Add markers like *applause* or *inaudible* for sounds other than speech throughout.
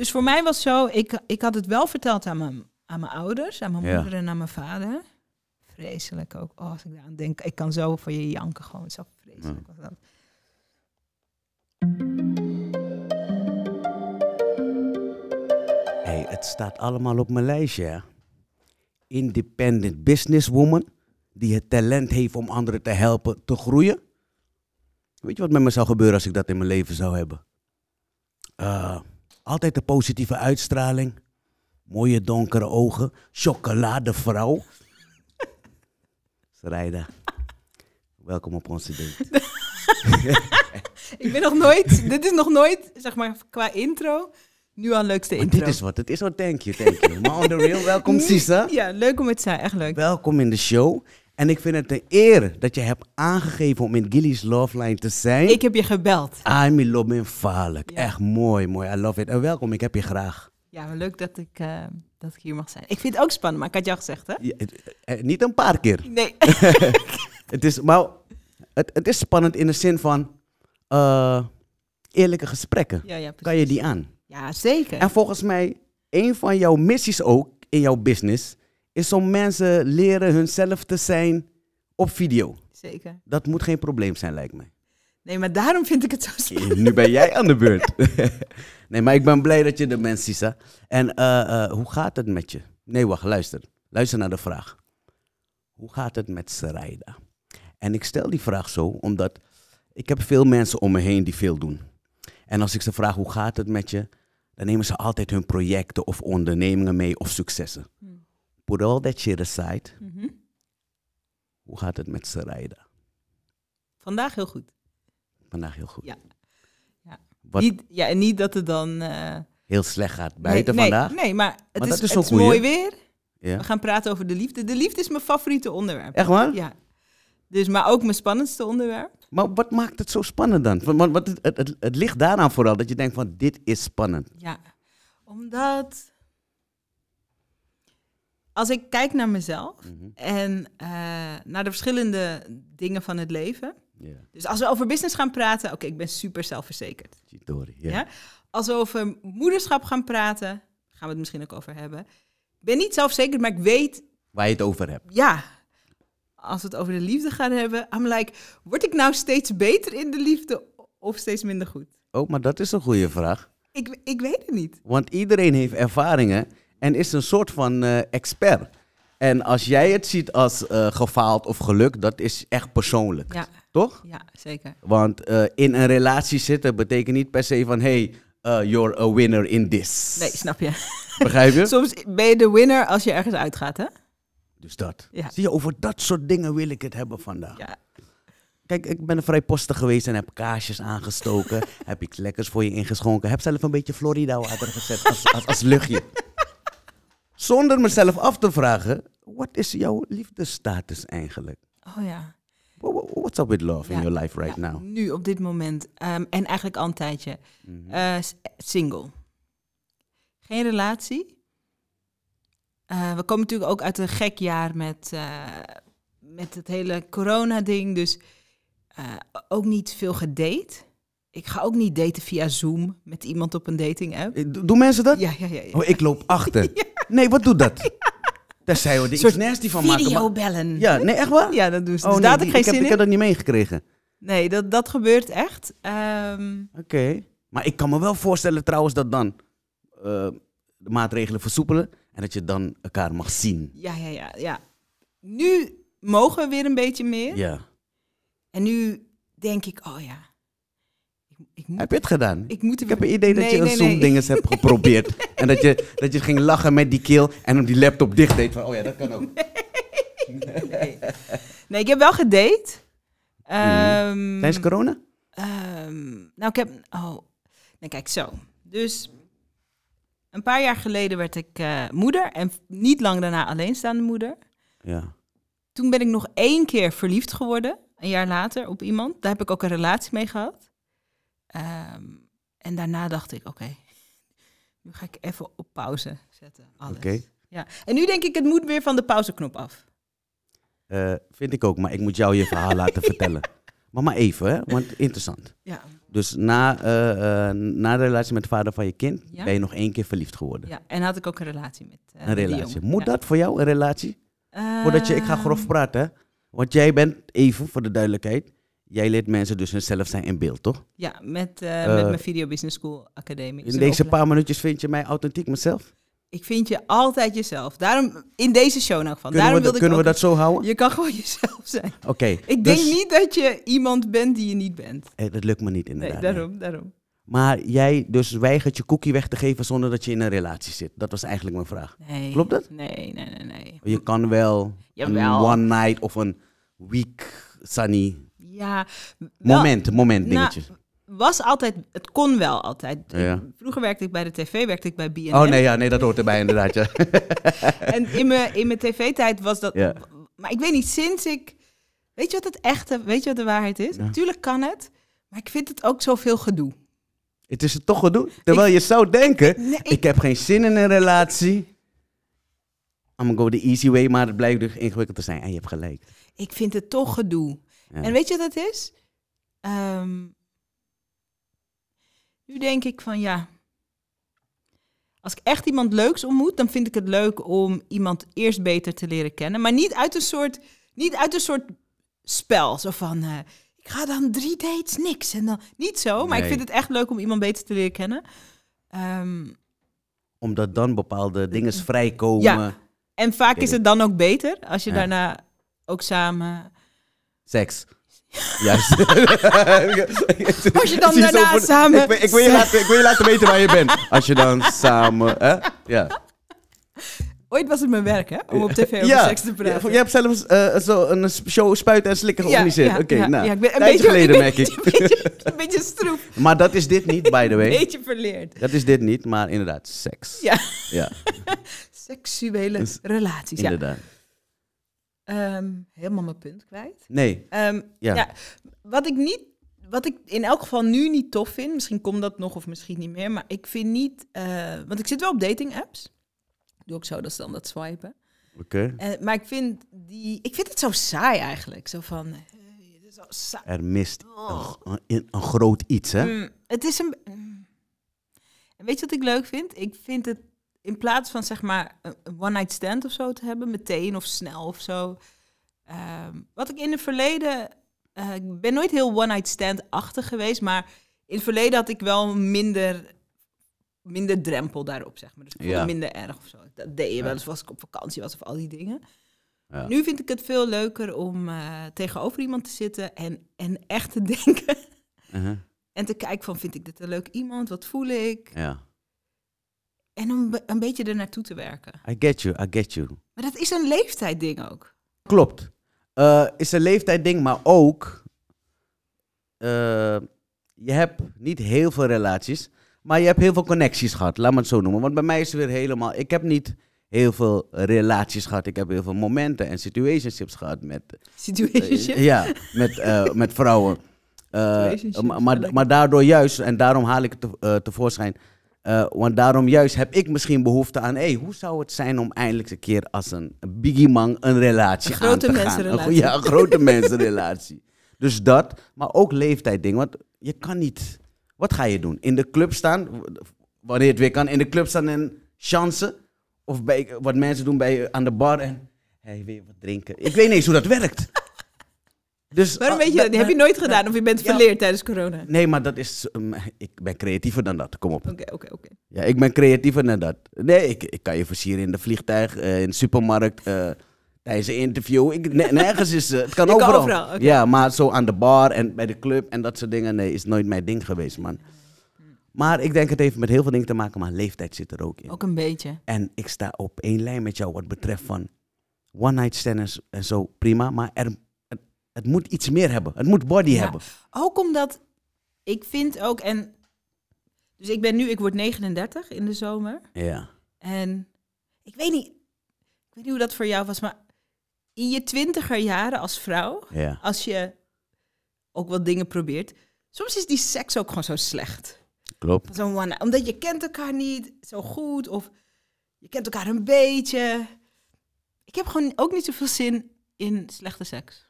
Dus voor mij was zo, ik, ik had het wel verteld aan mijn, aan mijn ouders, aan mijn moeder en aan mijn vader. Vreselijk ook. Oh, als ik daar aan denk, ik kan zo voor je janken gewoon. Zo vreselijk was dat. Hey, het staat allemaal op mijn lijstje. Independent businesswoman die het talent heeft om anderen te helpen te groeien. Weet je wat met me zou gebeuren als ik dat in mijn leven zou hebben? Uh, altijd de positieve uitstraling. Mooie donkere ogen. Chocoladevrouw. Sarayda, welkom op onze date. *laughs* ik ben nog nooit, dit is nog nooit, zeg maar, qua intro, nu al leukste intro. dit is wat, het is wat, oh, thank you, thank you. Maar on the real, welkom *laughs* Sisa. Ja, leuk om het te zijn, echt leuk. Welkom in de show. En ik vind het een eer dat je hebt aangegeven om in Gilly's Love Line te zijn. Ik heb je gebeld. I'm in love met Echt mooi, mooi. I love it. En welkom, ik heb je graag. Ja, leuk dat ik, eh, dat ik hier mag zijn. Ik vind het ook spannend, maar ik had jou gezegd, hè? Eh, eh, niet een paar keer. Nee. *laughs* *laughs* het is, maar het, het, is spannend in de zin van eerlijke gesprekken. Ja, ja, kan je die aan? Ja, zeker. En volgens mij, een van jouw missies ook in jouw business is om mensen leren hunzelf te zijn op video. Zeker. Dat moet geen probleem zijn, lijkt mij. Nee, maar daarom vind ik het zo spannend. Nu ben jij aan de beurt. *laughs* *laughs* nee, maar ik ben blij dat je er bent, Sisa. En eh, eh, hoe gaat het met je? Nee, wacht, luister. Luister naar de vraag. Hoe gaat het met Saraida? En ik stel die vraag zo, omdat ik heb veel mensen om me heen die veel doen. En als ik ze vraag hoe gaat het met je, dan nemen ze altijd hun projecten of ondernemingen mee of successen. Put dat je shit mhm. Hoe gaat het met rijden? Vandaag heel goed. Vandaag heel goed. Ja. ja. Niet, ja en niet dat het dan... Eh, heel slecht gaat buiten nee, nee, vandaag. Nee, maar het is, het is mooi weer. Ja. We gaan praten over de liefde. De liefde is mijn favoriete onderwerp. Echt waar? Ja. Dus, maar ook mijn spannendste onderwerp. Maar wat maakt het zo spannend dan? Want, het, het, het, het ligt daaraan vooral dat je denkt van dit is spannend. Ja, omdat als ik kijk naar mezelf mhm. en eh, naar de verschillende dingen van het leven. Dus als we over business gaan praten, oké, ik ben super zelfverzekerd. ja? Als we over moederschap gaan praten, gaan we het misschien ook over hebben. Ik ben niet zelfverzekerd, maar ik weet... Waar je het over hebt. Ja. Als we het over de liefde gaan hebben, I'm like, word ik nou steeds beter in de liefde of steeds minder goed? Oh, maar dat is een goede vraag. Ik, ik weet het niet. Want iedereen heeft ervaringen en is een soort van eh, expert. En als jij het ziet als eh, gefaald of gelukt, dat is echt persoonlijk. Toch? Ja, zeker. Want eh, in een relatie zitten betekent niet per se van hey, you're a winner in this. Nee, snap je. Begrijp je? *laughs* Soms ben je de winner als je ergens uitgaat, hè? Dus dat. Zie je, over dat soort dingen wil ik het hebben vandaag. Ja. Kijk, ik ben vrijposter geweest en heb kaasjes aangestoken. *laughs* heb ik lekkers voor je ingeschonken. Heb zelf een beetje Florida water gezet als, als, als luchtje. Zonder mezelf af te vragen, wat is jouw liefdestatus eigenlijk? Oh ja. What's up with love in your life right now? Nu, op dit moment. Ehm, en eigenlijk al een tijdje. Mhm. Eh, single. Geen relatie. Eh, we komen natuurlijk ook uit een gek jaar met, eh, met het hele corona-ding. Dus ook niet veel gedate. Ik ga ook niet daten via Zoom met iemand op een dating app. Doen mensen dat? Ja, ja, ja. ja. Oh, ik loop achter. *laughs* Nee, wat doet dat? *laughs* Daar zei we er iets nasty van maken. Videobellen. Ja, nee, echt wel. Ja, dat doen ze. Oh, dus nee, ik geen zin heb, in. Ik dat niet meegekregen. Nee, dat, dat gebeurt echt. Ehm, Oké. Maar ik kan me wel voorstellen trouwens dat dan eh, de maatregelen versoepelen. En dat je dan elkaar mag zien. Ja, ja, ja. ja. Nu mogen we weer een beetje meer. Ja. En nu denk ik, oh ja, ik moet, heb je het gedaan? Ik, moet ik heb een idee dat je een zoom dinges hebt geprobeerd. *laughs* En dat je, dat je ging lachen met die keel en op die laptop dicht deed. Van, oh ja, dat kan ook. Nee, nee. ik heb wel gedate. Mhm. Ehm, Tijdens corona? Ehm, nou, ik heb... Oh, nee. kijk, zo. Dus een paar jaar geleden werd ik eh, moeder. En niet lang daarna alleenstaande moeder. Ja. Toen ben ik nog één keer verliefd geworden. Een jaar later op iemand. Daar heb ik ook een relatie mee gehad. Ehm, en daarna dacht ik, oké, *laughs* nu ga ik even op pauze zetten. Oké. Ja. En nu denk ik, het moet weer van de pauzeknop af. Eh, vind ik ook, maar ik moet jou je verhaal *laughs* laten vertellen. ja. Maar maar even, hè, want interessant. Ja. Dus na, eh, eh, na de relatie met de vader van je kind ben je nog één keer verliefd geworden. Ja, en had ik ook een relatie met Een relatie. Moet dat voor jou, een relatie? Voordat je, ik ga grof ehm. praten, Want jij bent, even voor de duidelijkheid, Jij leert mensen dus zelf zijn in beeld, toch? Ja, met, eh, eh, met mijn Video Business School Academie. In deze paar minuutjes vind je mij authentiek mezelf? Ik vind je altijd jezelf. Daarom, in deze show nou van. Kunnen we, wilde kunnen we dat zo houden? Je kan gewoon *laughs* jezelf zijn. Oké. ik denk dus- niet dat je iemand bent die je niet bent. Eh, dat lukt me niet inderdaad. Nee, daarom, daarom. Maar jij dus weigert je cookie weg te geven zonder dat je in een relatie zit. Dat was eigenlijk mijn vraag. Klopt dat? Nee, nee, nee, nee. Je kan wel een one night of een week sunny ja. moment, moment dingetjes. was altijd, het kon wel altijd. Vroeger werkte ik bij de tv, werkte ik bij BNN. Oh nee, ja, nee dat hoort erbij inderdaad. Ja. *laughs* en in mijn, in mijn tv-tijd was dat... Maar ik weet niet, sinds ik... Weet je wat het echte, weet je wat de waarheid is? Natuurlijk Tuurlijk kan het, maar ik vind het ook zoveel gedoe. Het is het toch gedoe? Terwijl je zou denken, ik, heb geen zin in een relatie. I'm gonna go the easy way, maar het blijkt dus ingewikkeld te zijn. En je hebt gelijk. Ik vind het toch gedoe. En weet je wat het is? Ehm, nu denk ik van ja. Als ik echt iemand leuks ontmoet, dan vind ik het leuk om iemand eerst beter te leren kennen. Maar niet uit een soort, niet uit een soort spel. Zo van, eh, ik ga dan drie dates, niks. En dan, niet zo, maar ik vind het echt leuk om iemand beter te leren kennen. Ehm, Omdat dan bepaalde dingen vrijkomen. Ja. En vaak is het dan ook beter als je daarna ook samen Seks. *laughs* Juist. *laughs* Als je dan daarna samen... Ik, wil- ik wil je laten, ik wil je laten weten waar je bent. Als je dan samen... Hè? Ja. Ooit was het mijn werk, hè? Om op tv over seks te praten. Je hebt zelfs eh, zo een show Spuiten en Slikken georganiseerd. Oké, nou. ik ben een beetje, geleden, merk ik. Een beetje, een stroef, *laughs* Maar dat is dit niet, by the way. een beetje verleerd. Dat is dit niet, maar inderdaad, seks. Ja. Ja, Seksuele dus relaties, ja. inderdaad. Ehm, helemaal mijn punt kwijt. Nee. Ehm, ja. Wat ik niet, wat ik in elk geval nu niet tof vind, misschien komt dat nog of misschien niet meer, maar ik vind niet, eh, want ik zit wel op dating apps. Doe ik zo, dat is dan dat swipen. Oké. Eh, maar ik vind die, ik vind het zo saai eigenlijk, zo van. Eh, saai. Er mist oh. een, groot iets, hè? Mm, het is een. Mm. weet je wat ik leuk vind? Ik vind het in plaats van zeg maar een one-night stand of zo te hebben, meteen of snel of zo. Ehm, wat ik in het verleden. Eh, ik ben nooit heel one-night stand-achtig geweest, maar in het verleden had ik wel minder, minder drempel daarop, zeg maar. Dus ik ja. minder erg of zo. Dat deed je wel eens als ik op vakantie was of al die dingen. Nu vind ik het veel leuker om eh, tegenover iemand te zitten en, en echt te denken. Uh-huh. En te kijken van, vind ik dit een leuk iemand? Wat voel ik? Ja. En om een beetje er naartoe te werken. I get you, I get you. Maar dat is een leeftijdding ook. Klopt. Eh, is een leeftijdding, maar ook... Eh, je hebt niet heel veel relaties, maar je hebt heel veel connecties gehad. Laat me het zo noemen. Want bij mij is het weer helemaal... Ik heb niet heel veel relaties gehad. Ik heb heel veel momenten en situationships gehad met... Situationships? Eh, ja, met, *laughs* met vrouwen. maar, maar daardoor juist, en daarom haal ik het te, tevoorschijn eh, want daarom juist heb ik misschien behoefte aan... Hey, hoe zou het zijn om eindelijk een keer als een biggie-man een relatie aan te gaan? Een, ja, een grote *laughs* mensenrelatie. Dus dat, maar ook leeftijdding. Want je kan niet... Wat ga je doen? In de club staan? Wanneer het weer kan. In de club staan en chansen? Of bij, wat mensen doen bij, aan de bar en... Hey, wil je wat drinken? Ik weet niet eens hoe dat werkt. Waarom dus, weet ah, je dat? Heb je nooit gedaan of je bent verleerd tijdens corona? Nee, maar dat is. Ehm, ik ben creatiever dan dat. Kom op. Oké, oké, oké. Ja, ik ben creatiever dan dat. Nee, ik, ik kan je versieren in de vliegtuig, eh, in de supermarkt. Eh, tijdens een interview. Ik, *laughs* nergens is eh, het. kan overal. Ja, maar zo aan de bar en bij de club en dat soort dingen. Nee, is nooit mijn ding geweest, man. Maar ik denk het heeft met heel veel dingen te maken, maar leeftijd zit er ook in. Ook een beetje. En ik sta op één lijn met jou wat betreft van one night stands en zo prima, maar er het moet iets meer hebben. Het moet body hebben. Ook omdat ik vind ook en dus ik ben nu ik word 39 in de zomer. Ja. En ik weet niet ik weet niet hoe dat voor jou was, maar in je twintiger jaren als vrouw, als je ook wat dingen probeert, soms is die seks ook gewoon zo slecht. Klopt. Zo'n omdat je kent elkaar niet zo goed of je kent elkaar een beetje. Ik heb gewoon ook niet zoveel zin in slechte seks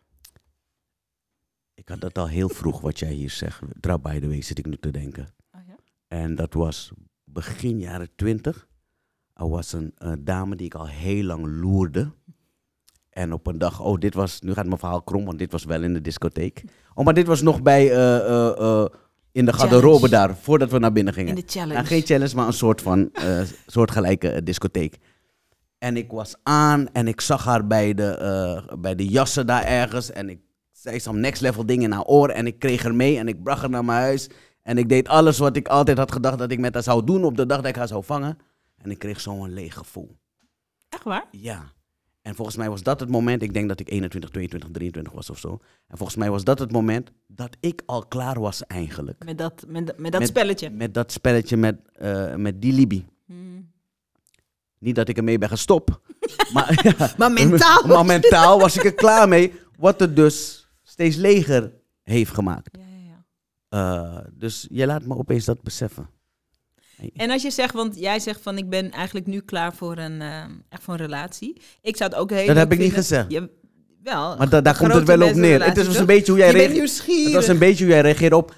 had dat al heel vroeg, wat jij hier zegt. trouw by the way zit ik nu te denken. Oh ja? En dat was begin jaren twintig. Er was een eh, dame die ik al heel lang loerde. En op een dag, oh, dit was, nu gaat mijn verhaal krom, want dit was wel in de discotheek. Oh, maar dit was nog bij, eh, eh, in de garderobe daar, voordat we naar binnen gingen. In de challenge. Nou, geen challenge, maar een soort van, *laughs* soortgelijke discotheek. En ik was aan en ik zag haar bij de, bij de jassen daar ergens. En ik zij stam next level dingen naar oor. En ik kreeg haar mee en ik bracht haar naar mijn huis. En ik deed alles wat ik altijd had gedacht dat ik met haar zou doen op de dag dat ik haar zou vangen. En ik kreeg zo'n leeg gevoel. Echt waar? Ja. En volgens mij was dat het moment, ik denk dat ik 21, 22, 23 was of zo. En volgens mij was dat het moment dat ik al klaar was eigenlijk. Met dat, met, met dat spelletje? Met dat spelletje met, eh, met die Libi. Hmm. Niet dat ik ermee ben gestopt. *laughs* maar, maar, mentaal? *laughs* maar mentaal was ik er klaar mee. Wat er dus steeds leger heeft gemaakt. Ja, ja, ja. Eh, dus jij laat me opeens dat beseffen. En als je zegt, want jij zegt van ik ben eigenlijk nu klaar voor een, eh, echt voor een relatie. Ik zou het ook heel Dat heb ik niet gezegd. Je, wel, maar daar komt het wel op neer. Het is een beetje hoe jij reageert. Het was een beetje hoe jij reageert op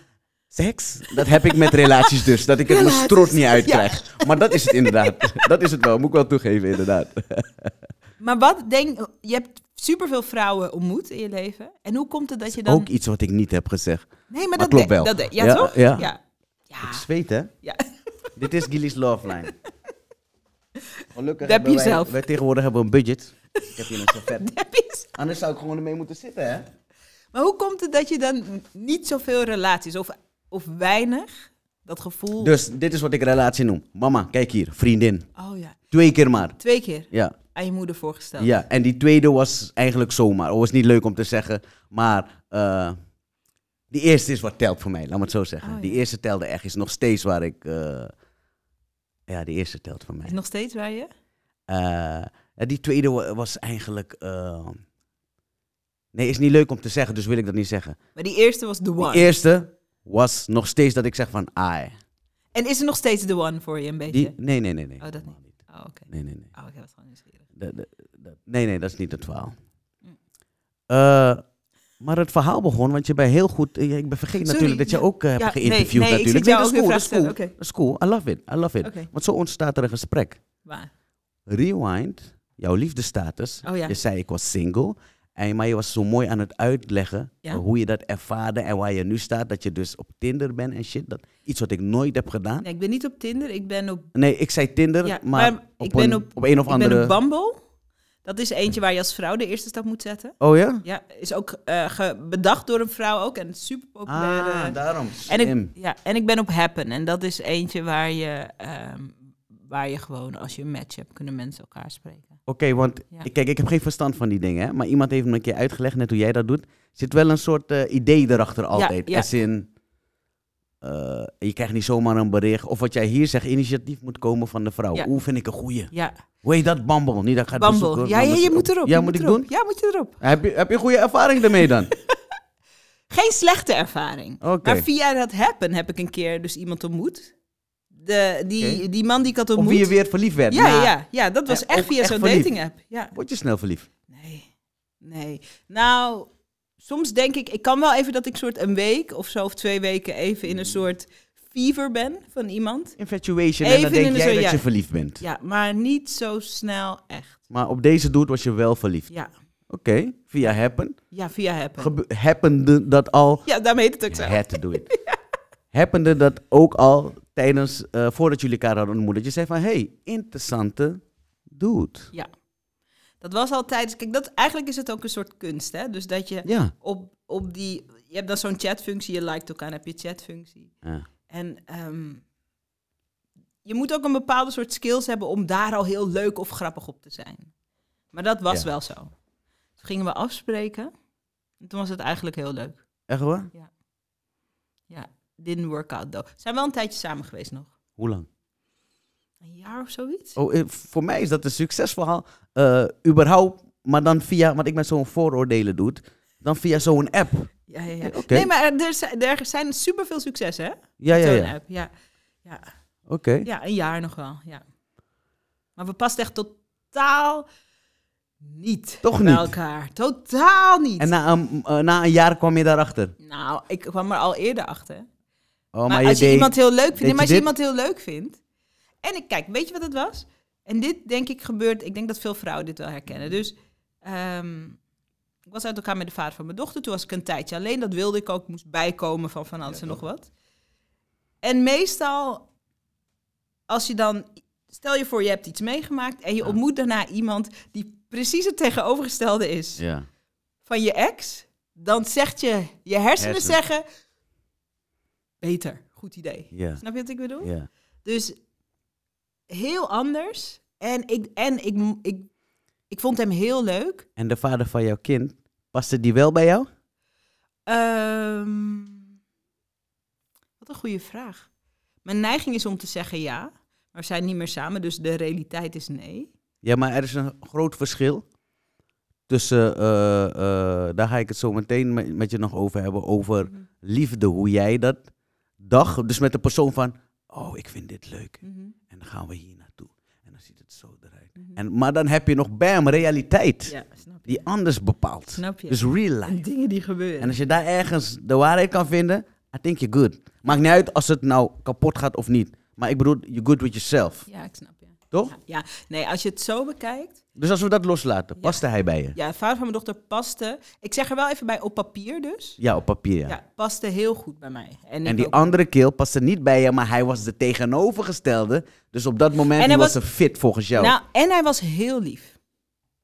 seks. Dat heb ik met relaties dus. Dat ik het mijn strot niet uitkrijg. Ja. Maar dat is het inderdaad. dat is het wel. Moet ik wel toegeven, inderdaad. maar wat denk je? hebt superveel vrouwen ontmoet in je leven. En hoe komt het dat je dan... Ook iets wat ik niet heb gezegd. Nee, maar, dat klopt wel. Dat ja, toch? Ja. ja. zweet, hè? Ja. *laughs* Dit is Gilly's Love Line. *laughs* Gelukkig jezelf. Wij, tegenwoordig hebben een budget. Ik heb hier een servet. *laughs* Anders zou ik gewoon ermee moeten zitten, hè? Maar hoe komt het dat je dan niet zoveel relaties of, of weinig dat gevoel. Dus dit is wat ik relatie noem. Mama, kijk hier, vriendin. Oh ja. Twee keer maar. Twee keer? Ja. Aan je moeder voorgesteld. Ja, en die tweede was eigenlijk zomaar. Het was niet leuk om te zeggen, maar eh, die eerste is wat telt voor mij, laat me het zo zeggen. Oh, die eerste telde echt, is nog steeds waar ik... Eh, ja, die eerste telt voor mij. Is nog steeds waar je? Eh, die tweede was eigenlijk... nee, is niet leuk om te zeggen, dus wil ik dat niet zeggen. Maar die eerste was de one. Die eerste was nog steeds dat ik zeg van, ah. En is er nog steeds de one voor je een beetje? Die, nee, nee, nee, nee. Oh, dat niet. Oh, oké. Nee, nee, nee. Oh, ik was gewoon nieuwsgierig. nee, nee, dat is niet het verhaal. Mm. Eh, maar het verhaal begon, want je bent heel goed... Eh, ik ben vergeten natuurlijk dat je ook uh, ja, hebt geïnterviewd nee, nee, natuurlijk. Ik nee, dat is cool, dat is cool. I love it, I love it. Okay. Want zo ontstaat er een gesprek. Waar? Rewind, jouw liefdestatus. Oh, ja. Je zei ik was single. En, maar je was zo mooi aan het uitleggen hoe je dat ervaarde en waar je nu staat. Dat je dus op Tinder bent en shit. Dat, iets wat ik nooit heb gedaan. Nee, ik ben niet op Tinder. Ik ben op... Nee, ik zei Tinder, maar, op, ik ben een, op, een of ik andere... Ik ben op Bumble. Dat is eentje waar je als vrouw de eerste stap moet zetten. Oh ja? Ja, is ook eh, bedacht door een vrouw ook en super populair. Ah, eh. daarom. Slim. En ik, ja, en ik ben op Happen en dat is eentje waar je, ehm, waar je gewoon als je een match hebt kunnen mensen elkaar spreken. Oké, want kijk, ik heb geen verstand van die dingen, hè? maar iemand heeft me een keer uitgelegd, net hoe jij dat doet. Zit wel een soort eh, idee erachter altijd. Ja, in, eh, je krijgt niet zomaar een bericht. Of wat jij hier zegt, initiatief moet komen van de vrouw. Hoe vind ik een goeie? Ja. Hoe heet dat? Bumble. Niet dat gaat Bezoeken, ja, je moet erop. Ja, moet, ik doen? Ja, moet je erop. Heb je, heb je goede ervaring ermee dan? *laughs* *laughs* Geen slechte ervaring. Okay. Maar via dat happen heb ik een keer dus iemand ontmoet de, die, die man die ik had ontmoet... Op wie je weer verliefd werd? Ja, ja, ja, dat was echt via zo'n dating app. Ja. Word je snel verliefd? Nee, nee. Nou, soms denk ik... Ik kan wel even dat ik soort een week of zo of twee weken even in een hmm. soort fever ben van iemand. Infatuation. Even en dan denk jij dat je verliefd bent. Ja, maar niet zo snel echt. Maar op deze doet was je wel verliefd? Ja. Oké, via Happen? Ja, via Happen. Gebe happende dat al? Ja, daarmee heet het ook zo. Het *laughs* Happende dat ook al tijdens, eh, voordat jullie elkaar hadden ontmoet, dat je zei van, hey, interessante dude. Ja. Dat was altijd. kijk, dat, eigenlijk is het ook een soort kunst, hè? Dus dat je op, op die, je hebt dan zo'n chatfunctie, je liked elkaar, aan, heb je chatfunctie. Ja. En ehm, je moet ook een bepaalde soort skills hebben om daar al heel leuk of grappig op te zijn. Maar dat was wel zo. Toen gingen we afspreken. En toen was het eigenlijk heel leuk. Echt hoor? Ja. Ja, didn't work out though. Zijn wel een tijdje samen geweest nog. Hoe lang? Een jaar of zoiets. Oh, eh, voor mij is dat een succesverhaal. Uh, überhaupt, maar dan via, want ik met zo'n vooroordelen doe, dan via zo'n app. Ja, ja, ja. Okay. Nee, maar er, er zijn superveel successen, hè? Ja, ja, ja. app, ja. ja. Oké. Ja, een jaar nog wel, ja. Maar we past echt totaal niet Toch bij niet. elkaar. Totaal niet. En na een, eh, na een jaar kwam je daarachter? Nou, ik kwam er al eerder achter. Oh, maar, als je, iemand heel leuk vindt. maar als je iemand heel leuk vindt. En ik kijk, weet je wat het was? En dit denk ik gebeurt. Ik denk dat veel vrouwen dit wel herkennen. Dus ehm, ik was uit elkaar met de vader van mijn dochter. Toen was ik een tijdje alleen. Dat wilde ik ook. Moest bijkomen van van alles en nog wat. En meestal, als je dan. Stel je voor, je hebt iets meegemaakt. En je ontmoet daarna iemand die precies het tegenovergestelde is. Ja. Van je ex. Dan zegt je, je hersenen zeggen beter, goed idee. Snap je wat ik bedoel? Dus heel anders. En, ik, en ik, ik, ik vond hem heel leuk. En de vader van jouw kind, paste die wel bij jou? Ehm, wat een goede vraag. Mijn neiging is om te zeggen ja, maar we zijn niet meer samen, dus de realiteit is nee. Ja, maar er is een groot verschil tussen, eh, eh, eh, daar ga ik het zo meteen met je nog over hebben, over mhm. liefde, hoe jij dat dag, dus met de persoon van, oh, ik vind dit leuk. Mhm. En dan gaan we hier naartoe. En dan ziet het zo eruit. Mhm. en, maar dan heb je nog, bam, realiteit. Ja, snap je. Die anders bepaalt. Snap je. Dus real life. En dingen die gebeuren. En als je daar ergens de waarheid kan vinden, I think you're good. Maakt niet uit als het nou kapot gaat of niet. Maar ik bedoel, you're good with yourself. Ja, ik snap je. Toch? ja. nee, als je het zo bekijkt, dus als we dat loslaten, paste hij bij je? Ja, de vader van mijn dochter paste. Ik zeg er wel even bij, op papier dus. Ja, op papier. Ja, paste heel goed bij mij. En, die andere keel paste niet bij je, maar hij was de tegenovergestelde. Dus op dat moment was, was, ze fit volgens jou. Nou, en hij was heel lief.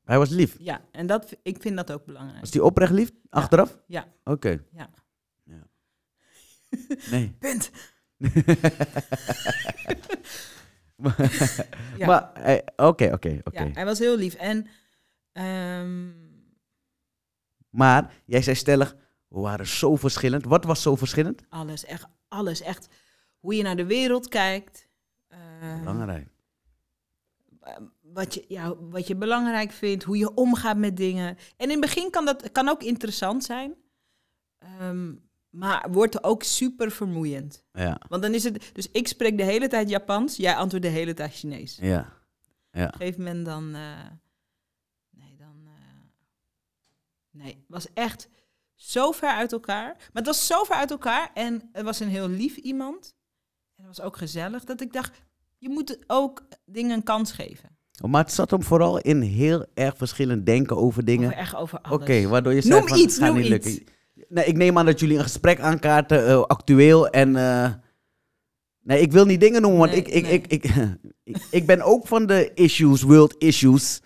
Hij was lief? Ja, en dat, ik vind dat ook belangrijk. Was hij oprecht lief, achteraf? Ja. Oké. Ja. ja. Nee. *laughs* Punt. *laughs* *laughs* Maar eh, oké, oké, oké. Hij was heel lief. En, ehm, Maar jij zei stellig, we waren zo verschillend. Wat was zo verschillend? Alles, echt alles. Echt hoe je naar de wereld kijkt. Ehm, belangrijk. Eh, wat je, ja, wat je belangrijk vindt, hoe je omgaat met dingen. En in het begin kan dat kan ook interessant zijn. Ehm, maar wordt ook super vermoeiend. Ja. Want dan is het. Dus ik spreek de hele tijd Japans, jij antwoordt de hele tijd Chinees. Ja. ja. Op een gegeven moment dan. Eh, nee, dan. Uh, nee, was echt zo ver uit elkaar. Maar het was zo ver uit elkaar en het was een heel lief iemand. En het was ook gezellig dat ik dacht: je moet ook dingen een kans geven. Oh, maar het zat hem vooral in heel erg verschillend denken over dingen. Over echt over alles. Oké, waardoor je zei noem van, iets, gaat noem niet iets. lukken nee, ik neem aan dat jullie een gesprek aankaarten, uh, actueel en... Eh, nee, ik wil niet dingen noemen, want ik, ik, ik, *laughs* ik, ik, ben ook van de issues, world issues.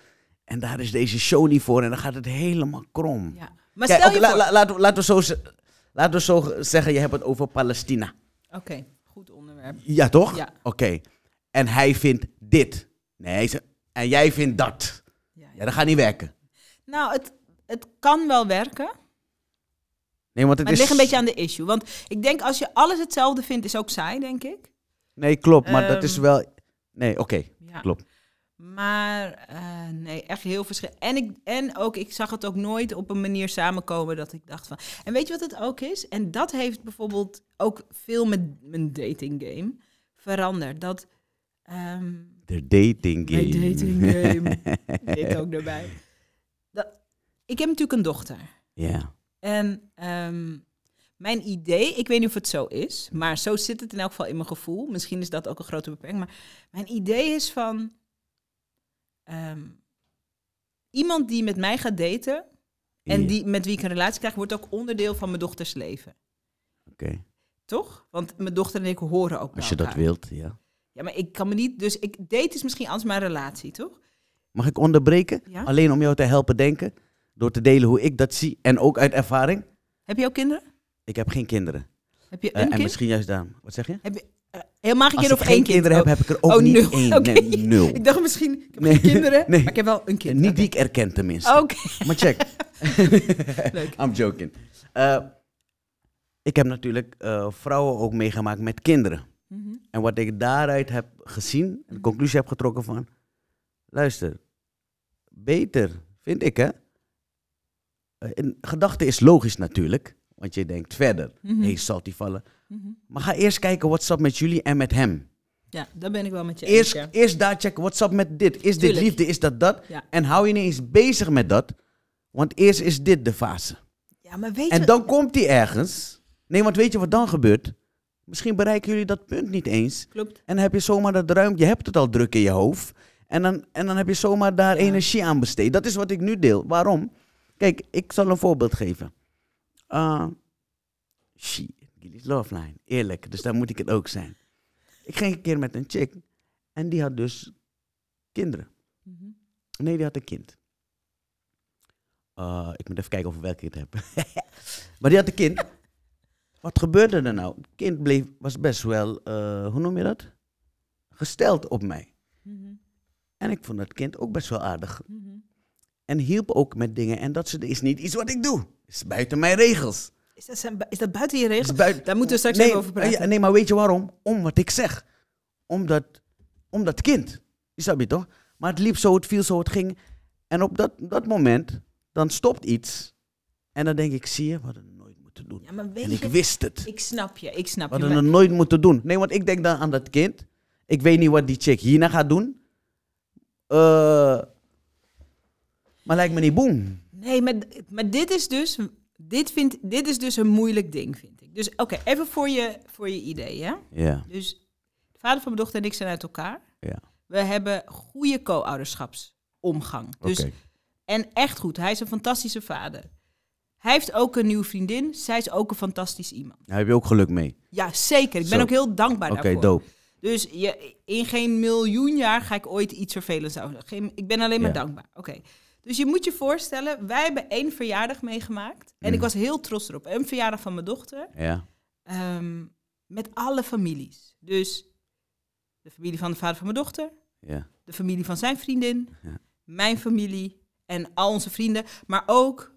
En daar is deze show niet voor en dan gaat het helemaal krom. Ja. Maar stel je laten, laten, we zo, laten we zo zeggen, je hebt het over Palestina. Oké, goed onderwerp. Ja, toch? Ja. Oké. En hij vindt dit. Nee, ze, en jij vindt dat. Ja, ja. ja, dat gaat niet werken. Nou, het, het kan wel werken. Nee, want het, is... ligt een beetje aan de issue. Want ik denk als je alles hetzelfde vindt, is ook saai, denk ik. Nee, klopt. Maar dat is ehm, wel... Nee, oké. Klopt. Maar uh, nee, echt heel verschillend. En, ik, en ook, ik zag het ook nooit op een manier samenkomen dat ik dacht van... En weet je wat het ook is? En dat heeft bijvoorbeeld ook veel met mijn dating game veranderd. Dat... Um, de dating game. De dating game. Dit *laughs* ook erbij. Dat, ik heb natuurlijk een dochter. Ja. En ehm, mijn idee, ik weet niet of het zo is, maar zo zit het in elk geval in mijn gevoel. Misschien is dat ook een grote beperking, maar mijn idee is van ehm, iemand die met mij gaat daten en die, met wie ik een relatie krijg, wordt ook onderdeel van mijn dochters leven. Oké. Toch? Want mijn dochter en ik horen ook. Als je dat wilt, ja. Ja, maar ik kan me niet. Dus ik date is misschien anders mijn relatie, toch? Mag ik onderbreken? Alleen om jou te helpen denken. Door te delen hoe ik dat zie en ook uit ervaring. Heb je ook kinderen? Ik heb geen kinderen. Heb je eh, een kind? En misschien juist daar. Wat zeg je? Heb je eh, helemaal geen kinderen of één kind? kinderen heb, heb ik er ook oh, niet één. *laughs* nul. Ik dacht misschien, ik heb nee. geen *laughs* kinderen, nee. maar ik heb wel een kind. Eh, niet die ik erken tenminste. Oké. Maar check. *laughs* Leuk. I'm joking. ik heb natuurlijk vrouwen ook meegemaakt met kinderen. Mhm. En wat ik daaruit heb gezien, de mhm. conclusie heb getrokken van... Luister, beter, vind ik hè eh, een gedachte is logisch natuurlijk, want je denkt verder, mm hey, zal die vallen. Mhm. Maar ga eerst kijken wat up met jullie en met hem. Ja, daar ben ik wel met je eerst, eens. Ja. Eerst daar checken, wat met dit? Is dit liefde, is dat dat? En hou je ineens bezig met dat, want eerst is dit de fase. Ja, maar weet en dan komt die ergens. Nee, want weet je wat dan gebeurt? Misschien bereiken jullie dat punt niet eens. Klopt. En heb je zomaar dat ruimte, je hebt het al druk in je hoofd. En dan, en dan heb je zomaar daar energie aan besteed. Dat is wat ik nu deel. Waarom? Kijk, ik zal een voorbeeld geven. Uh, ah, she, Gilly's Love Line. Eerlijk, dus daar moet ik het ook zijn. Ik ging een keer met een chick en die had dus kinderen. Mhm. Nee, die had een kind. Ah, ik moet even kijken of welke ik het heb. *laughs* maar die had een kind. Wat gebeurde er nou? Het kind bleef, was best wel, eh, hoe noem je dat? Gesteld op mij. Mhm. En ik vond dat kind ook best wel aardig. Mhm. En hielp ook met dingen. En dat is niet iets wat ik doe. is buiten mijn regels. Is dat, zijn, is dat buiten je regels? Daar moeten we straks even over praten. nee, maar weet je waarom? Om wat ik zeg. Om dat, om dat kind. is dat je toch? Maar het liep zo, het viel zo, het ging. En op dat, dat moment, dan stopt iets. En dan denk ik, zie je, wat we nooit moeten doen. en ik wist het. Ik snap je, ik snap Wat je. We hadden het nooit moeten doen. Nee, want ik denk dan aan dat kind. Ik weet niet wat die chick hierna gaat doen. Uh, maar lijkt me niet boem. Nee, maar, maar dit, is dus, dit, vind, dit is dus een moeilijk ding, vind ik. Dus oké, even voor je, voor je idee, hè? Ja. Dus de vader van mijn dochter en ik zijn uit elkaar. Ja. We hebben goede co-ouderschapsomgang. Dus, En echt goed. Hij is een fantastische vader. Hij heeft ook een nieuwe vriendin. Zij is ook een fantastisch iemand. Daar heb je ook geluk mee. Ja, zeker. Ik ben ook heel dankbaar daarvoor. Oké, dope. Dus je, in geen miljoen jaar ga ik ooit iets vervelends geen. Ik ben alleen maar dankbaar. Oké. Dus je moet je voorstellen, wij hebben één verjaardag meegemaakt. En ik mm. was heel trots erop. Een verjaardag van mijn dochter. Ja. Ehm, met alle families. Dus de familie van de vader van mijn dochter. Ja. De familie van zijn vriendin. Ja. Mijn familie. En al onze vrienden. Maar ook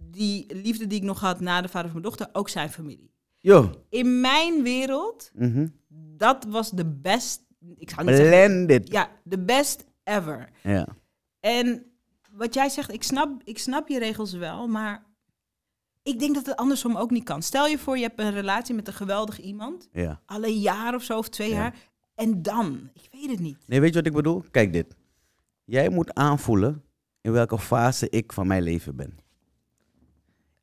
die liefde die ik nog had na de vader van mijn dochter. Ook zijn familie. Jo. In mijn wereld, mhm. dat was de best... Ik zou niet Blended. Zeggen, ja, de best ever. Ja. En wat jij zegt, ik snap, ik snap je regels wel, maar ik denk dat het andersom ook niet kan. Stel je voor, je hebt een relatie met een geweldig iemand. Ja. Al een jaar of zo, of twee jaar. En dan? Ik weet het niet. Nee, weet je wat ik bedoel? Kijk dit. Jij moet aanvoelen in welke fase ik van mijn leven ben.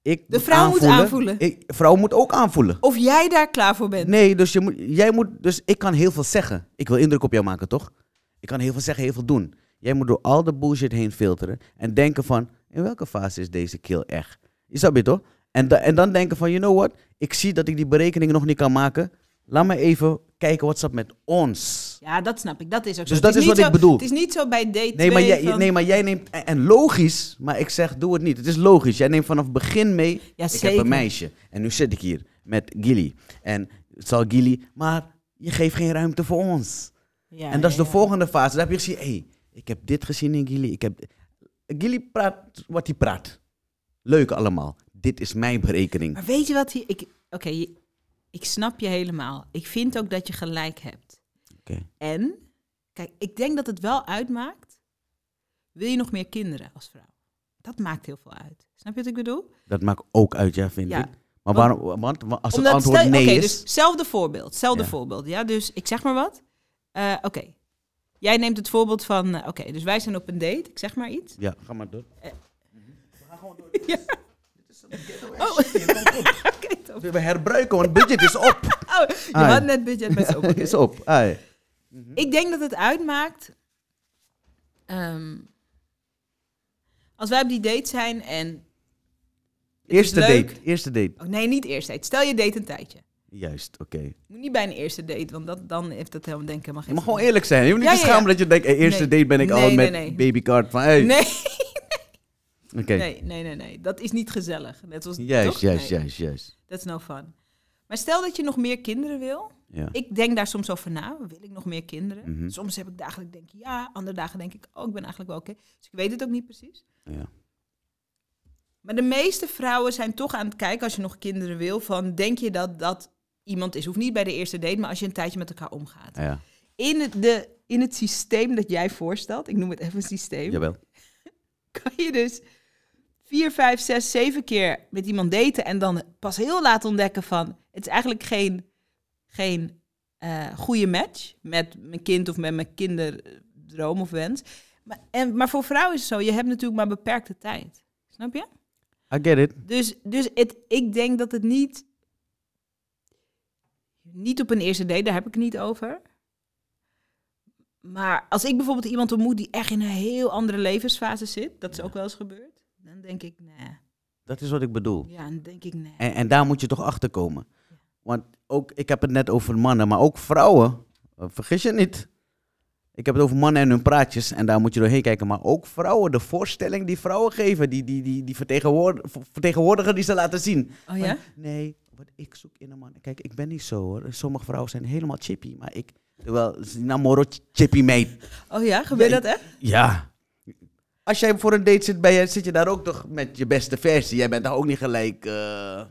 Ik de vrouw moet aanvoelen. Moet aanvoelen. Ik, vrouw moet ook aanvoelen. Of jij daar klaar voor bent. Nee, dus, je moet, jij moet, dus ik kan heel veel zeggen. Ik wil indruk op jou maken, toch? Ik kan heel veel zeggen, heel veel doen. Jij moet door al de bullshit heen filteren en denken van, in welke fase is deze kill echt? Is dat toch? En, en dan denken van, you know what? Ik zie dat ik die berekening nog niet kan maken. Laat me even kijken wat zat met ons. Ja, dat snap ik. Dat is ook dus zo. Dus dat is, wat ik bedoel. Het is niet zo bij date nee, maar jij, nee, maar jij neemt... En logisch, maar ik zeg, doe het niet. Het is logisch. Jij neemt vanaf begin mee... ik heb een meisje. En nu zit ik hier met Gilly. En het zal Gilly... Maar je geeft geen ruimte voor ons. Ja, en dat is de volgende fase. Dan heb je gezien... Hey, ik heb dit gezien in Gili. Ik heb... Gilly praat wat hij praat. Leuk allemaal. Dit is mijn berekening. Maar weet je wat hij... Oké, ik snap je helemaal. Ik vind ook dat je gelijk hebt. Oké. En, kijk, ik denk dat het wel uitmaakt. Wil je nog meer kinderen als vrouw? Dat maakt heel veel uit. Snap je wat ik bedoel? Dat maakt ook uit, ja, vind ja. ik. Maar waarom, want, als het antwoord nee okay, is... Dus, voorbeeld, zelfde voorbeeld. Ja, dus ik zeg maar wat. Eh, oké, Jij neemt het voorbeeld van, uh, oké, dus wij zijn op een date, ik zeg maar iets. Ja, ga maar door. Eh. we gaan gewoon door. *laughs* Dit is, een oh. shit. *laughs* op. we herbruiken, want budget is op. *laughs* oh, je had net budget, maar is op. is op, Ai. Mhm. Ik denk dat het uitmaakt... Um, als wij op die date zijn en... Eerste date, eerste date. Oh, nee, niet eerste date. Stel je date een tijdje. Juist, oké. Moet niet bij een eerste date, want dat, dan heeft dat helemaal, denk ik helemaal geen mag gewoon eerlijk zijn. Je moet niet schamen dat je denkt, hey, eerste date ben ik nee, al met babycard van... *laughs* Nee. Nee, nee, nee, Dat is niet gezellig. Net zoals juist, toch? juist, juist, juist. That's no fun. Maar stel dat je nog meer kinderen wil. Ja. Ik denk daar soms over na. Wil ik nog meer kinderen? Mhm. Soms heb ik dagelijks denk ik ja. Andere dagen denk ik, oh, ik ben eigenlijk wel oké. Dus ik weet het ook niet precies. Ja. Maar de meeste vrouwen zijn toch aan het kijken als je nog kinderen wil. Van denk je dat dat iemand is. Hoeft niet bij de eerste date, maar als je een tijdje met elkaar omgaat. Ja. In, de, in het systeem dat jij voorstelt, ik noem het even een systeem. *laughs* Kan je dus vier, vijf, zes, zeven keer met iemand daten en dan pas heel laat ontdekken van het is eigenlijk geen, geen eh, goede match met mijn kind of met mijn kinderdroom of wens. Maar, en, maar voor vrouwen is het zo, je hebt natuurlijk maar beperkte tijd. Snap je? I get it. Dus, dus ik denk dat het niet niet op een eerste date, daar heb ik het niet over. Maar als ik bijvoorbeeld iemand ontmoet die echt in een heel andere levensfase zit, dat is ook wel eens gebeurd, dan denk ik, nee. Dat is wat ik bedoel. Ja, dan denk ik, nee. En, en daar moet je toch achter komen. Want ook, ik heb het net over mannen, maar ook vrouwen, eh, vergis je niet. Ik heb het over mannen en hun praatjes en daar moet je doorheen kijken. Maar ook vrouwen, de voorstelling die vrouwen geven, die, die, die, die vertegenwoordigen, die ze laten zien. Oh ja? nee, ik zoek in een man. Kijk, ik ben niet zo hoor. Sommige vrouwen zijn helemaal chippy, maar ik... Wel, namoro chippy mee. Oh ja, gebeurt dat echt? Ja. Als jij voor een date zit, ben je, zit je daar ook toch met je beste versie. Jij bent daar ook niet gelijk... Eh.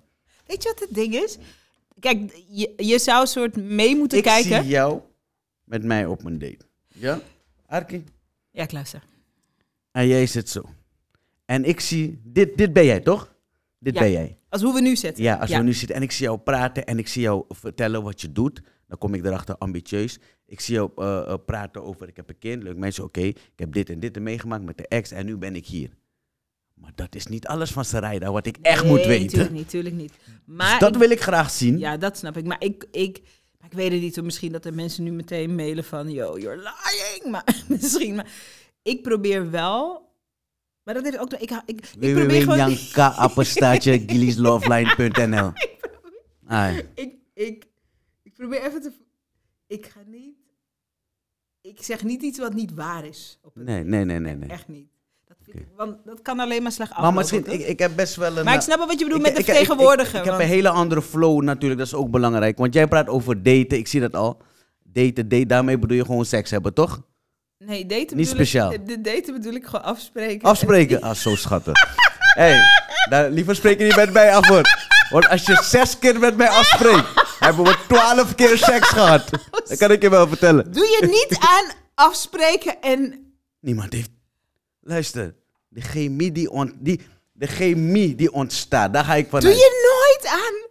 Weet je wat het ding is? Kijk, je, je zou een soort mee moeten kijken. Ik zie jou met mij op mijn date. Ja? Arki? Ja, ik En jij zit zo. En ik zie, dit, dit ben jij toch? Dit ja. ben jij. Als hoe we nu zitten. Ja, als we nu zitten. En ik zie jou praten en ik zie jou vertellen wat je doet. Dan kom ik erachter, ambitieus. Ik zie jou eh, eh, praten over, ik heb een kind, leuk mensen, oké. Ik heb dit en dit meegemaakt met de ex en nu ben ik hier. Maar dat is niet alles van Sarayda, wat ik echt moet weten. nee niet, natuurlijk niet. Dus maar dat wil ik graag zien. Ja, dat snap ik. Maar ik, ik, maar ik weet het niet. Misschien dat er mensen nu meteen mailen van, yo, you're lying. Maar *laughs* misschien. Maar ik probeer wel maar dat heeft ook... Ik, ik, ik probeer gewoon... *laughs* Ah. ik, ik, ik probeer even te... Ik ga niet... Ik zeg niet iets wat niet waar is. Op het nee, nee, nee, nee, nee. Echt niet. Want dat kan alleen maar slecht aflopen. Maar misschien, ik, ik heb best wel een... Maar ik eh, snap wel wat je bedoelt met de vertegenwoordiger. Ik, ik, heb een hele andere flow natuurlijk, dat is ook belangrijk. Want jij praat over daten, ik zie dat al. Daten, daten, daarmee bedoel je gewoon seks hebben, toch? Nee, daten Niet speciaal. de daten bedoel ik gewoon afspreken. Afspreken? Ah, zo schattig. *laughs* Hé, hey, daar, nou, liever spreek je niet met mij af hoor. Want als je zes keer met mij afspreekt, *laughs* hebben we twaalf keer seks gehad. Dat kan ik je wel vertellen. Doe je niet aan afspreken en... Niemand heeft... Luister, de chemie die, ont... die, de chemie die ontstaat, daar ga ik van Doe je nooit aan...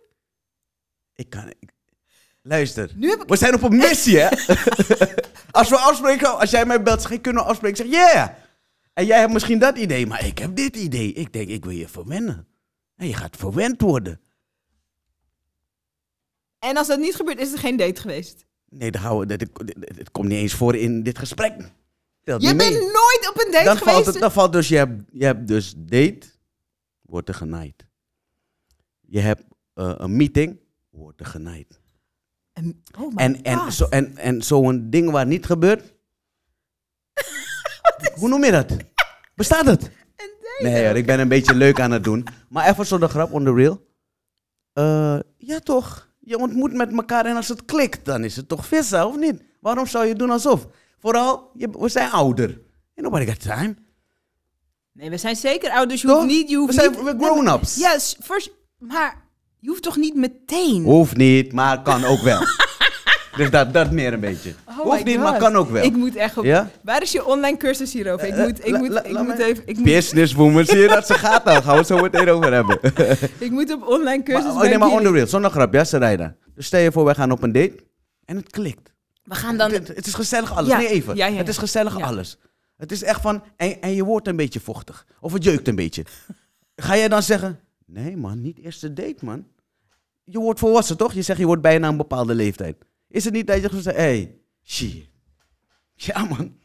Ik kan... Luister, nu we zijn op een missie hè. *laughs* Als we afspreken, als jij mij belt, zeg ik, kunnen afspreken? zeg zeg, yeah. En jij hebt misschien dat idee, maar ik heb dit idee. Ik denk, ik wil je verwennen. En je gaat verwend worden. En als dat niet gebeurt, is er geen date geweest? Nee, dat, houden, dat, dat, komt niet eens voor in dit gesprek. je bent nooit op een date dan geweest? Valt het, dan valt dus, je hebt, je hebt dus date, wordt er genaaid. Je hebt eh, een meeting, wordt er genaaid. Oh en, en, zo, en, en zo'n ding waar niet gebeurt. *laughs* Hoe noem je dat? Bestaat het? Nee hoor, ik ben een beetje leuk aan het doen. Maar even zo de grap on the real. Eh, ja toch, je ontmoet met elkaar en als het klikt, dan is het toch vissen, of niet? Waarom zou je doen alsof? Vooral, je, we zijn ouder. En nobody got time. Nee, we zijn zeker dus Je hoeft niet... we zijn grown-ups. Yes, first, maar je hoeft toch niet meteen? Hoeft niet, maar kan ook wel. *laughs* dus dat, dat meer een beetje. Oh hoeft niet, maar kan ook wel. Ik moet echt op... Waar is je online cursus hierover? Ik eh, eh, moet, ik moet, ik moet even... Ik zie je dat? Ze gaat al. Nou, gaan we zo meteen over hebben. *laughs* ik moet op online cursus... Maar, oh, nee, maar onderwerp. Zonder grap, ja, Sarayda. Dus stel je voor, wij gaan op een date en het klikt. We gaan dan... Het, is gezellig alles. Nee, even. het is gezellig alles. Het is echt van... En, en je wordt een beetje vochtig. Of het jeukt een beetje. Ga jij dan zeggen... Nee man, niet eerste date man. Je wordt volwassen toch? Je zegt je wordt bijna een bepaalde leeftijd. Is het niet dat je zegt, hé, hey, shit. Ja man.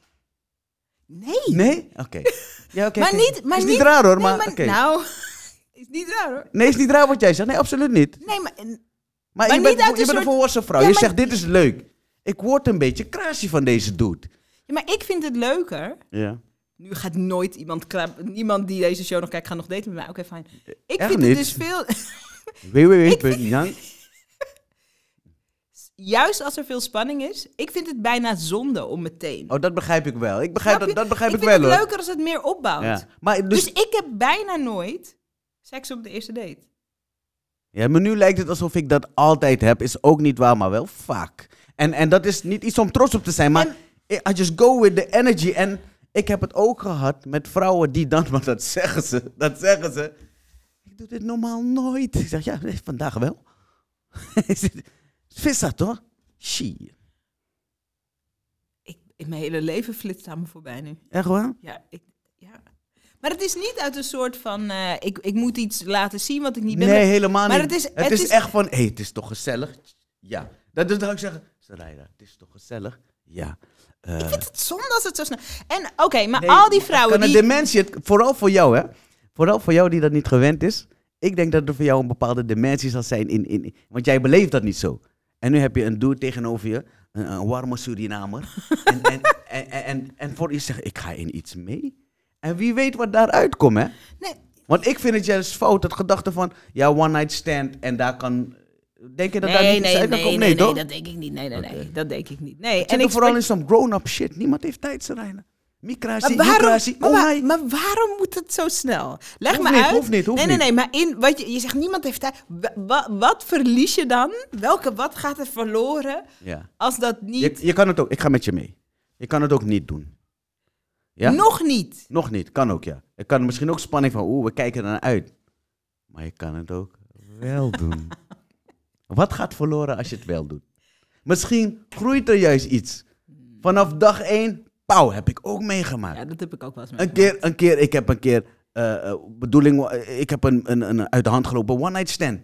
Nee. Nee? Oké. Ja, oké. maar niet... Maar is niet, raar hoor, maar... Nou, *laughs* is niet raar hoor. Nee, is niet raar wat jij zegt. Nee, absoluut niet. Nee, maar... Maar, maar je, bent, je een volwassen vrouw. je zegt, dit is leuk. Ik word een beetje krasie van deze dude. Ja, maar ik vind het leuker ja. Nu gaat nooit iemand, niemand die deze show nog kijkt, gaat nog daten met mij. Oké, fijn. Ik vind het dus veel... *laughs* www.nang... Juist als er veel spanning is, ik vind het bijna zonde om meteen. Oh, dat begrijp ik wel. Ik begrijp dat, dat begrijp ik, wel. Het is leuker als het meer opbouwt. Maar dus-, dus... ik heb bijna nooit seks op de eerste date. Ja, maar nu lijkt het alsof ik dat altijd heb. Is ook niet waar, maar wel vaak. En, en dat is niet iets om trots op te zijn, maar I just go with the energy. En ik heb het ook gehad met vrouwen die dan, *laughs* maar dat zeggen ze, dat zeggen ze. Ik doe dit normaal nooit. Ik zeg, ja, vandaag wel. Vis *laughs* dat hoor. Shit. Ik, mijn hele leven flitst aan me voorbij nu. Echt waar? Ja, ik, ja. Maar het is niet uit een soort van, eh, ik, ik moet iets laten zien wat ik niet ben. Nee, helemaal maar niet. Maar het is, het, is, echt van, hé, hey, het is toch gezellig? Ja. Dat is dan ik zeggen, Sarayda, het is toch gezellig? Ja. Eh, ik vind het zonde dat het zo snel... En oké, maar al die vrouwen kan die... Een dementie, vooral voor jou hè. Vooral voor jou die dat niet gewend is. Ik denk dat er voor jou een bepaalde dementie zal zijn. In, in, want jij beleeft dat niet zo. En nu heb je een dude tegenover je. Een, warme Surinamer. *laughs* en, en, en, en, en, voor je zegt, ik ga in iets mee. En wie weet wat daaruit komt hè. Nee. Want ik vind het juist fout, dat gedachte van... Ja, one night stand en daar kan Denk je dat nee, daar niet nee, nee, Nee, dat denk ik niet. Nee, nee, nee. Dat denk ik niet. Nee, en ik vooral in zo'n grown-up shit. Niemand heeft tijd, te Micratie, maar waarom, maar, maar, waarom moet het zo snel? Leg hoeft me niet, uit. Hoeft niet, nee, nee, nee. Maar in, wat je, je zegt niemand heeft tijd. Wat, verlies je dan? Welke, wat gaat er verloren? Ja. Als dat niet. Je, kan het ook, ik ga met je mee. Je kan het ook niet doen. Ja? Nog niet. Nog niet, kan ook, ja. Ik kan misschien ook spanning van, oeh, we kijken ernaar uit. Maar je kan het ook wel doen. *laughs* Wat gaat verloren als je het wel doet? Misschien groeit er juist iets. Vanaf dag één, pauw, heb ik ook meegemaakt. Ja, dat heb ik ook wel eens meegemaakt. Een keer, een keer ik heb een keer, eh, eh, bedoeling, ik heb een, een, een, uit de hand gelopen one-night stand.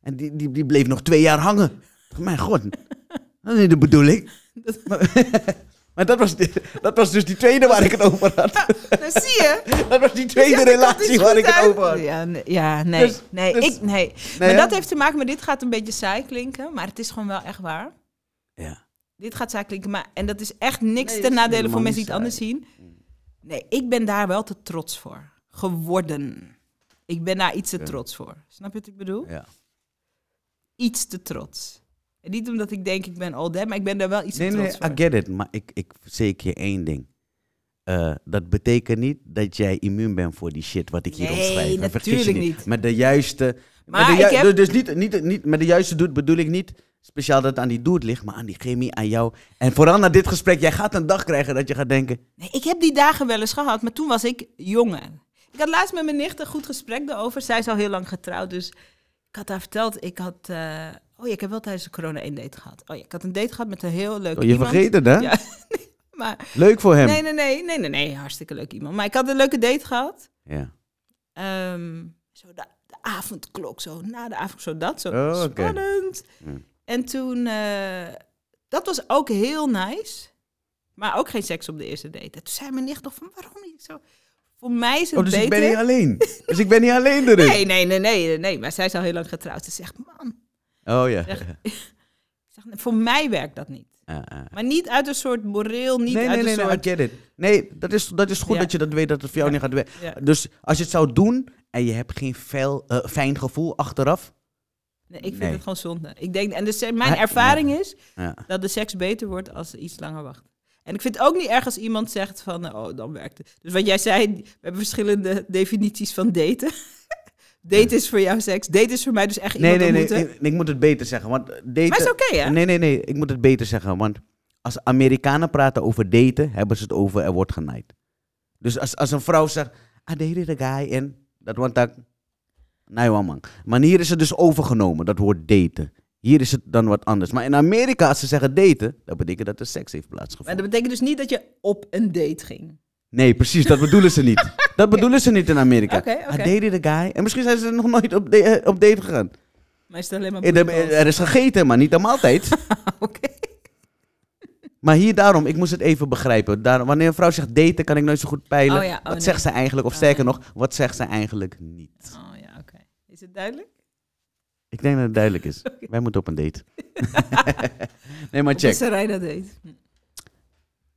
En die, die, die bleef nog twee jaar hangen. Mijn god, *laughs* dat is niet de bedoeling. *laughs* *laughs* Maar dat was, dat was dus die tweede waar ik het over had. Ja, ah, nou, zie je. *laughs* Dat was die dus tweede relatie waar ik het over had. Ja, nee, ja, nee, dus- nee, dus- ik, nee. Maar dat heeft te maken met dit gaat een beetje saai klinken, maar het is gewoon wel echt waar. Ja. Dit gaat saai klinken, maar, en dat is echt niks nee, ten nadele van mensen die het anders zien. Nee, ik ben daar wel te trots voor. Geworden. Ik ben daar iets te trots voor. Snap je wat ik bedoel? Ja. Iets te trots. En niet omdat ik denk ik ben al dead, maar ik ben daar wel iets nee, nee, Nee, I get it. Maar ik, ik zeker je één ding. Eh, dat betekent niet dat jij immuun bent voor die shit wat ik hier nee, omschrijf. Nee, natuurlijk niet. niet. Met de juiste... Maar met de heb... Dus niet, niet, niet met de juiste doet bedoel ik niet speciaal dat het aan die doet ligt, maar aan die chemie, aan jou. En vooral na dit gesprek, jij gaat een dag krijgen dat je gaat denken... Nee, ik heb die dagen wel eens gehad, maar toen was ik jonger. Ik had laatst met mijn nicht een goed gesprek erover. Zij is al heel lang getrouwd, dus ik had haar verteld, ik had... Eh, Oh ja, ik heb wel tijdens de corona een date gehad. Oh ja, ik had een date gehad met een heel leuk oh, je iemand. vergeten, hè? Ja, *laughs* maar, leuk voor hem. Nee, nee, nee, nee, nee, nee, hartstikke leuk iemand. Maar ik had een leuke date gehad. Ja. Ehm, zo de, avondklok, zo na de avond, zo dat, zo oh, spannend. En toen, eh, dat was ook heel nice, maar ook geen seks op de eerste date. toen zei mijn nicht nog van, waarom niet zo? Voor mij is het oh, dus ik ben niet alleen. dus ik ben niet alleen erin. *laughs* Nee, nee, nee, nee, nee, maar zij is al heel lang getrouwd. Ze zegt, man, Oh ja. Zeg, *laughs* voor mij werkt dat niet. Maar niet uit een soort moreel, niet nee, uit nee, een nee, soort... Nee, nee, nee, dat is, dat is goed dat je dat weet, dat het voor jou niet gaat werken. Dus als je het zou doen en je hebt geen fel, eh, fijn gevoel achteraf... Nee, ik vind het gewoon zonde. Ik denk, en dus eh, mijn ervaring is dat de seks beter wordt als ze iets langer wacht. En ik vind het ook niet erg als iemand zegt van, oh, dan werkt het. Dus wat jij zei, we hebben verschillende definities van daten. *laughs* Date is voor jou seks. Date is voor mij dus echt iemand nee, ontmoeten. Nee, nee, ik moet het beter zeggen. Want daten, maar is oké, hè? Nee, nee, nee. Ik moet het beter zeggen. Want als Amerikanen praten over daten, hebben ze het over er wordt genaaid. Dus als, als een vrouw zegt, I dated a guy in, dat want dat... Nee, man. Maar hier is het dus overgenomen, dat woord daten. Hier is het dan wat anders. Maar in Amerika, als ze zeggen daten, dat betekent dat er seks heeft plaatsgevonden. Maar dat betekent dus niet dat je op een date ging. Nee, precies, dat bedoelen ze niet. *laughs* Dat bedoelen ze niet in Amerika. Okay, okay. I de guy. En misschien zijn ze nog nooit op, eh, op date gegaan. Maar alleen maar Er- is gegeten, maar niet helemaal maaltijd. *laughs* Oké. Maar hier daarom, ik moest het even begrijpen. Daar, wanneer een vrouw zegt daten, kan ik nooit zo goed peilen. Oh oh wat zegt ze eigenlijk? Of oh. sterker nog, wat zegt ze eigenlijk niet? Oh ja, oké. Is het duidelijk? Ik denk dat het duidelijk is. *laughs* Wij moeten op een date. *laughs* nee, maar check. Wat Sarayda deed.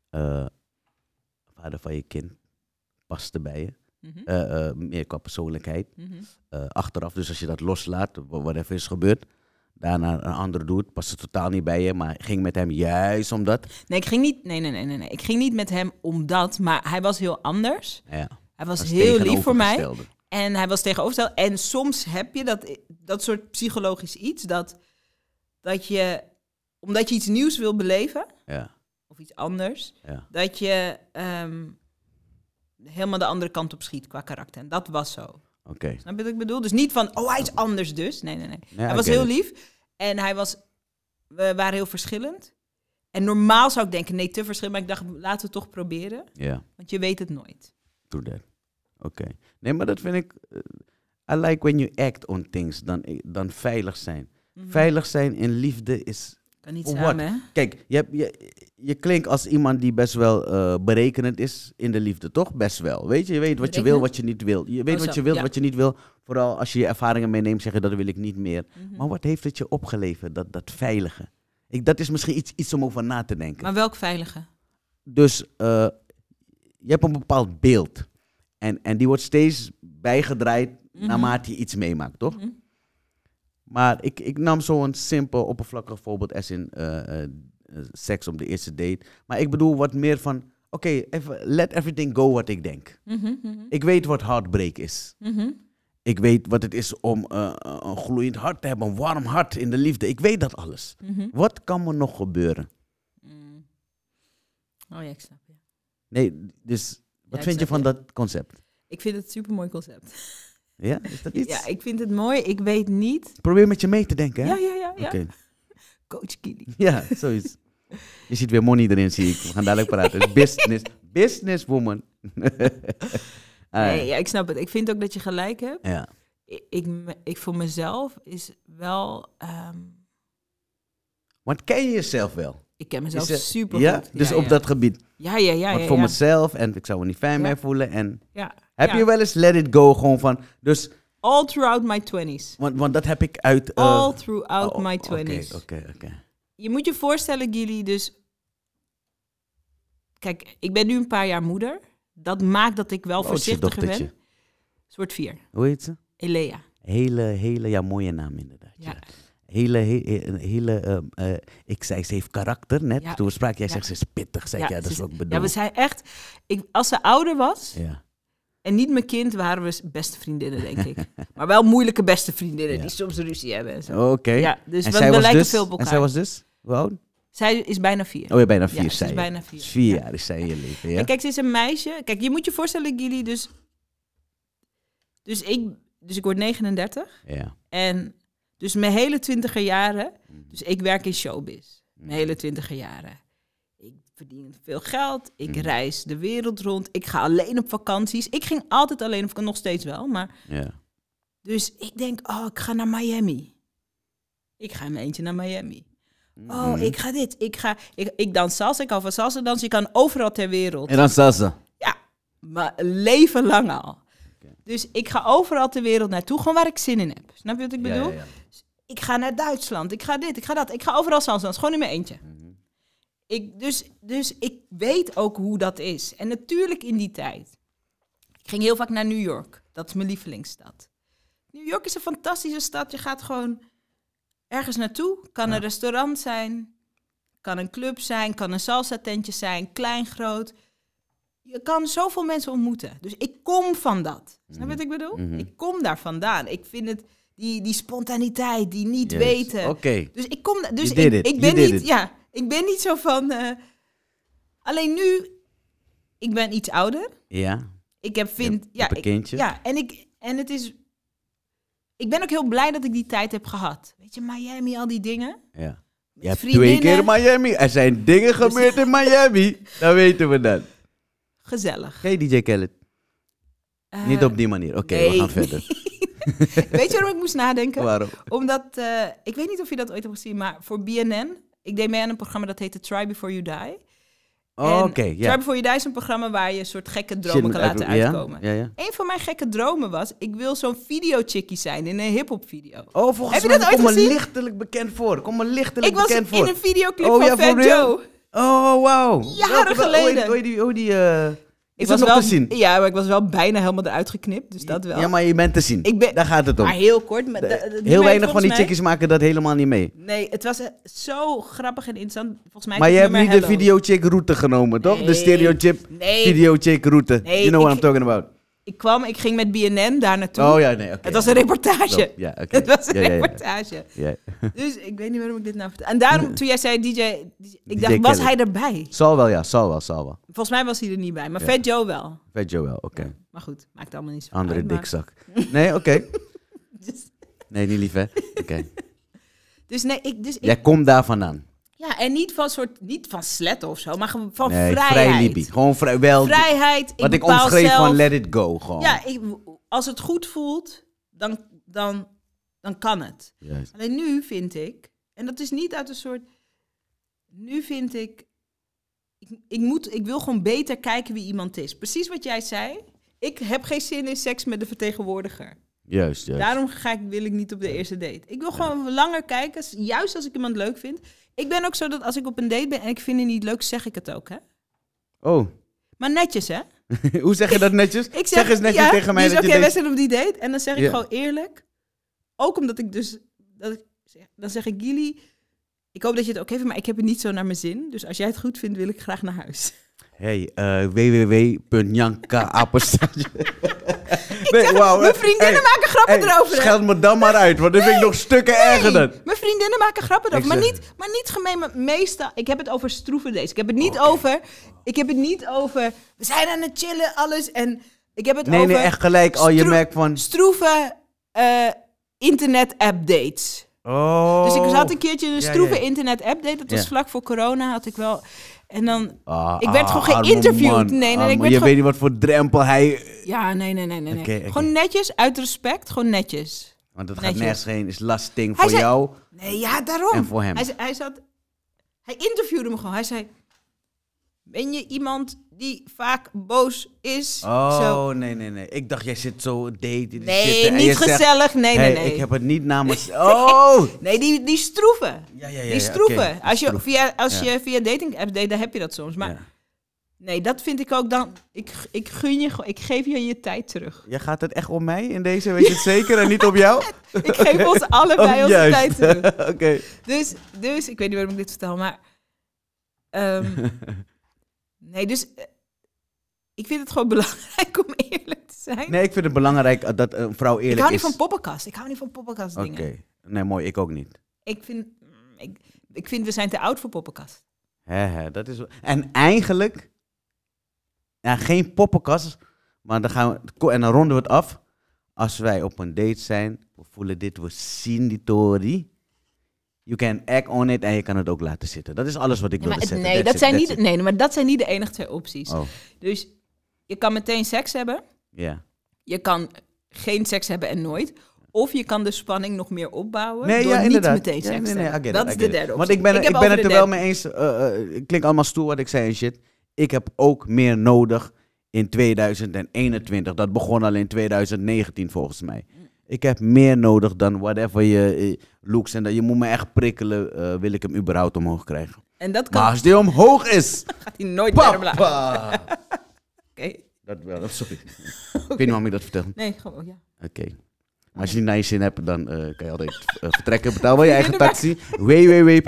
Eh, vader van je kind paste bij je. Mhm. Eh, eh, meer qua persoonlijkheid. Mhm. Eh, achteraf, dus als je dat loslaat, wat whatever is gebeurd, daarna een ander doet, past het totaal niet bij je, maar ging met hem juist omdat. Nee, ik ging niet, nee, nee, nee, nee, nee. Ik ging niet met hem omdat, maar hij was heel anders. Ja. Hij was, heel lief voor mij. En hij was tegenovergesteld. En soms heb je dat, dat soort psychologisch iets dat, dat je, omdat je iets nieuws wil beleven, ja. of iets anders, ja. dat je. Ehm, helemaal de andere kant op schiet qua karakter. En dat was zo. Oké. Okay. Snap wat ik bedoel? Dus niet van, oh, hij is anders dus. Nee, nee, nee. hij was heel lief. En hij was, we waren heel verschillend. En normaal zou ik denken, nee, te verschillend. Maar ik dacht, laten we toch proberen. Ja. Want je weet het nooit. Doe dat. Oké. Nee, maar dat vind ik... Eh, I like when you act on things. Dan, dan veilig zijn. Mhm. Veilig zijn in liefde is Kijk, je, hebt, je, je klinkt als iemand die best wel eh, berekenend is in de liefde, toch? Best wel. Weet je, je weet wat je wil, wat je niet wil. Je weet oh, wat je wilt, wat je niet wil. Vooral als je je ervaringen meeneemt, zeg je dat wil ik niet meer. Mhm. Maar wat heeft het je opgeleverd, dat, dat veilige? Ik, dat is misschien iets, iets om over na te denken. Maar welk veilige? Dus eh, je hebt een bepaald beeld. En, en die wordt steeds bijgedraaid mhm. naarmate je iets meemaakt, toch? Mhm. Maar ik, ik nam zo'n simpel, oppervlakkig voorbeeld als in eh, eh, eh, seks op de eerste date. Maar ik bedoel wat meer van, oké, okay, let everything go wat ik denk. Mhm, mhm. Ik weet wat heartbreak is. Mhm. Ik weet wat het is om een gloeiend hart te hebben, een warm hart in de liefde. Ik weet dat alles. Wat kan er nog gebeuren? Mm. Oh ja, ik snap je. Nee, dus wat vind je van dat concept? Ik vind het een supermooi concept. Ja, is dat iets? Ja, ik vind het mooi. Ik weet niet. Probeer met je mee te denken, hè? Ja, ja, ja. ja. Okay. Coach Kili. *laughs* Ja, zoiets. Je ziet weer money erin, zie ik. We gaan dadelijk praten. *laughs* business. Businesswoman. *laughs* Ah. nee, ja, ik snap het. Ik vind ook dat je gelijk hebt. Ja. Ik, ik, ik voor mezelf is wel... Um... Want ken je jezelf wel? Ik ken mezelf het, super goed. Ja? Dus op dat gebied? Ja, ja, ja. Want voor mezelf en ik zou me niet fijn mee voelen en... Ja. Heb je wel eens let it go gewoon van... Dus, All throughout my twenties. Want, want dat heb ik uit... Eh, All throughout oh, my twenties. Oké, oké. Je moet je voorstellen, Gilly, dus... Kijk, ik ben nu een paar jaar moeder. Dat maakt dat ik wel oh, voorzichtiger ben. Soort vier. Hoe heet ze? Elea. Hele, hele, ja, mooie naam inderdaad. Ja. Hele, hele, hele ehm, eh, ik zei ze heeft karakter net. Toen we spraken, jij zegt ze is pittig, Zeg ja, dat is ook bedoeld. Ja, we zijn echt, ik, als ze ouder was, ja en niet mijn kind waren we beste vriendinnen, denk ik. *laughs* maar wel moeilijke beste vriendinnen die soms ruzie hebben. Oké. Ja, dus we, lijken dus- veel op elkaar. En zij was dus? Wow. Zij is bijna vier. Oh ja, bijna vier, ja, ze is bijna vier. Vier jaar is zij in je leven, ja. En kijk, ze is een meisje. Kijk, je moet je voorstellen, Gili, dus... Dus ik, dus ik word 39. Ja. En dus mijn hele twintiger jaren... Mm. Dus ik werk in showbiz. Mijn mm. hele twintiger jaren verdien veel geld. Ik mm. reis de wereld rond. Ik ga alleen op vakanties. Ik ging altijd alleen op nog steeds wel. Maar... Yeah. Dus ik denk, oh, ik ga naar Miami. Ik ga in mijn eentje naar Miami. Oh, mhm. ik ga dit. Ik, ga, ik, ik dans salsa. Ik hou van salsa dansen. Ik kan overal ter wereld. En dan salsa? Ja, maar leven lang al. Dus ik ga overal ter wereld naartoe, gewoon waar ik zin in heb. Snap je wat ik bedoel? Dus ik ga naar Duitsland, ik ga dit, ik ga dat. Ik ga overal salsa dansen, gewoon in mijn eentje. Mhm. Ik, dus, dus ik weet ook hoe dat is. En natuurlijk in die tijd. Ik ging heel vaak naar New York. Dat is mijn lievelingsstad. New York is een fantastische stad. Je gaat gewoon ergens naartoe. Kan een restaurant zijn, kan een club zijn, kan een salsa-tentje zijn, klein, groot. Je kan zoveel mensen ontmoeten. Dus ik kom van dat. Mm Snap je wat mhm. ik bedoel? Mhm. Ik kom daar vandaan. Ik vind het die, die spontaniteit, die niet weten. Dus ik kom. Dus ik, ik, ben niet. Ja, ik ben niet zo van. Eh, alleen nu, ik ben iets ouder. Ja. Ik heb vind. ja, ik, ja, en ik. En het is. Ik ben ook heel blij dat ik die tijd heb gehad. Weet je, Miami, al die dingen. Ja. je hebt twee keer Miami. Er zijn dingen gebeurd in Miami. Dat weten we dan. Gezellig. Geen DJ Khaled. Eh, niet op die manier. Oké, we gaan verder. *laughs* weet je waarom ik moest nadenken? Waarom? Omdat, eh, ik weet niet of je dat ooit hebt gezien, maar voor BNN ik deed mee aan een programma dat heette Try Before You Die. Oh, Oké, okay, Try Before You Die is een programma waar je soort gekke dromen kan laten uitkomen. Een van mijn gekke dromen was, ik wil zo'n chickie zijn in een hip-hop video. Oh, volgens mij kom me lichtelijk bekend voor. Kom me lichtelijk bekend voor. Ik was in een videoclip oh, van Fat Joe. Oh, wow Jaren geleden. Hoe die, die, eh, ik was nog wel, te zien? Ja, maar ik was wel bijna helemaal eruit geknipt, dus dat wel. Ja, maar je bent te zien. Daar gaat het om. Maar heel kort. Maar heel weinig van die chickies maken dat helemaal niet mee. Nee, het was eh, zo grappig en interessant. Volgens mij maar je hebt niet de videochick route genomen, toch? Nee. De stereotype nee. videochick route. Nee, you know what I'm talking about ik kwam, ik ging met BNN daar naartoe. Oh ja, nee, oké. het was een reportage. Ja, oké. *laughs* Het was een reportage. Ja, *laughs* dus ik weet niet waarom ik dit nou vertel. En daarom, toen jij zei DJ, ik dacht, was hij erbij? Zal wel, ja, zal wel, zal wel. Volgens mij was hij er niet bij, maar vet Joe wel. vet Joe wel, oké. maar goed, maakt allemaal niet zo Andere dikzak. Nee, oké. *laughs* Dus- nee, niet lief, hè? Oké. dus nee, ik... Dus jij komt daar vandaan? Ja, en niet van soort, niet van slet of zo, maar van nee, vrijheid. Gewoon Vrijheid. Wat ik, ik van let it go gewoon. Ja, ik, als het goed voelt, dan, dan, dan kan het. Alleen nu vind ik, en dat is niet uit een soort. Nu vind ik, ik, ik, moet, ik wil gewoon beter kijken wie iemand is. Precies wat jij zei. Ik heb geen zin in seks met de vertegenwoordiger. Juist, Daarom ga ik, wil ik niet op de eerste date. Ik wil gewoon langer kijken, juist als ik iemand leuk vind. Ik ben ook zo dat als ik op een date ben en ik vind het niet leuk, zeg ik het ook, hè? Oh. Maar netjes, hè? *laughs* Hoe zeg je dat netjes? *laughs* ik zeg, eens netjes tegen mij dus dat okay, je... Oké, zijn op die date. En dan zeg ik gewoon eerlijk. Ook omdat ik dus... Dat ik, dan zeg ik, jullie... Ik hoop dat je het ook okay maar ik heb het niet zo naar mijn zin. Dus als jij het goed vindt, wil ik graag naar huis. *laughs* Hey, uh, *laughs* nee, wow, eh, mijn vriendinnen maken grappen erover. Scheld me dan maar uit, want er vind ik nog stukken nee, erger dan. Mijn vriendinnen maken grappen erover. Maar niet, maar niet gemeen, maar meestal... Ik heb het over stroeven deze. Ik heb het niet over... Ik heb het niet over... We zijn aan het chillen, alles. En ik heb het nee, over... Nee, echt gelijk. Al je merk van... Stroeve eh, internet-updates. Oh. Dus ik zat een keertje een stroeve internet-update. Dat was vlak voor corona. Had ik wel... En dan, ah, ik werd gewoon ah, geïnterviewd. Nee, nee, nee, ik werd je weet niet wat voor drempel hij... Ja, nee, nee, nee. nee, Gewoon netjes, uit respect, gewoon netjes. Want dat netjes. gaat nergens heen, is lasting voor jou. Nee, ja, daarom. En voor hem. Hij, hij, zat... hij interviewde me gewoon. Hij zei, ben je iemand die vaak boos is. Oh, nee, nee, nee. Ik dacht, jij zit zo deed. Nee, niet gezellig. nee, nee, nee. ik heb het niet namens... *laughs* Oh! nee, die, die stroeven. Ja, ja, ja. Die stroeven. als je, via, als je via dating app deed, dan heb je dat soms. Maar nee, dat vind ik ook dan... Ik, ik gun je Ik geef je je tijd terug. Jij gaat het echt om mij in deze, weet je het zeker? En niet om jou? *laughs* ik geef ons allebei oh, onze tijd terug. *laughs* Oké. Dus, dus, ik weet niet waarom ik dit vertel, maar... Ehm, Nee, dus eh, ik vind het gewoon *laughs* belangrijk om eerlijk te zijn. Nee, ik vind het belangrijk dat een vrouw eerlijk is. Ik hou niet van poppenkast. Ik hou niet van poppenkast dingen. Oké. Nee, mooi. Ik ook niet. Ik vind, mm, ik, ik vind we zijn te oud voor poppenkast. He, he, dat is... En eigenlijk... Ja, geen poppenkast. Maar dan gaan we... En dan ronden we het af. Als wij op een date zijn. We voelen dit. We zien die tori. You can act on it en je kan het ook laten zitten. Dat is alles wat ik wil wilde zeggen. Nee, dat zijn niet, nee, maar dat zijn niet de enige twee opties. Oh. Dus je kan meteen seks hebben. Ja. Je kan geen seks hebben en nooit. Of je kan de spanning nog meer opbouwen nee, door niet meteen seks ja, nee, Dat is de derde optie. Want ik ben, ik, ben het er wel mee eens. Uh, uh, klinkt allemaal stoer wat ik zei en shit. Ik heb ook meer nodig in 2021. Dat begon al in 2019 volgens mij. Mm. Ik heb meer nodig dan whatever je looks. En dat je moet me echt prikkelen, eh, wil ik hem überhaupt omhoog krijgen. En dat kan... Maar als die omhoog is... *laughs* gaat hij nooit meer omlaag. *laughs* Oké. Dat wel, sorry. okay. *laughs* Ik weet niet waarom ik dat vertel? Nee, gewoon, oh ja. Oké. Maar als je niet naar je zin hebt, dan eh, kan je altijd eh, vertrekken. Betaal wel je eigen taxi. Wee, wee, wee.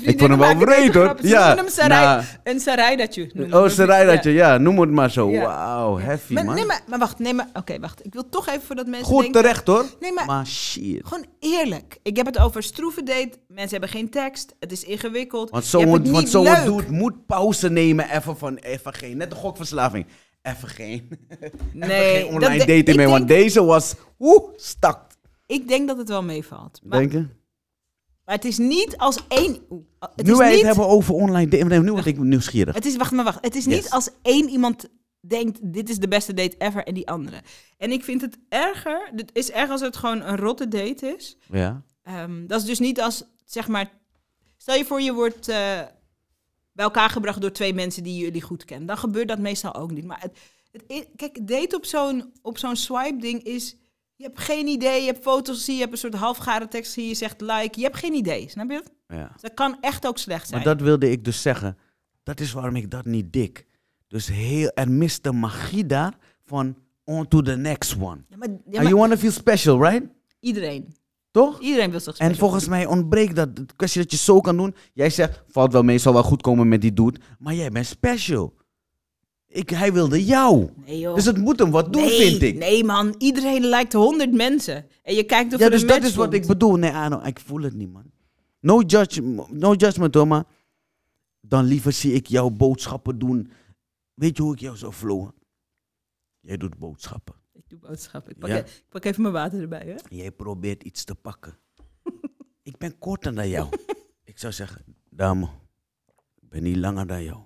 Ik vond hem wel breed hoor. Ja, nou. een sarai, een Sarai Oh, je ja. Noem het maar zo. Wauw, heavy man. Nee, maar, wacht, nee, maar oké, wacht. Ik wil toch even voor dat mensen Goed terecht hoor. Nee, maar, shit. Gewoon eerlijk. Ik heb het over stroeve date. Mensen hebben geen tekst. Het is ingewikkeld. Want zo'n wat zo doet moet pauze nemen even van even geen. Net de gokverslaving. Even geen. *laughs* nee. geen online dating meer. Want deze was, oeh, stakt. Ik denk dat het wel meevalt. Denk maar het is niet als één. Het nu is wij het hebben over online dating, nu word ik nieuwsgierig. Het is, wacht maar, wacht. Het is niet als één iemand denkt: dit is de beste date ever en die andere. En ik vind het erger. Het is erg als het gewoon een rotte date is. Ja. Ehm, dat is dus niet als, zeg maar. Stel je voor, je wordt eh, bij elkaar gebracht door twee mensen die jullie goed kennen. Dan gebeurt dat meestal ook niet. Maar het, het, kijk, date op zo'n, op zo'n swipe-ding is je hebt geen idee, je hebt foto's zie je hebt een soort halfgare tekst hier, je zegt like. Je hebt geen idee, snap je Ja. Dus dat kan echt ook slecht zijn. Maar dat wilde ik dus zeggen. Dat is waarom ik dat niet dik. Dus heel, er mist de magie daar van on to the next one. maar, you want to feel special, right? Iedereen. Toch? Iedereen wil zich En volgens mij ontbreekt dat. Het kwestie dat je zo kan doen. Jij zegt, valt wel mee, zal wel goed komen met die dude. Maar jij bent special. Ik, hij wilde jou. Dus het moet hem wat doen, vind ik. Nee, man. Iedereen lijkt honderd mensen. En je kijkt of Ja, dus dat is wat ik bedoel. Nee, Arno, ik voel het niet, man. No, judge, no judgment, hoor, Dan liever zie ik jouw boodschappen doen. Weet je hoe ik jou zou flowen? Jij doet boodschappen. Ik doe boodschappen. Ik pak, even, ik pak even mijn water erbij, hè. Jij probeert iets te pakken. *laughs* ik ben korter dan jou. *laughs* ik zou zeggen, dame, ik ben niet langer dan jou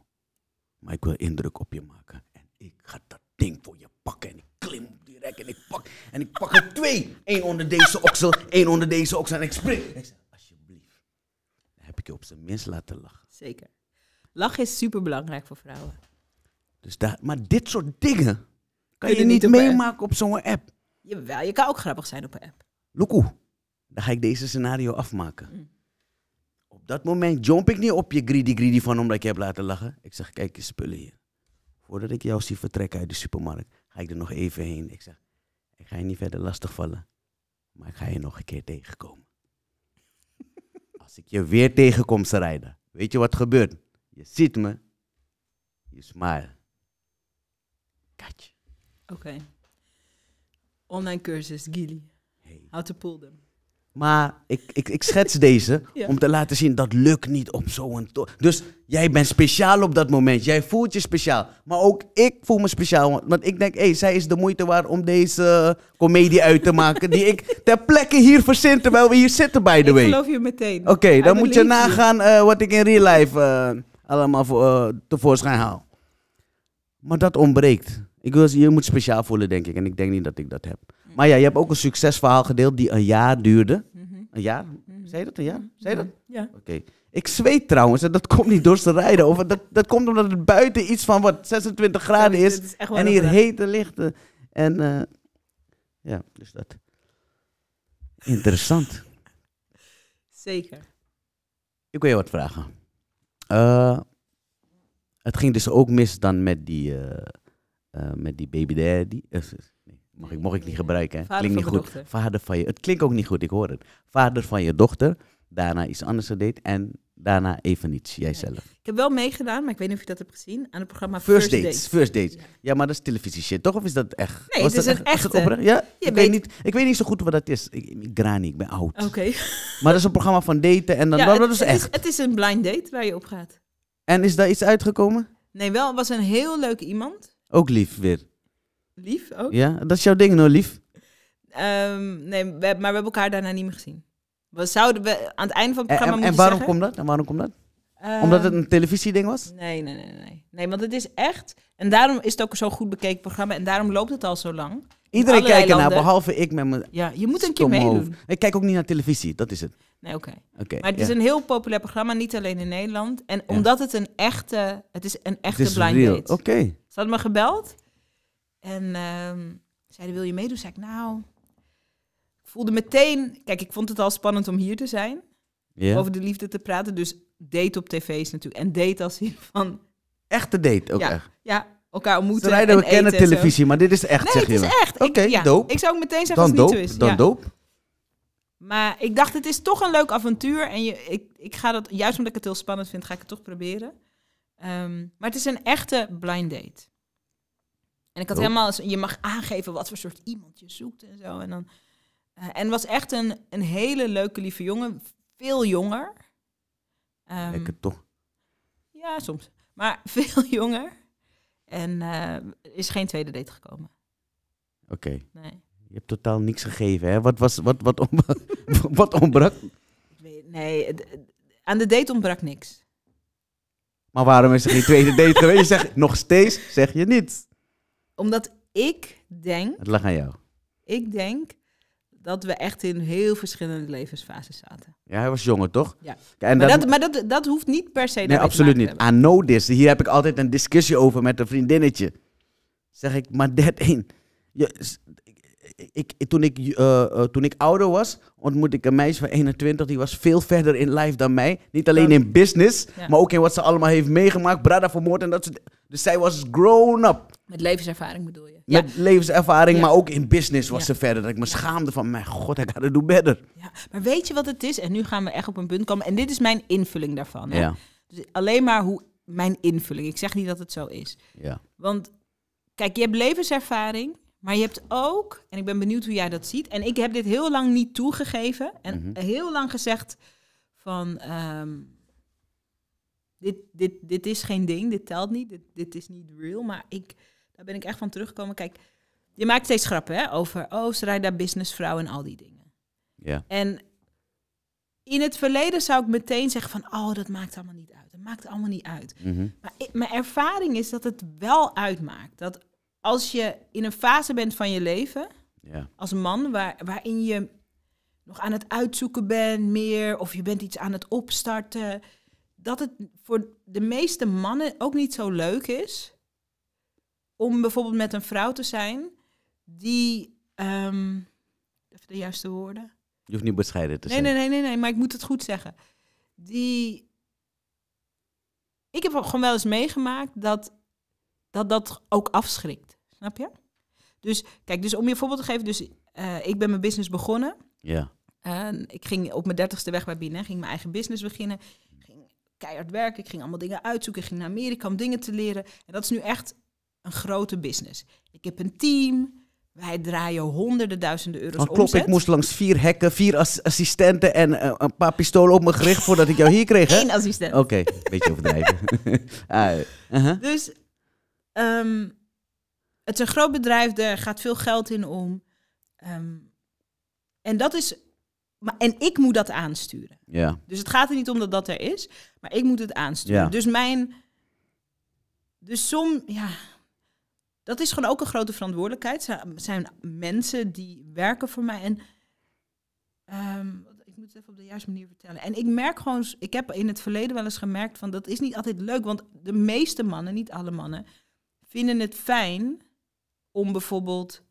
maar ik wil indruk op je maken. En ik ga dat ding voor je pakken. En ik klim direct en ik pak, en ik pak er twee. Eén onder deze oksel, één onder deze oksel. En ik spring. ik zeg, alsjeblieft. Dan heb ik je op zijn minst laten lachen. Zeker. Lachen is super belangrijk voor vrouwen. Dus daar, maar dit soort dingen kan je, niet, op meemaken op zo'n app. Jawel, je kan ook grappig zijn op een app. Loekoe, dan ga ik deze scenario afmaken. Mm dat moment jump ik niet op je greedy greedy van omdat ik je heb laten lachen. Ik zeg, kijk je spullen hier. Voordat ik jou zie vertrekken uit de supermarkt, ga ik er nog even heen. Ik zeg, ik ga je niet verder lastigvallen, maar ik ga je nog een keer tegenkomen. *laughs* Als ik je weer tegenkom, rijden, weet je wat gebeurt? Je ziet me, je smile. Katje. Oké. Online cursus, Gilly. Hey. How to pull them. Maar ik, ik, ik schets *laughs* deze om te laten zien dat lukt niet op zo'n... Dus jij bent speciaal op dat moment. Jij voelt je speciaal. Maar ook ik voel me speciaal. Want ik denk, hé, hey, zij is de moeite waard om deze comedie uit te maken. die ik *laughs* ter plekke hier verzin terwijl we hier zitten, by the way. Ik geloof je meteen. Oké, dan moet je nagaan eh, wat ik in real life eh, allemaal voor, eh, tevoorschijn haal. Maar dat ontbreekt. Ik wil, je moet speciaal voelen, denk ik. En ik denk niet dat ik dat heb. Maar ja, je hebt ook een succesverhaal gedeeld die een jaar duurde. Mhm. Een jaar? Mhm. Zei dat een jaar? Mhm. Zei dat? Ja. Oké. Ik zweet trouwens, en dat komt niet door te rijden. dat, dat komt omdat het buiten iets van wat 26 graden is. en hier hete lichten. En eh, ja, dus dat. Interessant. Zeker. Ik wil je wat vragen. Eh, het ging dus ook mis dan met die, uh, met die baby daddy. Mag ik, mocht ik niet gebruiken, hè? Vader klinkt niet goed. Dochter. Vader van je. Het klinkt ook niet goed, ik hoor het. Vader van je dochter, daarna iets anders gedate. en daarna even niets, jijzelf. Ik heb wel meegedaan, maar ik weet niet of je dat hebt gezien, aan het programma First, Dates. First Dates. Ja. maar dat is televisie shit, toch? Of is dat echt? Nee, Was is dat echt, ja? ik, weet... niet, ik weet niet zo goed wat dat is. Ik, ik grani, ik ben oud. Oké. *laughs* maar dat is een programma van daten en dan... Ja, dat is het echt. Is, het is een blind date waar je op gaat. En is daar iets uitgekomen? Nee, wel. was een heel leuke iemand. Ook lief weer. Lief ook? Ja, dat is jouw ding, hoor, lief? Ehm, nee, maar we hebben elkaar daarna niet meer gezien. We zouden we aan het einde van het programma en, en, en waarom komt dat? En waarom komt dat? Ehm, omdat het een televisieding was? Nee, nee, nee, nee. Nee, want het is echt... En daarom is het ook zo'n goed bekeken programma. En daarom loopt het al zo lang. Iedereen kijkt ernaar, behalve ik met mijn Ja, je moet een keer meedoen. Ik kijk ook niet naar televisie, dat is het. Nee, oké. maar het is een heel populair programma, niet alleen in Nederland. En omdat het een echte... Het is een echte blind date. Oké. Ze hadden me gebeld... En ehm, zeiden, wil je meedoen? Zei ik, nou, ik voelde meteen... Kijk, ik vond het al spannend om hier te zijn. Over de liefde te praten. Dus date op tv is natuurlijk... En date als in van... Echte date ook ja, echt? Ja, elkaar ontmoeten Ze rijden, we kennen televisie, maar dit is echt, zeg je het is echt. Oké, okay, ja, doop. Ik zou ook meteen zeggen dan het niet zo is. Dan doop. Maar ik dacht, het is toch een leuk avontuur. En je, ik, ik ga dat, juist omdat ik het heel spannend vind, ga ik het toch proberen. Ehm, maar het is een echte blind date. En ik had oh. helemaal, je mag aangeven wat voor soort iemand je zoekt en zo. En, dan, eh, en was echt een, een hele leuke, lieve jongen. Veel jonger. Um, Lekker toch? Ja, soms. Maar *laughs* veel jonger. En eh, is geen tweede date gekomen. Oké. Nee. Je hebt totaal niks gegeven, hè? Wat, was, wat, wat, *laughs* wat ontbrak? Nee, aan de date ontbrak niks. Maar waarom is er geen tweede date geweest? Je zegt nog steeds, zeg je niet omdat ik denk. Het lag aan jou. Ik denk dat we echt in heel verschillende levensfases zaten. Ja, hij was jonger, toch? Ja. maar dat, maar dat, dat hoeft niet per se. Nee, absoluut niet. I no this. Hier heb ik altijd een discussie over met een vriendinnetje. Zeg ik, maar dat één. Ik, toen, ik, eh, eh, toen ik ouder was, ontmoette ik een meisje van 21. Die was veel verder in life dan mij. Niet alleen in business, maar ook in wat ze allemaal heeft meegemaakt. Brada vermoord en dat soort Dus zij was grown up. Met levenservaring bedoel je? Met ja. levenservaring, maar ook in business was ja. ze verder. Dat ik me schaamde van, mijn god, ik had het doen better. Ja. Maar weet je wat het is? En nu gaan we echt op een punt komen. En dit is mijn invulling daarvan. Hè? Dus alleen maar hoe mijn invulling. Ik zeg niet dat het zo is. Ja. Want kijk, je hebt levenservaring, maar je hebt ook, en ik ben benieuwd hoe jij dat ziet. En ik heb dit heel lang niet toegegeven en mhm. heel lang gezegd van. Ehm, dit, dit, dit is geen ding, dit telt niet, dit, dit is niet real. Maar ik, daar ben ik echt van teruggekomen. Kijk, je maakt steeds grappen hè, over, oh, businessvrouw en al die dingen. Ja. En in het verleden zou ik meteen zeggen van, oh, dat maakt allemaal niet uit. Dat maakt allemaal niet uit. Mhm. Maar mijn ervaring is dat het wel uitmaakt. Dat als je in een fase bent van je leven, ja. als man, waar, waarin je nog aan het uitzoeken bent meer, of je bent iets aan het opstarten, dat het voor de meeste mannen ook niet zo leuk is om bijvoorbeeld met een vrouw te zijn die. Ehm, even de juiste woorden. Je hoeft niet bescheiden te nee, zijn. Nee, nee, nee, nee, maar ik moet het goed zeggen. Die. Ik heb gewoon wel eens meegemaakt dat dat, dat ook afschrikt. Snap je? Dus kijk, dus om je voorbeeld te geven, dus eh, ik ben mijn business begonnen. Ja. ik ging op mijn dertigste weg bij binnen, ging mijn eigen business beginnen. Ging keihard werken, ik ging allemaal dingen uitzoeken, ik ging naar Amerika om dingen te leren. En dat is nu echt een grote business. Ik heb een team. Wij draaien honderden duizenden euro's Want, klopt, ik moest langs vier hekken, vier assistenten en eh, een paar pistolen op mijn gericht voordat ik jou hier kreeg. Eén assistent. Oké, okay, een beetje overdrijven. *laughs* Uh-huh. Dus ehm, het is een groot bedrijf, daar gaat veel geld in om. Ehm, en dat is. Maar, en ik moet dat aansturen. Ja. Dus het gaat er niet om dat dat er is, maar ik moet het aansturen. Dus mijn. Dus som. Ja dat is gewoon ook een grote verantwoordelijkheid. zijn mensen die werken voor mij. En ehm, ik moet het even op de juiste manier vertellen. En ik merk gewoon, ik heb in het verleden wel eens gemerkt van dat is niet altijd leuk. Want de meeste mannen, niet alle mannen, vinden het fijn om bijvoorbeeld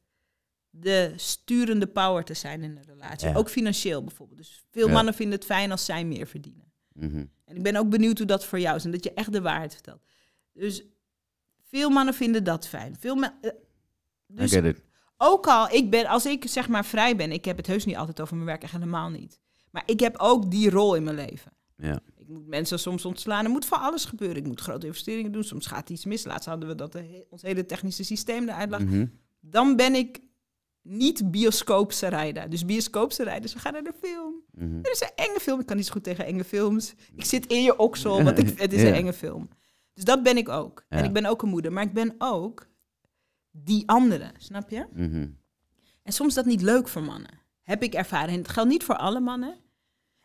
de sturende power te zijn in een relatie. Ook financieel bijvoorbeeld. Dus veel mannen vinden het fijn als zij meer verdienen. Mhm. En ik ben ook benieuwd hoe dat voor jou is en dat je echt de waarheid vertelt. Dus veel mannen vinden dat fijn. Veel eh, dus Ook al, ik ben, als ik zeg maar vrij ben, ik heb het heus niet altijd over mijn werk, echt helemaal niet. Maar ik heb ook die rol in mijn leven. Ja. Ik moet mensen soms ontslaan. Er moet van alles gebeuren. Ik moet grote investeringen doen. Soms gaat iets mis. Laatst hadden we dat eh, ons hele technische systeem eruit lag. Mhm. Dan ben ik niet bioscoopse rijden. Dus bioscoopse rijden, ze we gaan naar de film. Mhm. Er is een enge film. Ik kan niet zo goed tegen enge films. Ik zit in je oksel, want *laughs* het is een enge film. Dus dat ben ik ook. En ik ben ook een moeder, maar ik ben ook die andere, snap je? Mhm. En soms is dat niet leuk voor mannen. Heb ik ervaren. En het geldt niet voor alle mannen.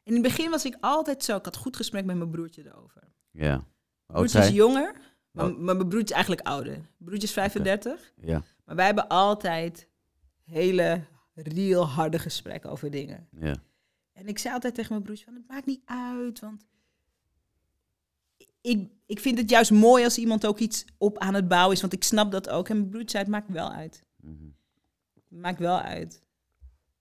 in het begin was ik altijd zo. Ik had goed gesprek met mijn broertje erover. Ja. Broertje is jonger, maar, mijn broertje is eigenlijk ouder. Broertje is 35. Ja. Maar wij hebben altijd hele real harde gesprekken over dingen. Ja. En ik zei altijd tegen mijn broertje van, het maakt niet uit, want ik, ik vind het juist mooi als iemand ook iets op aan het bouwen is. Want ik snap dat ook. En mijn maakt wel uit. Mm Maakt wel uit.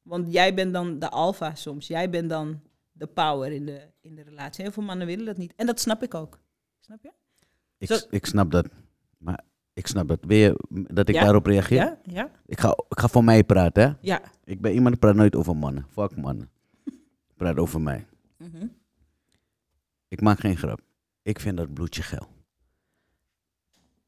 Want jij bent dan de alfa soms. Jij bent dan de power in de, in de relatie. Heel veel mannen willen dat niet. En dat snap ik ook. Snap je? Ik, ik snap dat. Maar ik snap dat. Weer dat ik daarop reageer? Ja? ja? Ik, ga, ik ga voor mij praten, hè? Ja. Ik ben iemand die praat nooit over mannen. Fuck mannen. praat over mij. Mhm. Ik maak geen grap. Ik vind dat bloedje geil.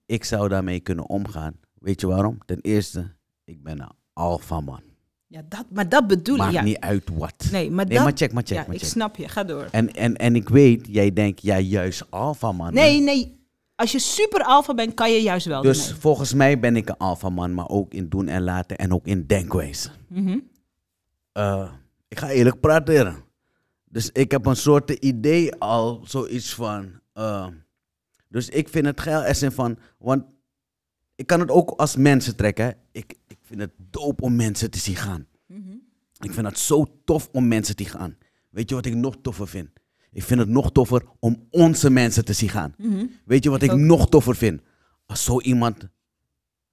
Ik zou daarmee kunnen omgaan. Weet je waarom? Ten eerste, ik ben een man. Ja, dat, maar dat bedoel je. Maakt niet uit wat. Nee, maar, maar check, maar check. maar check. ik snap je. Ga door. En, en, en ik weet, jij denkt, ja, juist man. Nee, nee. Als je super alfa bent, kan je juist wel. Dus volgens mij ben ik een man, maar ook in doen en laten en ook in denkwijze. Mhm. Eh, ik ga eerlijk praten. Dus ik heb een soort idee al, zoiets van, eh, dus ik vind het geil van, want ik kan het ook als mensen trekken. Ik, ik vind het dope om mensen te zien gaan. Mhm. Ik vind het zo tof om mensen te gaan. Weet je wat ik nog toffer vind? Ik vind het nog toffer om onze mensen te zien gaan. Mhm. Weet je wat ik, ik nog toffer vind? Als zo iemand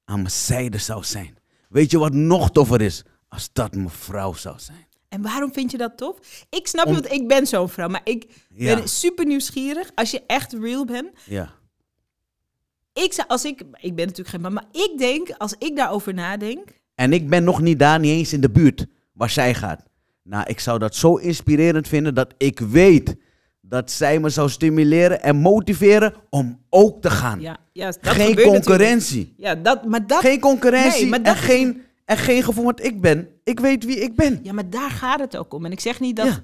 aan mijn zijde zou zijn. Weet je wat nog toffer is? Als dat mijn vrouw zou zijn. En waarom vind je dat tof? Ik snap je, want ik ben zo'n vrouw. Maar ik ben super nieuwsgierig. Als je echt real bent. Ja. Ik als ik, ik ben natuurlijk geen man, maar ik denk, als ik daarover nadenk. En ik ben nog niet daar, niet eens in de buurt waar zij gaat. Nou, ik zou dat zo inspirerend vinden dat ik weet dat zij me zou stimuleren en motiveren om ook te gaan. Ja, ja, dat geen concurrentie. Ja, dat, maar dat, geen concurrentie nee, maar dat, en geen en geen gevoel wat ik ben. Ik weet wie ik ben. Ja, maar daar gaat het ook om. En ik zeg niet dat. Ja.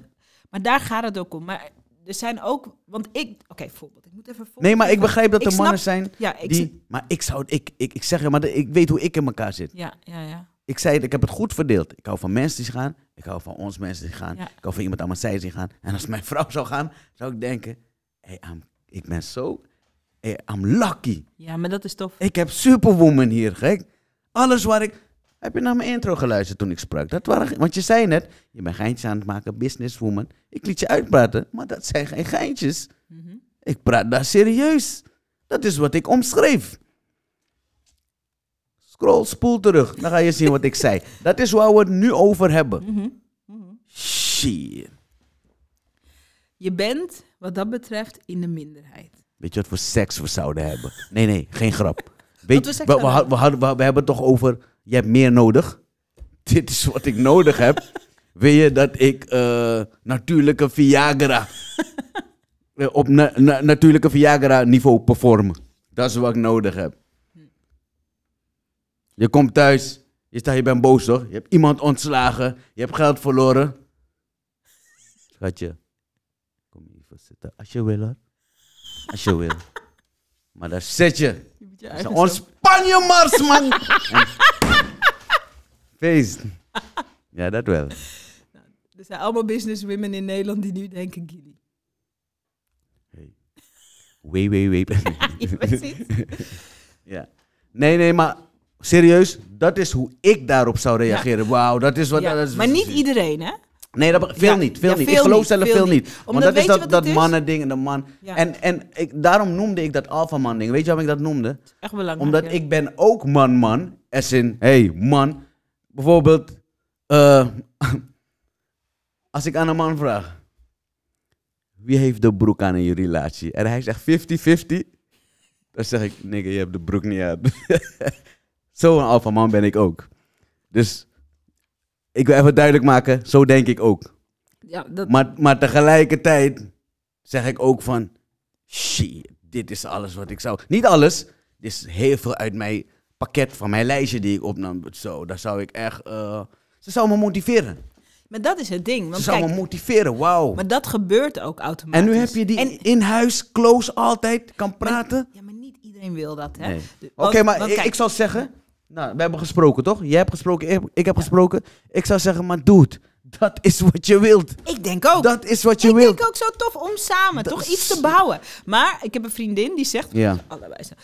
Maar daar gaat het ook om. Maar er zijn ook. Want ik. Oké, voorbeeld. Ik moet even. Voorbeeld. Nee, maar ik begrijp dat er mannen zijn. Ja, ik die, maar ik zou. Ik, ik, ik zeg je, maar ik weet hoe ik in elkaar zit. Ja, ja, ja. Ik zei, ik heb het goed verdeeld. Ik hou van mensen die gaan. Ik hou van ons mensen die gaan. Ik hou van iemand aan mijn zij die gaan. En als mijn vrouw zou gaan, zou ik denken: hey, ik ben zo. Hey, I'm lucky. Ja, maar dat is tof. Ik heb superwoman hier, gek. Alles waar ik heb je naar mijn intro geluisterd toen ik sprak? Dat waren, want je zei net, je bent geintjes aan het maken, businesswoman. Ik liet je uitpraten, maar dat zijn geen geintjes. Mhm. Ik praat daar serieus. Dat is wat ik omschreef. Scroll, spoel terug. Dan ga je zien wat ik zei. *laughs* Dat is waar we het nu over hebben. Mm Shit. Je bent, wat dat betreft, in de minderheid. Weet je wat voor seks we zouden hebben? Nee, nee, geen grap. *laughs* Weet, we, we, we, hebben het toch over je hebt meer nodig. *laughs* Dit is wat ik nodig heb. Wil je dat ik eh, natuurlijke Viagra *laughs* eh, op natuurlijke Viagra niveau perform? Dat is wat ik nodig heb. Je komt thuis, je, staat, je bent boos toch? Je hebt iemand ontslagen, je hebt geld verloren. Schatje, kom even zitten als je wil hoor. Als je wil. Maar daar zet je. je Ontspan je mars, *laughs* Feest. *laughs* ja, dat wel. Nou, er zijn allemaal businesswomen in Nederland die nu denken Gili. Hey. Wee, wee, wee. precies. *laughs* *laughs* ja. Nee, nee, maar serieus, dat is hoe ik daarop zou reageren. Wauw, dat is wat... Ja. Dat is, maar niet iedereen, hè? Nee, dat, veel niet. Veel niet. Veel ik geloof zelf veel, niet. Want dat is dat, dat mannen-ding en de man. En, en ik, daarom noemde ik dat alfaman-ding. Weet je waarom ik dat noemde? echt belangrijk. Omdat ik ben ook man-man. As in, hey, man bijvoorbeeld, eh, *laughs* als ik aan een man vraag, wie heeft de broek aan in je relatie? En hij zegt 50-50. Dan zeg ik, nigga, je hebt de broek niet aan. *laughs* Zo'n alpha man ben ik ook. Dus ik wil even duidelijk maken, zo denk ik ook. Ja, dat... maar, maar tegelijkertijd zeg ik ook van, shit, dit is alles wat ik zou... Niet alles, dit is heel veel uit mij pakket van mijn lijstje die ik opnam. Zo, daar zou ik echt. Eh, ze zou me motiveren. Maar dat is het ding. Want ze zou me motiveren, wauw. Maar dat gebeurt ook automatisch. En nu heb je die en, in huis, close altijd, kan praten. ja, maar niet iedereen wil dat, hè? Oké, maar ik, zou zeggen... Nou, we hebben gesproken, toch? Jij hebt gesproken, ik, heb gesproken. Ik zou zeggen, maar dude, dat is wat je wilt. Ik denk ook. Dat is wat je ik wilt. Ik ook zo tof om samen toch iets te bouwen. Maar ik heb een vriendin die zegt... Ja. Oh, Allebei zijn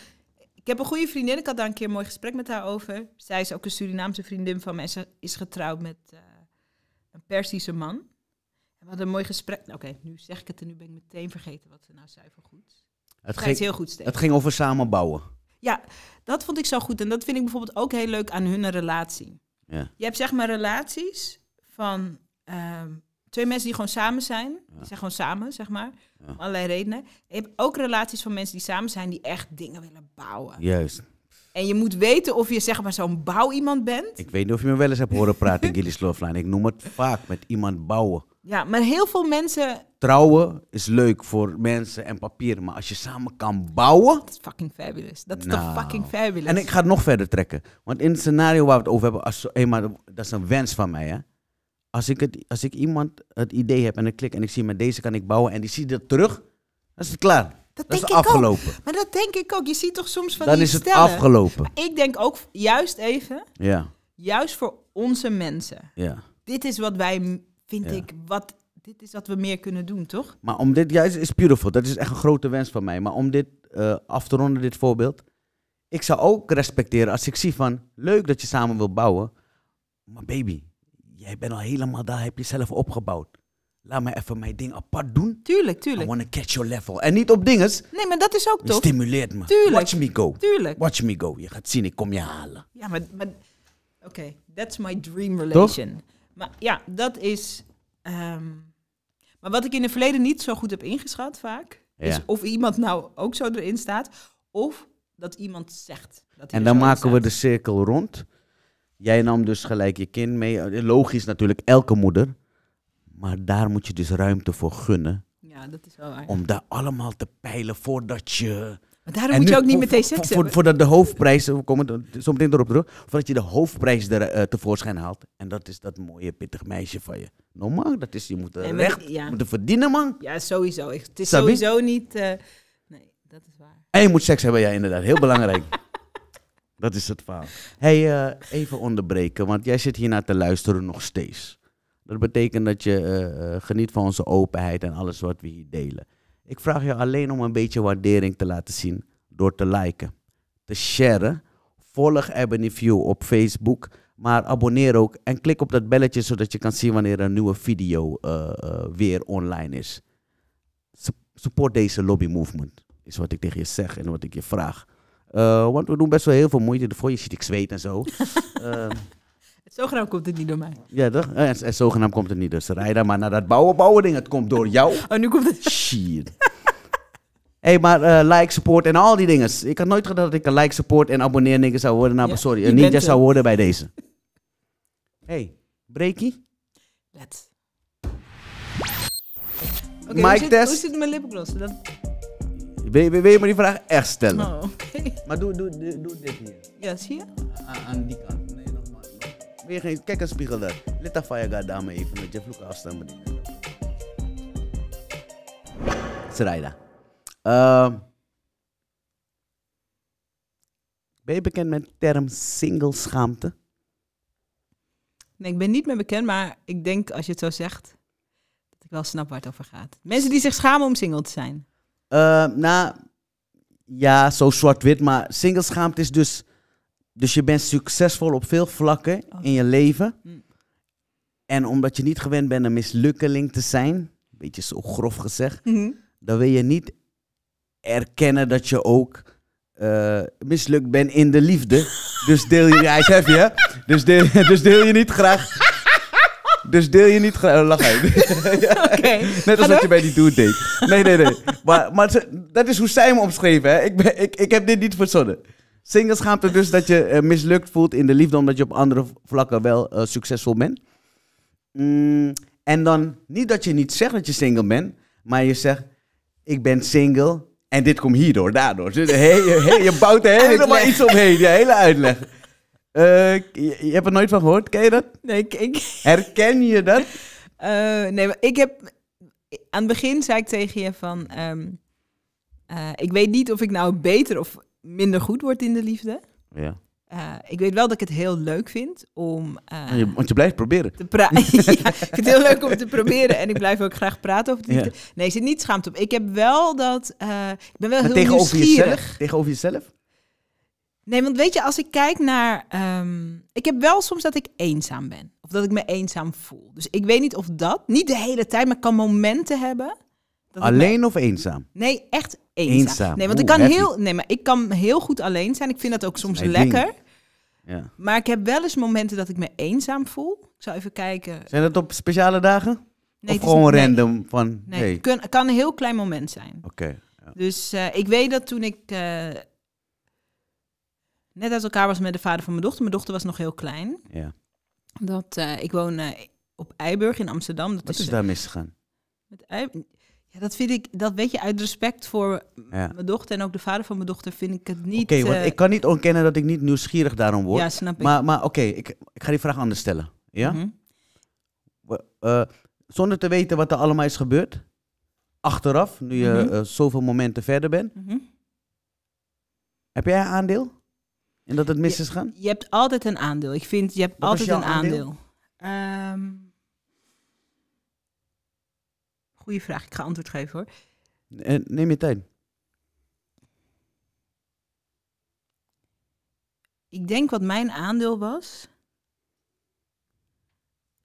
ik heb een goede vriendin. Ik had daar een keer een mooi gesprek met haar over. Zij is ook een Surinaamse vriendin van mij. ze is getrouwd met eh, een Persische man. En we hadden een mooi gesprek. Nou, oké, nu zeg ik het en nu ben ik meteen vergeten wat ze nou zei voor goed. Het ging, heel goed, het ging over samenbouwen. Ja, dat vond ik zo goed. En dat vind ik bijvoorbeeld ook heel leuk aan hun relatie. Ja. Je hebt zeg maar relaties van... Ehm, twee mensen die gewoon samen zijn. Die zijn gewoon samen, zeg maar. Ja. allerlei redenen. Je hebt ook relaties van mensen die samen zijn die echt dingen willen bouwen. Juist. En je moet weten of je zeg maar zo'n bouw iemand bent. Ik weet niet of je me wel eens hebt horen praten in Love Line. Ik noem het vaak met iemand bouwen. Ja, maar heel veel mensen... Trouwen is leuk voor mensen en papier. Maar als je samen kan bouwen... Dat is fucking fabulous. Dat is toch nou. fucking fabulous. En ik ga het nog verder trekken. Want in het scenario waar we het over hebben... Als, hey, maar, dat is een wens van mij, hè als ik, het, als ik iemand het idee heb en ik klik en ik zie met deze kan ik bouwen en die ziet dat terug, dan is het klaar. Dat, denk is afgelopen. ook. Maar dat denk ik ook. Je ziet toch soms van dan die Dan is het afgelopen. Maar ik denk ook, juist even, ja. juist voor onze mensen. Ja. Dit is wat wij, vind ik, wat, dit is wat we meer kunnen doen, toch? Maar om dit, juist ja, is beautiful. Dat is echt een grote wens van mij. Maar om dit eh, af te ronden, dit voorbeeld. Ik zou ook respecteren als ik zie van, leuk dat je samen wilt bouwen. Maar baby, jij bent al helemaal daar, heb je zelf opgebouwd. Laat me even mijn ding apart doen. Tuurlijk, tuurlijk. I want to catch your level. En niet op dinges. Nee, maar dat is ook toch? Stimuleert me. Tuurlijk. Watch me go. Tuurlijk. Watch me go. Je gaat zien, ik kom je halen. Ja, maar... maar Oké, that's my dream relation. Maar ja, dat is... Ehm, maar wat ik in het verleden niet zo goed heb ingeschat vaak... is of iemand nou ook zo erin staat... of dat iemand zegt. Dat hij en dan maken we de cirkel rond. Jij nam dus gelijk je kind mee. Eh, logisch natuurlijk, elke moeder. Maar daar moet je dus ruimte voor gunnen. Ja, dat is wel waar. Om daar allemaal te peilen voordat je... Maar daarom moet je ook niet meteen seks hebben. Voordat de hoofdprijs, we komen zometeen erop terug, voordat je de hoofdprijs er eh, tevoorschijn haalt. En dat is dat mooie, pittig meisje van je. Normaal, dat is, je moet recht ja. moeten verdienen, man. Ja, sowieso. het is sowieso niet... Eh, nee, dat is waar. En je moet seks hebben, ja, inderdaad. Heel belangrijk. *laughs* Dat is het verhaal. hey, eh, even onderbreken, want jij zit hiernaar te luisteren nog steeds. Dat betekent dat je eh, eh, geniet van onze openheid en alles wat we hier delen. Ik vraag je alleen om een beetje waardering te laten zien door te liken, te sharen. Volg Ebony View op Facebook, maar abonneer ook en klik op dat belletje zodat je kan zien wanneer een nieuwe video weer online is. Support deze lobby movement, is wat ik tegen je zeg en wat ik je vraag. Eh, want we doen best wel heel veel moeite ervoor. Je ziet ik zweet en zo. uh, *laughs* zogenaamd komt het niet door mij. Ja, toch? En, zogenaamd komt het niet door dus rijden. Maar naar dat bouwen, bouwen ding, het komt door jou. *laughs* Oh, nu komt het... Shit. hey, maar eh, like, support en al die dingen. Ik had nooit gedacht dat ik een like, support en abonneer dingen zou worden. Nou, sorry, een ninja zou worden bij deze. hey, breakie. Let's. Okay, Mic hoe zit, test. Hoe zit mijn lipglossen? Dan... Wil, je me die vraag echt stellen? Oh, oké. Maar doe, doe, doe, doe, dit hier. Ja, zie je? aan, die kant. Nee, nog maar. Wil je geen kekkerspiegel daar? Let af van dame even met je vloeken afstand Sarayda. Ehm, ben je bekend met de term single schaamte? Nee, ik ben niet meer bekend, maar ik denk als je het zo zegt, dat ik wel snap waar het over gaat. Mensen die zich schamen om single te zijn. Eh, nou, ja, zo zwart-wit, maar singleschaamte is dus... Dus je bent succesvol op veel vlakken oh. in je leven. Hm. En omdat je niet gewend bent een mislukkeling te zijn, een beetje zo grof gezegd, mhm. dan wil je niet erkennen dat je ook uh, mislukt bent in de liefde. *laughs* dus deel je, niet? is heavy hè? Dus *laughs* dus deel je niet graag dus deel je niet... Ge- oh, lach uit. *laughs* Oké. Net als wat je bij die dude deed. Nee, nee, nee. Maar, maar dat is hoe zij me omschreven. Hè. Ik, ben, ik, ik heb dit niet verzonnen. er dus dat je eh, mislukt voelt in de liefde... omdat je op andere vlakken wel eh, succesvol bent. Mm, en dan niet dat je niet zegt dat je single bent... maar je zegt, ik ben single... En dit komt hierdoor, daardoor. Dus, hey, je- hey, bouwt er *laughs* helemaal iets omheen. Je hele uitleg. Eh, je, hebt er nooit van gehoord, ken je dat? Nee, ik... Herken je dat? *laughs* Eh, nee, ik heb... Aan het begin zei ik tegen je van... Ehm, eh, ik weet niet of ik nou beter of minder goed word in de liefde. Ja. ik weet wel dat ik het heel leuk vind om. want je blijft proberen. Te pra *laughs* ik vind het heel leuk om te proberen en ik blijf ook graag praten over het ja. Nee, ik zit niet schaamt op. Ik heb wel dat. ik ben wel heel tegenover nieuwsgierig. Jezelf, tegenover jezelf? Nee, want weet je, als ik kijk naar. Ehm, ik heb wel soms dat ik eenzaam ben. Of dat ik me eenzaam voel. Dus ik weet niet of dat, niet de hele tijd, maar ik kan momenten hebben. Dat alleen of eenzaam? Nee, echt eenzaam. eenzaam. Nee, want ik, kan heel, nee, maar ik kan heel goed alleen zijn. Ik vind dat ook soms lekker. Ja. Maar ik heb wel eens momenten dat ik me eenzaam voel. Ik zal even kijken. Zijn dat op speciale dagen? Nee, of gewoon random? Van, nee, het kan, kan, een heel klein moment zijn. Oké. Dus eh, ik weet dat toen ik. Eh, net uit elkaar was met de vader van mijn dochter. Mijn dochter was nog heel klein. Ja. Dat, eh, ik woon eh, op Eiburg in Amsterdam. Dat Wat is, is daar misgegaan? Met Ja, dat vind ik, dat weet je, uit respect voor mijn dochter en ook de vader van mijn dochter vind ik het niet. Oké, want eh, ik kan niet ontkennen dat ik niet nieuwsgierig daarom word. Ja, snap ik. Maar, maar oké, ik, ik ga die vraag anders stellen. Ja? Mhm. zonder te weten wat er allemaal is gebeurd, achteraf, nu je mhm. zoveel momenten verder bent, mhm. heb jij een aandeel? En dat het mis is gaan? Je, hebt altijd een aandeel. Ik vind, je hebt altijd een aandeel. aandeel. Ehm, goeie vraag. Ik ga antwoord geven hoor. Eh, neem je tijd. Ik denk wat mijn aandeel was.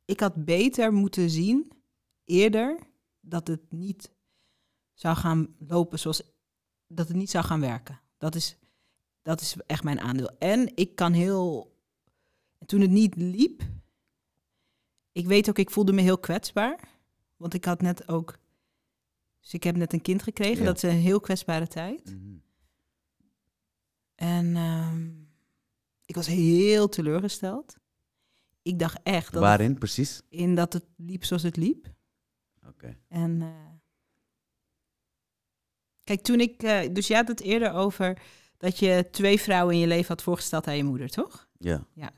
Ik had beter moeten zien eerder dat het niet zou gaan lopen zoals dat het niet zou gaan werken. Dat is dat is echt mijn aandeel. En ik kan heel. Toen het niet liep, ik weet ook, ik voelde me heel kwetsbaar. Want ik had net ook. Dus ik heb net een kind gekregen. Dat is een heel kwetsbare tijd. Mhm. En ehm, ik was heel teleurgesteld. Ik dacht echt. Dat Waarin precies? In dat het liep zoals het liep. Oké. En. Eh, kijk, toen ik. Eh, dus je had het eerder over dat je twee vrouwen in je leven had voorgesteld aan je moeder, toch? Ja. ja.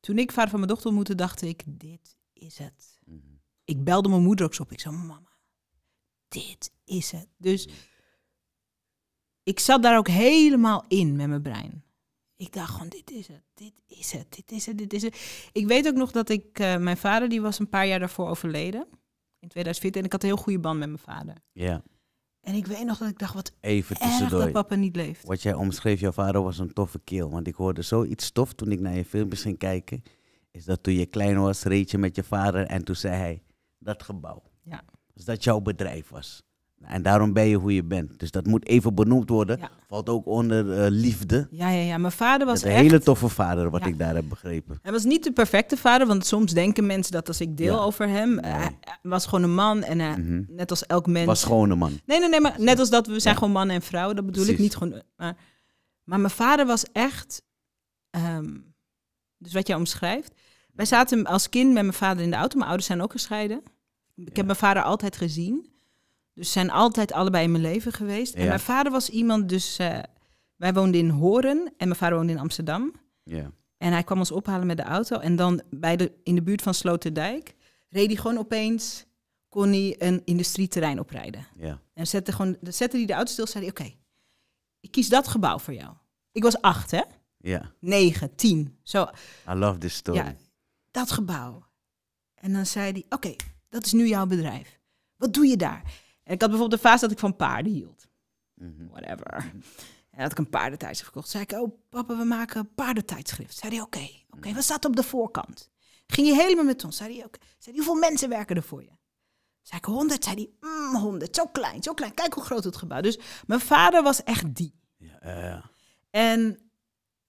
Toen ik vader van mijn dochter ontmoette, dacht ik, dit is het. Mhm. Ik belde mijn moeder ook op. Ik zei, mama, dit is het. Dus mhm. ik zat daar ook helemaal in met mijn brein. Ik dacht gewoon, dit is het, dit is het, dit is het, dit is het. Ik weet ook nog dat ik, eh, mijn vader die was een paar jaar daarvoor overleden, in 2014, en ik had een heel goede band met mijn vader. Ja. En ik weet nog dat ik dacht, wat Even tussendoor. dat papa niet leeft. Wat jij omschreef, jouw vader was een toffe keel. Want ik hoorde zoiets tof toen ik naar je filmpjes ging kijken. Is dat toen je klein was, reed je met je vader en toen zei hij, dat gebouw. Ja. Dus dat jouw bedrijf was. En daarom ben je hoe je bent. Dus dat moet even benoemd worden. Valt ook onder eh, liefde. Ja, ja, ja. Mijn vader was een hele toffe vader, wat ik daar heb begrepen. Hij was niet de perfecte vader, want soms denken mensen dat als ik deel over hem... Nee. Eh, hij was gewoon een man en eh, mhm. net als elk mens... Was gewoon een man. Nee, nee, nee, maar net als dat we zijn gewoon mannen en vrouwen. Dat bedoel ik niet gewoon... Maar, maar mijn vader was echt... Um, dus wat jij omschrijft. Wij zaten als kind met mijn vader in de auto. Mijn ouders zijn ook gescheiden. Ik heb mijn vader altijd gezien. Dus zijn altijd allebei in mijn leven geweest. En mijn vader was iemand, dus eh, wij woonden in Horen en mijn vader woonde in Amsterdam. Ja. En hij kwam ons ophalen met de auto. En dan bij de, in de buurt van Sloterdijk reed hij gewoon opeens, kon hij een industrieterrein oprijden. Ja. En zette, gewoon, zette hij de auto stil, zei hij, oké, ik kies dat gebouw voor jou. Ik was acht, hè? Ja. Negen, tien. Zo. I love this story. dat gebouw. En dan zei hij, oké, dat is nu jouw bedrijf. Wat doe je daar? En ik had bijvoorbeeld de fase dat ik van paarden hield. Mhm. Whatever. Mhm. En had ik een paardentijdschrift gekocht. Zei ik, oh papa, we maken paardentijdschrift. Zei hij, oké, oké, mhm. wat staat op de voorkant? Ging je helemaal met ons. Zei hij, oké, okay. zei hij, hoeveel mensen werken er voor je? Zei ik, honderd? Zei hij, mm, honderd. Zo klein, zo klein. Kijk hoe groot het gebouw. Dus mijn vader was echt die. Ja, En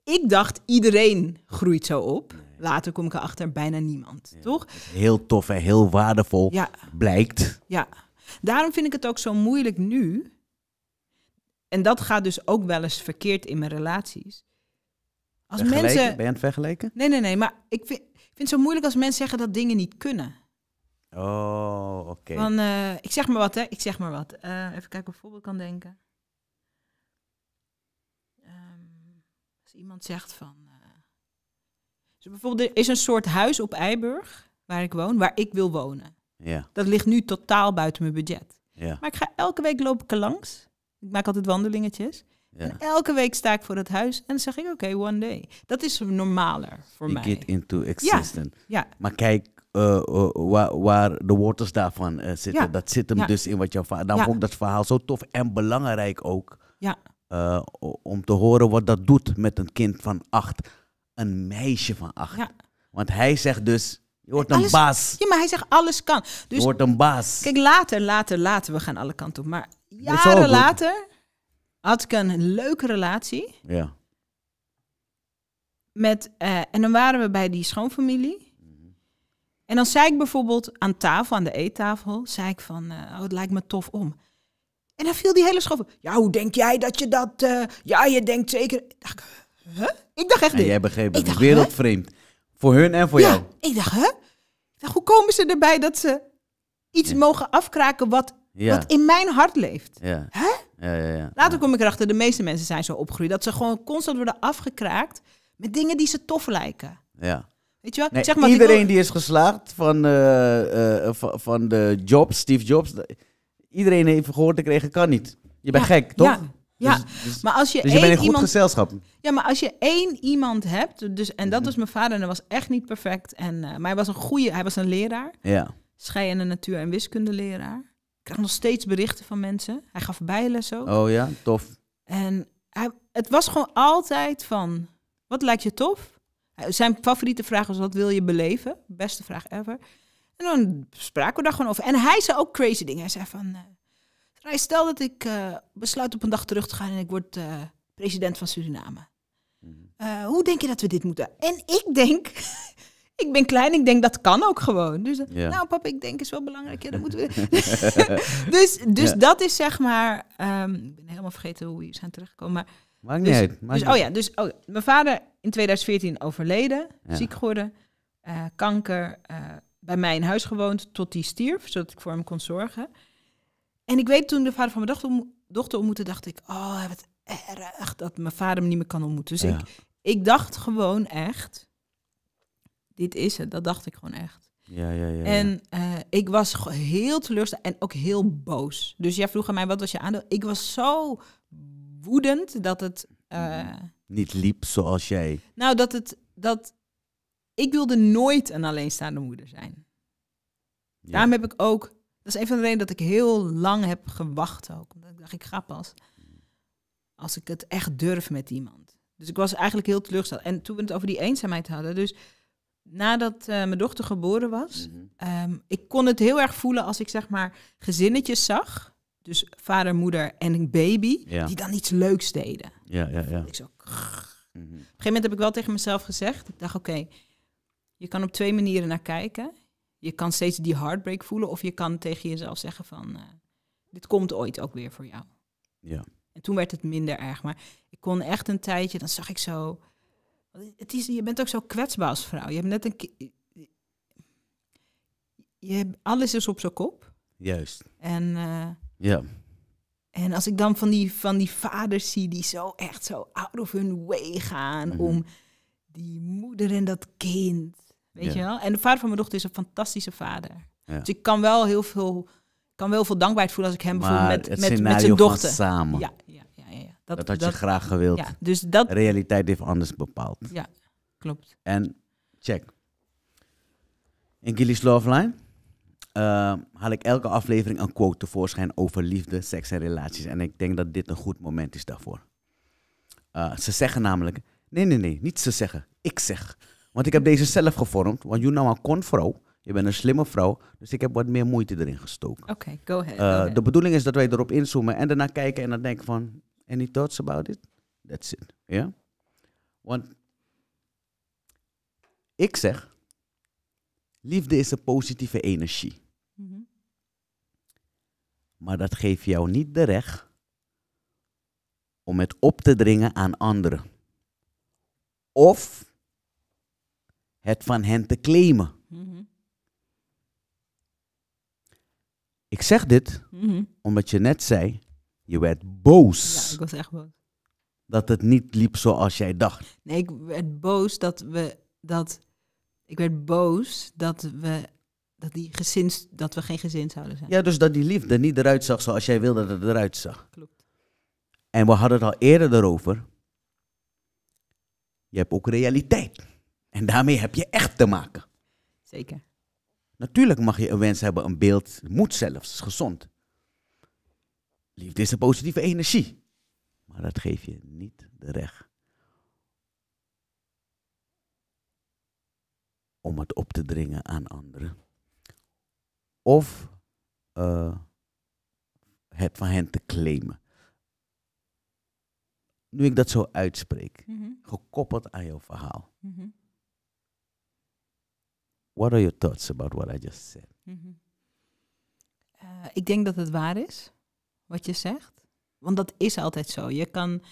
ik dacht, iedereen groeit zo op. Later kom ik erachter, bijna niemand, toch? Heel tof en heel waardevol ja. blijkt. Ja. Daarom vind ik het ook zo moeilijk nu. En dat gaat dus ook wel eens verkeerd in mijn relaties. Als mensen. Ben je aan het vergelijken? Nee, nee, nee. Maar ik vind, vind het zo moeilijk als mensen zeggen dat dingen niet kunnen. Oh, oké. Eh, ik zeg maar wat, hè? Ik zeg maar wat. Eh, even kijken of ik voorbeeld kan denken. Ehm, als iemand zegt van. Eh, bijvoorbeeld, er is een soort huis op Eiburg, waar ik woon, waar ik wil wonen. Ja. Dat ligt nu totaal buiten mijn budget. Ja. Maar ik ga elke week loop ik er langs. Ik maak altijd wandelingetjes. Ja. En elke week sta ik voor het huis en zeg ik oké, one day. Dat is normaler voor mij. Get into existence. Ja. ja. Maar kijk eh, eh, waar, de wortels daarvan eh, zitten. Dat zit hem dus in wat jouw vader dan vond ik dat verhaal zo tof en belangrijk ook. Ja. om te horen wat dat doet met een kind van acht. Een meisje van acht. Want hij zegt dus, je wordt een baas. Ja, maar hij zegt alles kan. Dus, je wordt een baas. Kijk, later, later, later, we gaan alle kanten op. Maar jaren later had ik een leuke relatie. Ja. Met, eh, en dan waren we bij die schoonfamilie. Mhm. En dan zei ik bijvoorbeeld aan tafel, aan de eettafel, zei ik van, eh, oh, het lijkt me tof om. En dan viel die hele schoonfamilie: Ja, hoe denk jij dat je dat? Eh, ja, je denkt zeker. Ik dacht, huh? ik dacht echt. En jij begreep het. wereldvreemd. Voor hun en voor ja, jou. Ik dacht, hè? hoe komen ze erbij dat ze iets mogen afkraken wat, ja. wat in mijn hart leeft? Ja. Hè? ja. Later kom ik erachter, de meeste mensen zijn zo opgegroeid dat ze gewoon constant worden afgekraakt met dingen die ze tof lijken. Ja. Weet je wel? zeg maar, iedereen die, is geslaagd van, eh, eh, van, de Jobs, Steve Jobs, iedereen heeft gehoord gekregen, kan niet. Je bent gek, toch? Ja, dus-, dus, maar als je, één dus bent in goed iemand, gezelschap. Ja, maar als je één iemand hebt, dus, en dat was mhm. mijn vader, en dat was echt niet perfect. En, eh, maar hij was een goede, hij was een leraar. Ja. Scheidende natuur- en wiskundeleraar. Ik kreeg nog steeds berichten van mensen. Hij gaf bijles ook. Oh ja, tof. En hij, het was gewoon altijd van, wat lijkt je tof? Zijn favoriete vraag was, wat wil je beleven? Beste vraag ever. En dan spraken we daar gewoon over. En hij zei ook crazy dingen. Hij zei van, eh, nou, stel dat ik eh, besluit op een dag terug te gaan en ik word eh, president van Suriname. Mhm. Eh, hoe denk je dat we dit moeten? En ik denk, *laughs* ik ben klein, ik denk dat kan ook gewoon. Dus ja. nou papa, ik denk is wel belangrijk. dat moeten we. *laughs* dus dus dat is zeg maar, ehm, ik ben helemaal vergeten hoe we hier zijn teruggekomen. Maar Maakt dus, dus, niet oh dus, oh ja, dus oh, mijn vader in 2014 overleden, ziek geworden, kanker, bij mij in huis gewoond tot hij stierf, zodat ik voor hem kon zorgen. En ik weet toen de vader van mijn dochter, dochter ontmoette, dacht ik, oh, wat erg dat mijn vader me niet meer kan ontmoeten. Dus ik, ik dacht gewoon echt, dit is het. Dat dacht ik gewoon echt. Ja, ja, ja. En eh, ik was heel teleurgesteld en ook heel boos. Dus jij vroeg aan mij, wat was je aandeel? Ik was zo woedend dat het... Eh, mhm. niet liep zoals jij. Nou, dat het... Dat, ik wilde nooit een alleenstaande moeder zijn. Daarom heb ik ook dat is een van de redenen dat ik heel lang heb gewacht ook. Omdat ik dacht, ik ga pas als ik het echt durf met iemand. Dus ik was eigenlijk heel teleurgesteld. En toen we het over die eenzaamheid hadden, dus nadat eh, mijn dochter geboren was, mm ik kon het heel erg voelen als ik zeg maar gezinnetjes zag. Dus vader, moeder en een baby, ja. die dan iets leuks deden. Ja, ja, ja. Ik zo. Mhm. Op een gegeven moment heb ik wel tegen mezelf gezegd, ik dacht oké, je kan op twee manieren naar kijken je kan steeds die heartbreak voelen of je kan tegen jezelf zeggen van, eh, dit komt ooit ook weer voor jou. Ja. En toen werd het minder erg, maar ik kon echt een tijdje, dan zag ik zo, het is, je bent ook zo kwetsbaar als vrouw. Je hebt net een, je, alles is op zijn kop. Juist. En, eh, ja. En als ik dan van die, van die vaders zie die zo echt zo out of hun way gaan mhm. om die moeder en dat kind Weet je wel? En de vader van mijn dochter is een fantastische vader. Dus ik kan wel heel veel, kan wel veel dankbaarheid voelen als ik hem bijvoorbeeld met, met, met zijn dochter. samen. Ja, ja, ja, ja, Dat, dat had je graag gewild. Ja, dus dat, Realiteit heeft anders bepaald. Ja, klopt. En check. In Gilly's Love Line eh, haal ik elke aflevering een quote tevoorschijn over liefde, seks en relaties. En ik denk dat dit een goed moment is daarvoor. Eh, ze zeggen namelijk: nee, nee, nee, niet ze zeggen, ik zeg. Want ik heb deze zelf gevormd. Want je nou een konvrouw. Je bent een slimme vrouw. Dus ik heb wat meer moeite erin gestoken. Oké, go, eh, ahead, De bedoeling is dat wij erop inzoomen en daarna kijken en dan denken van... Any thoughts about it? That's it. Ja? Want ik zeg... Liefde is een positieve energie. Mhm. Maar dat geeft jou niet de recht om het op te dringen aan anderen. Of het van hen te claimen. Mhm. Ik zeg dit mhm. omdat je net zei, je werd boos. ik was echt boos. Dat het niet liep zoals jij dacht. Nee, ik werd boos dat we dat. Ik werd boos dat we dat die gezins dat we geen gezin zouden zijn. Ja, dus dat die liefde niet eruit zag zoals jij wilde dat het eruit zag. Klopt. En we hadden het al eerder erover. Je hebt ook realiteit. En daarmee heb je echt te maken. Zeker. Natuurlijk mag je een wens hebben, een beeld, moet zelfs, is gezond. Liefde is een positieve energie. Maar dat geeft je niet de recht om het op te dringen aan anderen. Of eh, het van hen te claimen. Nu ik dat zo uitspreek, mhm. gekoppeld aan jouw verhaal. Mm What are your thoughts about what I just said? Mhm. Eh, ik denk dat het waar is, wat je zegt. Want dat is altijd zo. Je kan,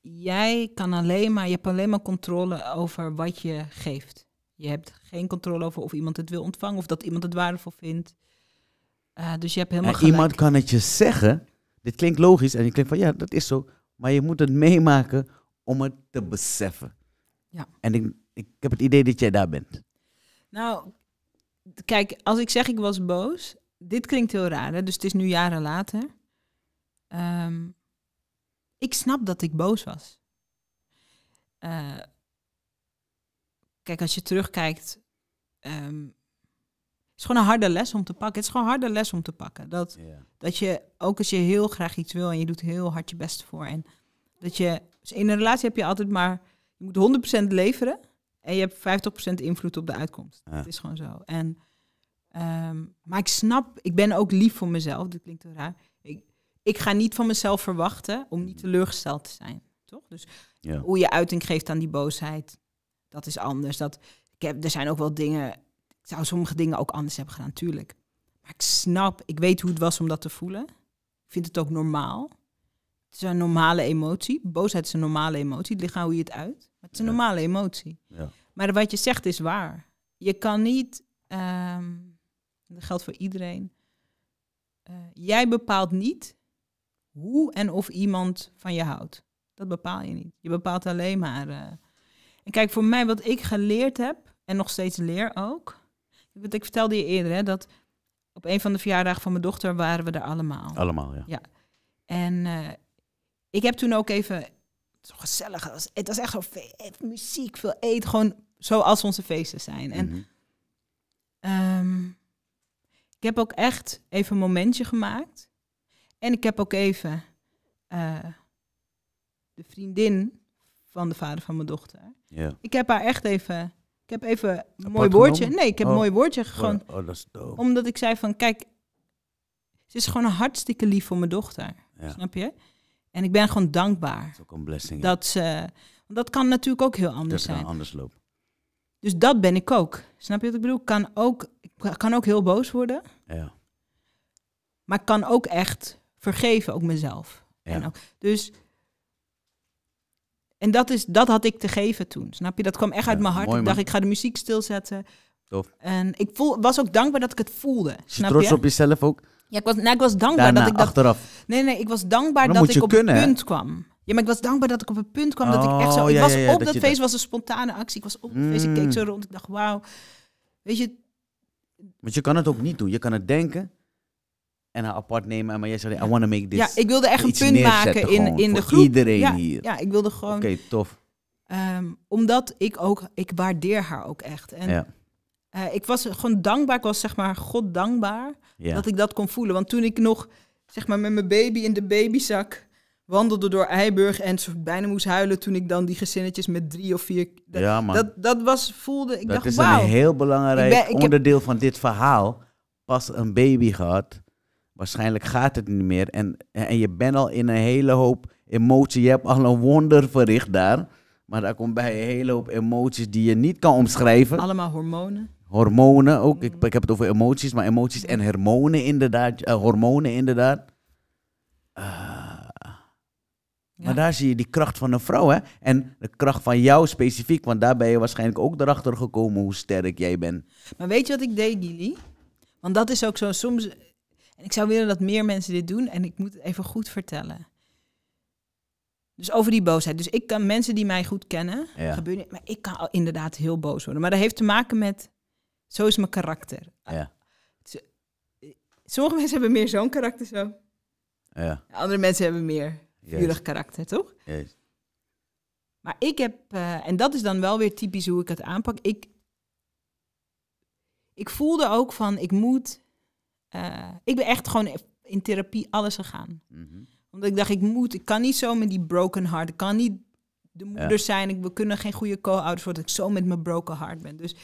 jij kan alleen maar, je hebt alleen maar controle over wat je geeft. Je hebt geen controle over of iemand het wil ontvangen of dat iemand het waardevol vindt. Uh, dus je hebt helemaal. En iemand kan het je zeggen. Dit klinkt logisch en je klinkt van ja, dat is zo. Maar je moet het meemaken om het te beseffen. Ja. En ik, ik heb het idee dat jij daar bent. Nou, kijk, als ik zeg ik was boos, dit klinkt heel raar, hè? dus het is nu jaren later. Ehm, ik snap dat ik boos was. Eh, kijk, als je terugkijkt, ehm, het is gewoon een harde les om te pakken. Het is gewoon een harde les om te pakken. Dat, dat je, ook als je heel graag iets wil en je doet heel hard je best voor. En dat je, dus in een relatie heb je altijd maar je moet 100% leveren en je hebt 50% invloed op de uitkomst. Het Dat is gewoon zo. En, ehm, maar ik snap, ik ben ook lief voor mezelf. Dat klinkt raar. Ik, ik ga niet van mezelf verwachten om niet mhm. teleurgesteld te zijn. Toch? Dus hoe je uiting geeft aan die boosheid, dat is anders. Dat, ik heb, er zijn ook wel dingen, ik zou sommige dingen ook anders hebben gedaan, tuurlijk. Maar ik snap, ik weet hoe het was om dat te voelen. Ik vind het ook normaal. Het is een normale emotie. Boosheid is een normale emotie. Het lichaam hoe je het uit het is een normale emotie. Ja. Maar wat je zegt is waar. Je kan niet, ehm, dat geldt voor iedereen, eh, jij bepaalt niet hoe en of iemand van je houdt. Dat bepaal je niet. Je bepaalt alleen maar. Eh. en kijk, voor mij wat ik geleerd heb, en nog steeds leer ook. Want ik vertelde je eerder hè, dat op een van de verjaardagen van mijn dochter waren we er allemaal. Allemaal, ja. ja. En eh, ik heb toen ook even zo gezellig. Het was, het was echt zo eh, muziek, veel eten. Gewoon zoals onze feesten zijn. En mhm. ehm, ik heb ook echt even een momentje gemaakt. En ik heb ook even eh, de vriendin van de vader van mijn dochter. Yeah. Ik heb haar echt even. Ik heb even een mooi woordje. Nee, ik heb een oh. mooi woordje oh, gewoon. Oh, omdat ik zei van kijk, ze is gewoon een hartstikke lief voor mijn dochter. Snap je? En ik ben gewoon dankbaar. Dat is ook een blessing. Dat, ze, dat kan natuurlijk ook heel anders zijn. Dat kan anders lopen. Dus dat ben ik ook. Snap je wat ik bedoel? Kan ook, ik kan ook heel boos worden. Ja. Maar ik kan ook echt vergeven, ook mezelf. Ja. En ook, dus en dat, is, dat had ik te geven toen. Snap je? Dat kwam echt uit mijn hart. ik dacht, ik ga de muziek stilzetten. Tof. En ik voel, was ook dankbaar dat ik het voelde. Snap je trots op jezelf ook? Ja, ik was, nou, dankbaar dat ik dacht, achteraf. Nee, nee, ik was dankbaar dat ik op een het punt kwam. Ja, maar ik was dankbaar dat ik op het punt kwam dat ik echt zo... Oh, ik was op dat, feest, was een spontane actie. Ik was op het feest, ik keek zo mm. rond. Ik dacht, wauw. Weet je... Want je kan het ook niet doen. Je kan het denken en haar apart nemen. Maar jij zei, I want to make this... Ja, ik wilde echt een punt maken in, in de groep. iedereen hier. Ja, ik wilde gewoon... Oké, tof. Ehm, omdat ik ook... Ik waardeer haar ook echt. En eh, ik was gewoon dankbaar, ik was zeg maar God dankbaar dat ik dat kon voelen. Want toen ik nog zeg maar met mijn baby in de babyzak wandelde door Eiburg en ze bijna moest huilen toen ik dan die gezinnetjes met drie of vier... Dat, ja, man. Dat, dat was, voelde, ik dat dacht, is een heel belangrijk onderdeel van dit verhaal. Pas een baby gehad, waarschijnlijk gaat het niet meer. En, en je bent al in een hele hoop emoties Je hebt al een wonder verricht daar. Maar daar komt bij een hele hoop emoties die je niet kan omschrijven. Allemaal hormonen. Hormonen ook. Ik, mm. ik heb het over emoties, maar emoties en hormonen inderdaad. Eh, hormonen inderdaad. Eh, maar daar zie je die kracht van een vrouw, hè? En de kracht van jou specifiek, want daar ben je waarschijnlijk ook erachter gekomen hoe sterk jij bent. Maar weet je wat ik deed, Gili? Want dat is ook zo soms. En ik zou willen dat meer mensen dit doen en ik moet het even goed vertellen. Dus over die boosheid. Dus ik kan mensen die mij goed kennen, maar ik kan inderdaad heel boos worden. Maar dat heeft te maken met zo is mijn karakter. Ja. Sommige mensen hebben meer zo'n karakter zo. Ja. Andere mensen hebben meer vurig karakter, toch? Yes. Maar ik heb, eh, en dat is dan wel weer typisch hoe ik het aanpak. Ik, ik voelde ook van, ik moet, eh, ik ben echt gewoon in therapie alles gegaan. Mm Omdat ik dacht, ik moet, ik kan niet zo met die broken heart, ik kan niet de moeder zijn, ik, we kunnen geen goede co-ouders worden, ik zo met mijn broken heart ben. Dus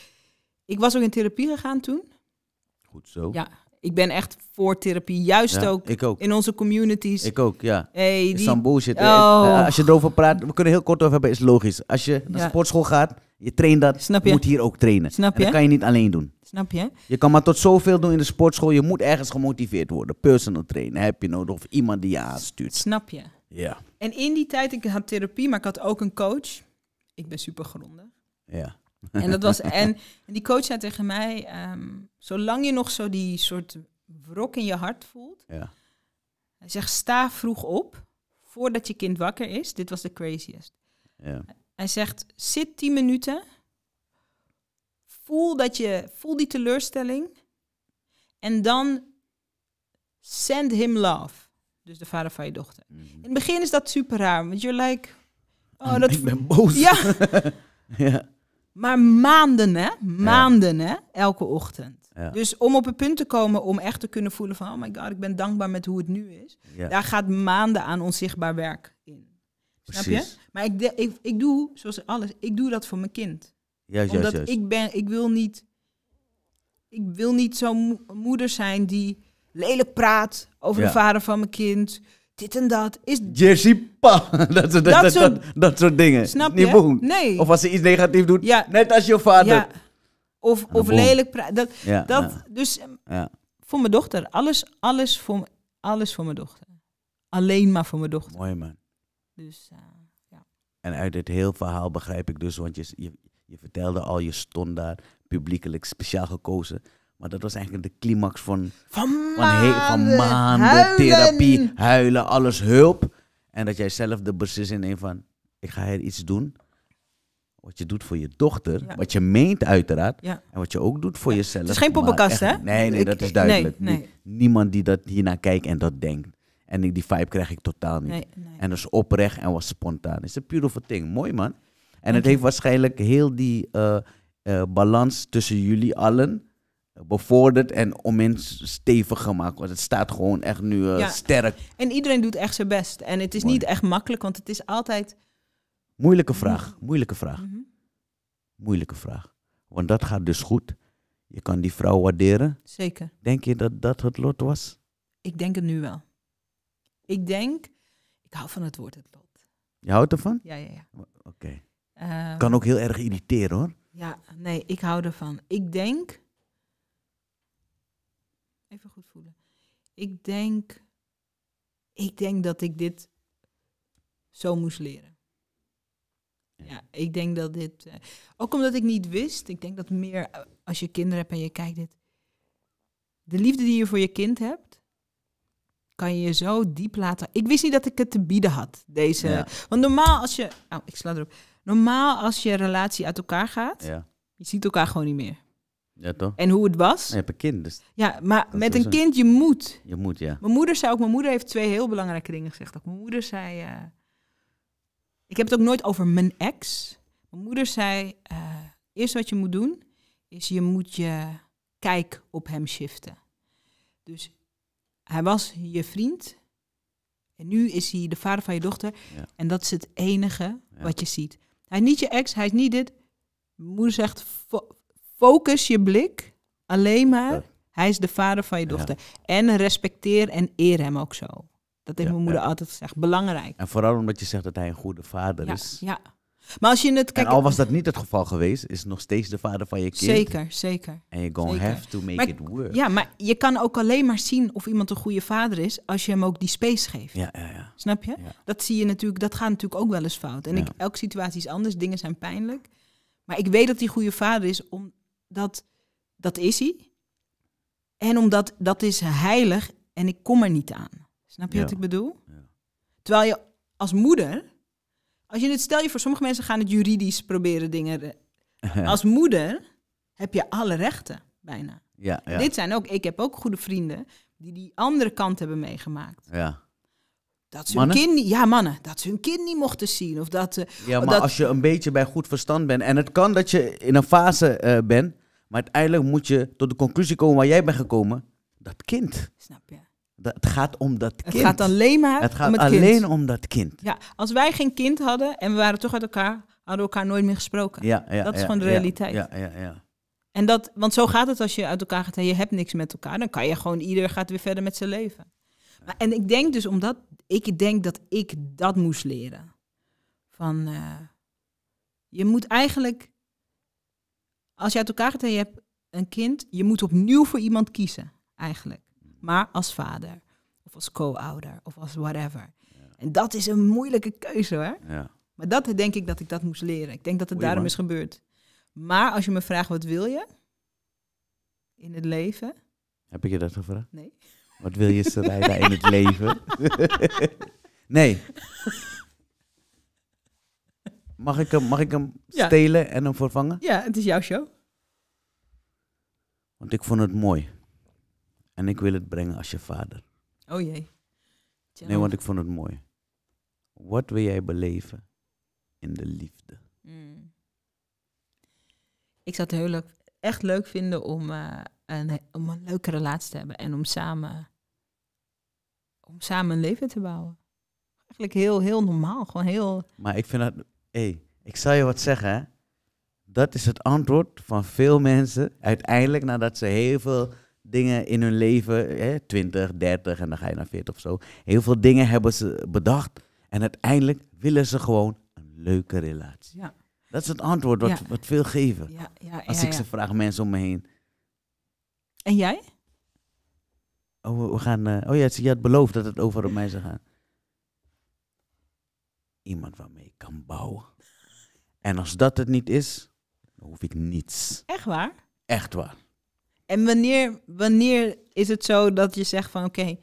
ik was ook in therapie gegaan toen. Goed zo. Ja, ik ben echt voor therapie. Juist ook, ik ook, in onze communities. Ik ook, ja. Hey, die... Oh. Eh, als je erover praat, we kunnen heel kort over hebben, is logisch. Als je naar ja. sportschool gaat, je traint dat, Snap je moet hier ook trainen. Snap je? En dat kan je niet alleen doen. Snap je? Je kan maar tot zoveel doen in de sportschool. Je moet ergens gemotiveerd worden. Personal trainen heb je nodig of iemand die je aanstuurt. Snap je? Ja. En in die tijd, ik had therapie, maar ik had ook een coach. Ik ben super grondig. Ja. En, dat was, en, die coach zei tegen mij, ehm, zolang je nog zo die soort wrok in je hart voelt, ja. hij zegt sta vroeg op, voordat je kind wakker is. Dit was de craziest. Ja. Hij zegt, zit 10 minuten, voel, dat je, voel die teleurstelling en dan send him love. Dus de vader van je dochter. Mhm. In het begin is dat super raar, want you're like... Oh, ah, dat ik ben boos. Ja. *laughs* ja. Maar maanden, hè? Maanden, hè? Elke ochtend. Dus om op het punt te komen om echt te kunnen voelen van... oh my god, ik ben dankbaar met hoe het nu is. Daar gaat maanden aan onzichtbaar werk in. Snap je? Maar ik, ik, ik doe, zoals alles, ik doe dat voor mijn kind. Juist, Omdat juist, ik ben, ik wil niet... Ik wil niet zo'n moeder zijn die lelijk praat over de vader van mijn kind dit en dat. Is... Jersey pa. *laughs* Dat, soort, dat, dat, soort... dingen. Snap je? Nee. Of als ze iets negatiefs doet, ja. net als je vader. Ja. Of, of lelijk praten. Dat, ja, dat, Dus ehm, voor mijn dochter. Alles, alles, voor, alles voor mijn dochter. Alleen maar voor mijn dochter. Mooi man. Dus, eh, ja. En uit dit heel verhaal begrijp ik dus, want je, je, je vertelde al, je stond daar publiekelijk speciaal gekozen. Maar dat was eigenlijk de climax van, van, maanden, van, therapie, huilen, alles hulp. En dat jij zelf de beslissing neemt van, ik ga hier iets doen. Wat je doet voor je dochter, wat je meent uiteraard. En wat je ook doet voor jezelf. Het is geen poppenkast, hè? Nee, nee, dat is duidelijk. Niemand die dat hiernaar kijkt en dat denkt. En die vibe krijg ik totaal niet. en dat is oprecht en was spontaan. Het is een beautiful thing. Mooi, man. En het heeft waarschijnlijk heel die eh, eh, balans tussen jullie allen bevorderd en om mensen stevig gemaakt. Want het staat gewoon echt nu eh, sterk. En iedereen doet echt zijn best. En het is niet echt makkelijk, want het is altijd. Moeilijke vraag. Mhm. Moeilijke vraag. Mhm. Moeilijke vraag. Want dat gaat dus goed. Je kan die vrouw waarderen. Zeker. Denk je dat dat het lot was? Ik denk het nu wel. Ik denk, ik hou van het woord het lot. Je houdt ervan? Ja, ja, ja. Oké. Ehm, kan ook heel erg irriteren hoor. Ja, nee, ik hou ervan. Ik denk Even goed voelen. Ik denk, ik denk dat ik dit zo moest leren. Ja, ik denk dat dit. Eh, ook omdat ik niet wist. Ik denk dat meer eh, als je kinderen hebt en je kijkt dit. De liefde die je voor je kind hebt, kan je zo diep laten. Ik wist niet dat ik het te bieden had. Deze. Want normaal als je. nou, ik sla erop. Normaal als je relatie uit elkaar gaat, je ziet elkaar gewoon niet meer. Ja, toch? En hoe het was. Je een kind. Dus ja, maar met een kind, je moet. Je moet, ja. Mijn moeder zei ook, mijn moeder heeft twee heel belangrijke dingen gezegd. Ook mijn moeder zei, eh, ik heb het ook nooit over mijn ex. Mijn moeder zei, uh, eerst wat je moet doen, is je moet je kijk op hem shiften. Dus hij was je vriend. En nu is hij de vader van je dochter. En dat is het enige wat je ziet. Hij is niet je ex, hij is niet dit. Mijn moeder zegt, Focus je blik alleen maar. Hij is de vader van je dochter. En respecteer en eer hem ook zo. Dat heeft mijn moeder altijd gezegd. Belangrijk. En vooral omdat je zegt dat hij een goede vader is. Ja. Maar als je het kijkt. al was dat niet het geval geweest, is nog steeds de vader van je kind. Zeker, zeker. En je going have to make it work. Ja, maar je kan ook alleen maar zien of iemand een goede vader is als je hem ook die space geeft. Ja, ja, ja. Snap je? Dat zie je natuurlijk, dat gaat natuurlijk ook wel eens fout. En elke situatie is anders, dingen zijn pijnlijk. Maar ik weet dat hij goede vader is om, dat, dat is hij. En omdat dat is heilig en ik kom er niet aan. Snap je wat ik bedoel? Terwijl je als moeder, als je het stel je voor, sommige mensen gaan het juridisch proberen dingen. *laughs* als moeder heb je alle rechten bijna. ja. Dit zijn ook, ik heb ook goede vrienden die die andere kant hebben meegemaakt. Ja. Dat ze hun kind, ja, mannen, dat ze hun kind niet mochten zien. Of dat, eh, ja, maar als je een beetje bij goed verstand bent. En het kan dat je in een fase uh, bent. Maar uiteindelijk moet je tot de conclusie komen waar jij bent gekomen. Dat kind. Snap je? Dat, het gaat om dat kind. Het gaat alleen maar het gaat om het alleen om dat kind. Ja, als wij geen kind hadden en we waren toch uit elkaar, hadden we elkaar nooit meer gesproken. Ja, ja dat is gewoon de realiteit. Ja, ja, ja. En dat, want zo gaat het als je uit elkaar gaat en je hebt niks met elkaar. Dan kan je gewoon, ieder gaat weer verder met zijn leven. Maar, en ik denk dus omdat ik denk dat ik dat moest leren. Van, eh, je moet eigenlijk, als je uit elkaar gaat hebt een kind, je moet opnieuw voor iemand kiezen, eigenlijk. Maar als vader, of als co-ouder, of als whatever. En dat is een moeilijke keuze hoor. Ja. Maar dat denk ik dat ik dat moest leren. Ik denk dat het daarom is gebeurd. Maar als je me vraagt, wat wil je in het leven? Heb ik je dat gevraagd? Nee. Wat wil je Sarayda in het leven? *laughs* nee. Mag ik hem, mag ik hem stelen en hem vervangen? Ja, het is jouw show. Want ik vond het mooi. En ik wil het brengen als je vader. Oh jee. Nee, want ik vond het mooi. Wat wil jij beleven in de liefde? Hmm. Ik zou het leuk, echt leuk vinden om eh, om een leuke relatie te hebben en om samen, om samen een leven te bouwen. Eigenlijk heel, heel normaal. Gewoon heel... Maar ik vind dat. Hey, ik zal je wat zeggen. Hè? Dat is het antwoord van veel mensen. Uiteindelijk, nadat ze heel veel dingen in hun leven, hè, 20, 30 en dan ga je naar 40 of zo. Heel veel dingen hebben ze bedacht. En uiteindelijk willen ze gewoon een leuke relatie. Ja. Dat is het antwoord wat, wat veel geven. Als ik ze vraag, mensen om me heen en jij? Oh, we- gaan. Eh, oh ja, het- je had beloofd dat het over op mij zou gaan. Iemand waarmee ik kan bouwen. En als dat het niet is, dan hoef ik niets. Echt waar? Echt waar. En wanneer, wanneer is het zo dat je zegt van oké,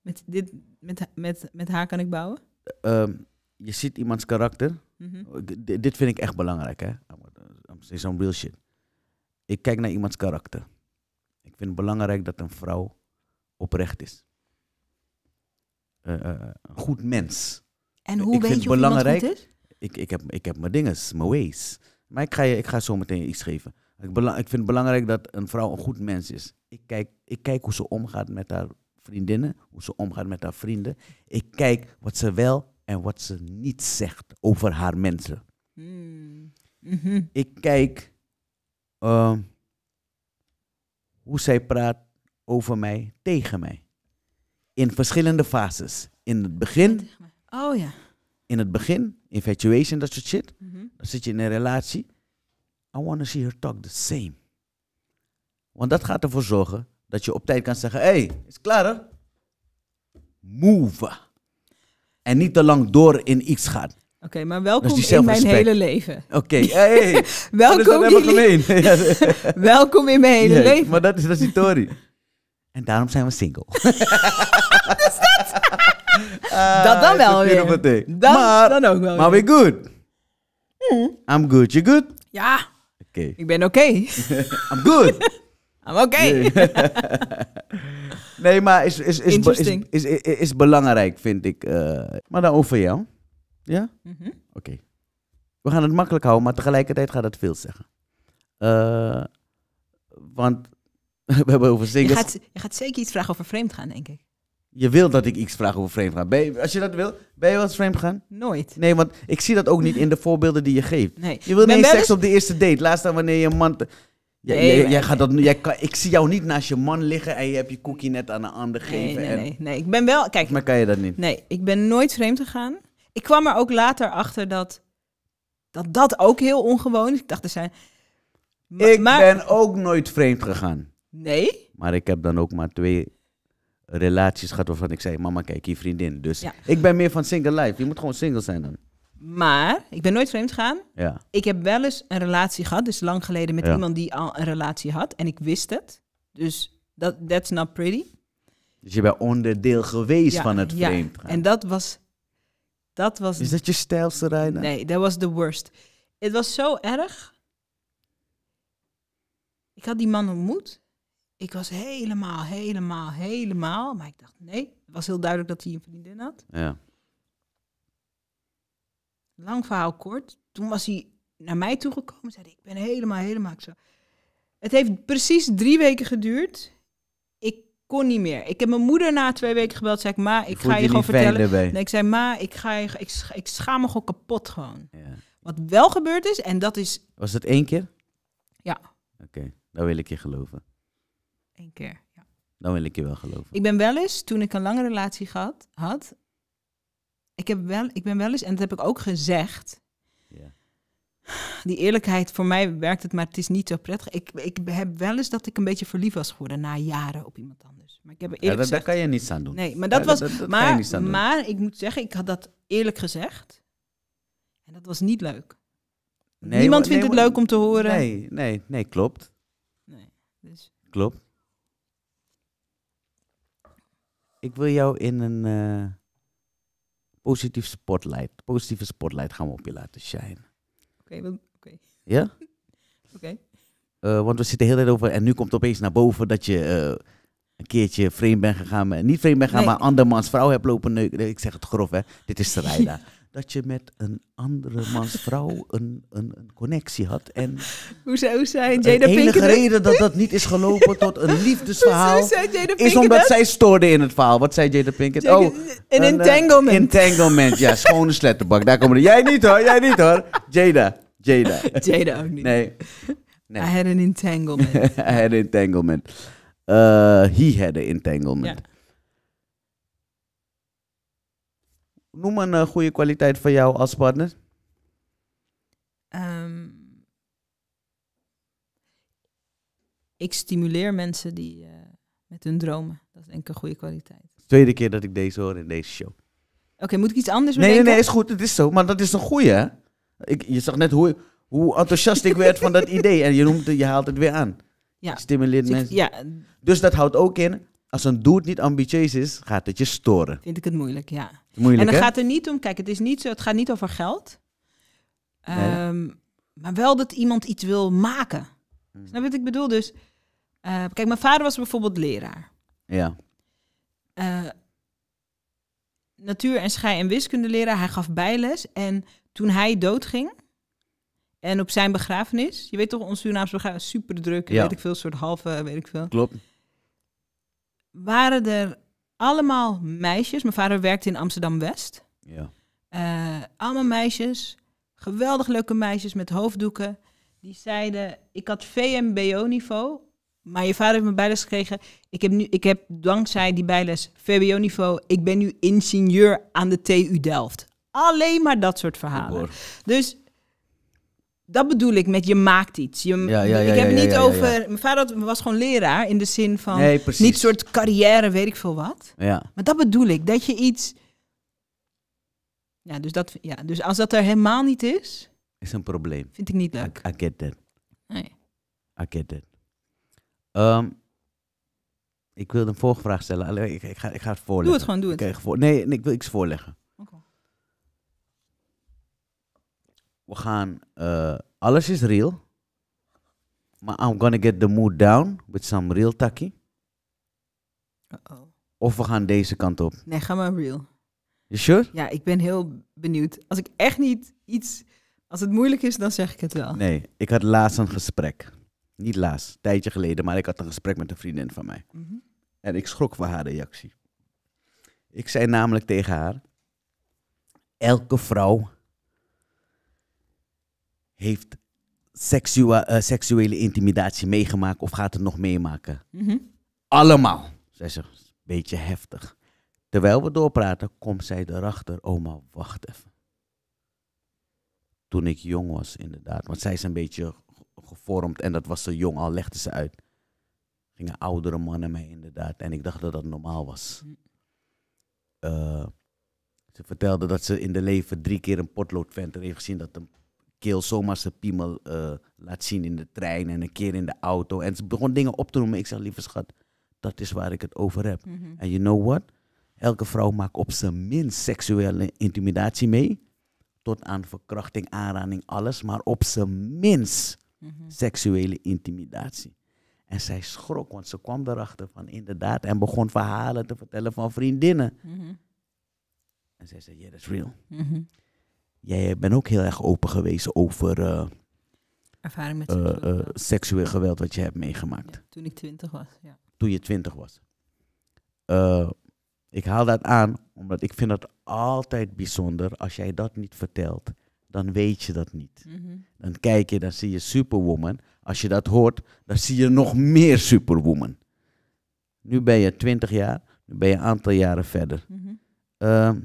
met, dit met, met, met haar kan ik bouwen? Ehm, je ziet iemands karakter. Mhm. Oh, dit vind ik echt belangrijk, hè? I'm- real shit. Ik kijk naar iemands karakter. Ik vind het belangrijk dat een vrouw oprecht is. Eh, eh, eh, een goed mens. En hoe weet vind je belangrijk, goed is? Ik, ik, heb, ik heb mijn dinges, mijn ways. Maar ik ga, je, ik ga zo meteen iets geven. Ik, belang, ik vind het belangrijk dat een vrouw een goed mens is. Ik kijk, ik kijk hoe ze omgaat met haar vriendinnen, hoe ze omgaat met haar vrienden. Ik kijk wat ze wel en wat ze niet zegt over haar mensen. Hmm. Mhm. Ik kijk ehm, hoe zij praat over mij, tegen mij. In verschillende fases. In het begin. Oh ja. In het begin, infatuation, dat soort shit. Mhm. Dan zit je in een relatie. I want to see her talk the same. Want dat gaat ervoor zorgen dat je op tijd kan zeggen: hey, is klaar hè? Move. En niet te lang door in iets gaat. Oké, maar welkom in mijn hele leven. Oké, hey, welkom, dat welkom in mijn hele leven. Maar dat is, dat is Tori. En daarom zijn we single. dus *laughs* dat... Uh, dat dan wel weer. Dan, maar, dan ook wel Maar we're good. Hmm. I'm good. You good? Ja. Oké. Ik ben oké. *laughs* I'm good. I'm oké. Okay. *laughs* nee, maar is, is, is, is, is, is, belangrijk, vind ik. Eh, maar dan over jou. Ja? Mhm. Oké. We gaan het makkelijk houden, maar tegelijkertijd gaat het veel zeggen. Eh, want *laughs* we hebben over singles... Je gaat, je gaat zeker iets vragen over vreemd gaan, denk ik. Je wil dat ik iets vraag over vreemd gaan. als je dat wil, ben je wel eens vreemd gaan? Nooit. Nee, want ik zie dat ook niet in de voorbeelden die je geeft. Nee. Je wil niet seks op de eerste date. Laat staan wanneer je man... Jij, gaat dat, jij kan, ik zie jou niet naast je man liggen en je hebt je cookie net aan een ander gegeven. Nee, nee, nee, nee, Ik ben wel... Kijk, maar kan je dat niet? Nee, ik ben nooit vreemd gegaan ik kwam er ook later achter dat dat, dat ook heel ongewoon is. Ik dacht, er zijn... ik ben ook nooit vreemd gegaan. Nee? Maar ik heb dan ook maar twee relaties gehad waarvan ik zei... Mama, kijk, je vriendin. Dus ik ben meer van single life. Je moet gewoon single zijn dan. Maar ik ben nooit vreemd gegaan. Ja. Ik heb wel eens een relatie gehad, dus lang geleden, met iemand die al een relatie had. En ik wist het. Dus dat that's not pretty. Dus je bent onderdeel geweest van het vreemd En dat was dat was... Is dat je stijlste rijden? Nee, dat was de worst. Het was zo erg. Ik had die man ontmoet. Ik was helemaal, helemaal, helemaal. Maar ik dacht, nee. Het was heel duidelijk dat hij een vriendin had. Ja. Lang verhaal kort. Toen was hij naar mij toegekomen en zei: Ik ben helemaal, helemaal. Ik zo. Het heeft precies drie weken geduurd kon niet meer. Ik heb mijn moeder na twee weken gebeld. Zei ik, ma, ik ga je, gewoon vertellen. Nee, ik zei, ma, ik, ga je, ik, ik schaam me gewoon kapot gewoon. Ja. Wat wel gebeurd is, en dat is... Was dat één keer? Ja. Oké, dan wil ik je geloven. Eén keer, ja. Dan wil ik je wel geloven. Ik ben wel eens, toen ik een lange relatie gehad, had... Ik, heb wel, ik ben wel eens, en dat heb ik ook gezegd die eerlijkheid, voor mij werkt het, maar het is niet zo prettig. Ik, ik heb wel eens dat ik een beetje verliefd was geworden na jaren op iemand anders. Maar ik heb ja, dat, gezegd, daar kan je niets aan doen. Nee, maar dat was. maar, maar ik moet zeggen, ik had dat eerlijk gezegd. En dat was niet leuk. Niemand vindt het leuk om te horen. Nee, nee, nee, klopt. Nee, dus. Klopt. Ik wil jou in een uh, positief spotlight, positieve spotlight gaan we op je laten schijnen. Oké, Ja? *laughs* oké. Eh, want we zitten heel tijd over en nu komt opeens naar boven dat je eh, een keertje vreemd bent gegaan. niet vreemd bent gegaan, maar andermans vrouw hebt lopen neuken. Ik zeg het grof, hè. Dit is Sarayda. *laughs* dat je met een andere mans vrouw *laughs* een, een, een connectie had. En hoe zou zijn Jada De enige reden dat dat niet is gelopen tot een *laughs* liefdesverhaal is omdat zij stoorde in het verhaal. Wat zei Jada Pinkett? oh, een, eh, entanglement. entanglement, ja, *laughs* schone sletterbak. Daar komen jij niet hoor, jij niet hoor. Jada, Jada. Jada ook niet. Nee. nee. I had an entanglement. I had an entanglement. Eh, he had an entanglement. Noem een eh, goede kwaliteit van jou als partner. Ehm, ik stimuleer mensen die, eh, met hun dromen. Dat is denk ik een goede kwaliteit. Tweede keer dat ik deze hoor in deze show. Oké, moet ik iets anders bedenken? Nee, nee, nee, is goed. Het is zo. Maar dat is een goede, Ik, je zag net hoe, hoe enthousiast ik werd van dat *laughs* idee. En je, noemt, je haalt het weer aan. Ja. Stimuleert dus mensen. Ja. Dus dat houdt ook in, als een doet niet ambitieus is, gaat het je storen. Vind ik het moeilijk, ja. Moeilijk, en dan gaat er niet om, kijk, het, is niet zo, het gaat niet over geld. Ehm, maar wel dat iemand iets wil maken. Hmm. Snap wat ik bedoel? Dus, eh, kijk, mijn vader was bijvoorbeeld leraar. Ja. Eh, natuur- en schij- en wiskundeleraar. Hij gaf bijles. En toen hij doodging, en op zijn begrafenis, je weet toch, ons Surinaamse begrafenis super druk, ja. weet ik veel, soort halve, weet ik veel. Klopt. Waren er allemaal meisjes. Mijn vader werkte in Amsterdam-West. Ja. Eh, allemaal meisjes, geweldig leuke meisjes met hoofddoeken. Die zeiden, ik had VMBO-niveau, maar je vader heeft me bijles gekregen. Ik heb, nu, ik heb dankzij die bijles VBO-niveau, ik ben nu ingenieur aan de TU Delft. Alleen maar dat soort verhalen. Dus dat bedoel ik met je maakt iets. Je, ik heb het niet over. Mijn vader was gewoon leraar in de zin van. Nee, niet soort carrière, weet ik veel wat. Maar dat bedoel ik. Dat je iets. Ja dus, dat, ja, dus als dat er helemaal niet is. Is een probleem. Vind ik niet leuk. I, get that. Nee. I get that. Ehm, ik wilde een volgende vraag stellen. ik, ga, ik ga het voorleggen. Doe het gewoon, doe het. Okay, nee, nee, ik wil iets voorleggen. we gaan, eh, alles is real. Maar I'm gonna get the mood down with some real taki. Of we gaan deze kant op. Nee, ga maar real. You sure? Ja, ik ben heel benieuwd. Als ik echt niet iets... Als het moeilijk is, dan zeg ik het wel. Nee, ik had laatst een gesprek. Niet laatst, een tijdje geleden, maar ik had een gesprek met een vriendin van mij. Mhm. En ik schrok van haar reactie. Ik zei namelijk tegen haar: Elke vrouw heeft eh, seksuele intimidatie meegemaakt of gaat het nog meemaken. Mhm. Allemaal. zei ze, een beetje heftig. Terwijl we doorpraten, komt zij erachter. Oma, wacht even. Toen ik jong was, inderdaad. Want zij is een beetje gevormd en dat was ze jong al, legde ze uit. Gingen oudere mannen mij inderdaad. En ik dacht dat dat normaal was. Mhm. Eh, ze vertelde dat ze in de leven drie keer een potloodventer heeft gezien dat een keel zomaar zijn piemel eh, laat zien in de trein en een keer in de auto. En ze begon dingen op te noemen. Ik zeg, lieve schat, dat is waar ik het over heb. Mhm. En you know what? Elke vrouw maakt op zijn minst seksuele intimidatie mee. Tot aan verkrachting, aanranding, alles. Maar op zijn minst mhm. seksuele intimidatie. En zij schrok, want ze kwam erachter van inderdaad. En begon verhalen te vertellen van vriendinnen. Mhm. En zij zei, yeah, that's real jij bent ook heel erg open geweest over eh, ervaring met eh, seksueel, eh, seksueel geweld wat je hebt meegemaakt. toen ik twintig was. Ja. Toen je twintig was. ik haal dat aan omdat ik vind dat altijd bijzonder. Als jij dat niet vertelt, dan weet je dat niet. Mhm. Dan kijk je, dan zie je Superwoman. Als je dat hoort, dan zie je nog meer Superwoman. Nu ben je twintig jaar, nu ben je een aantal jaren verder. Mhm. Ehm,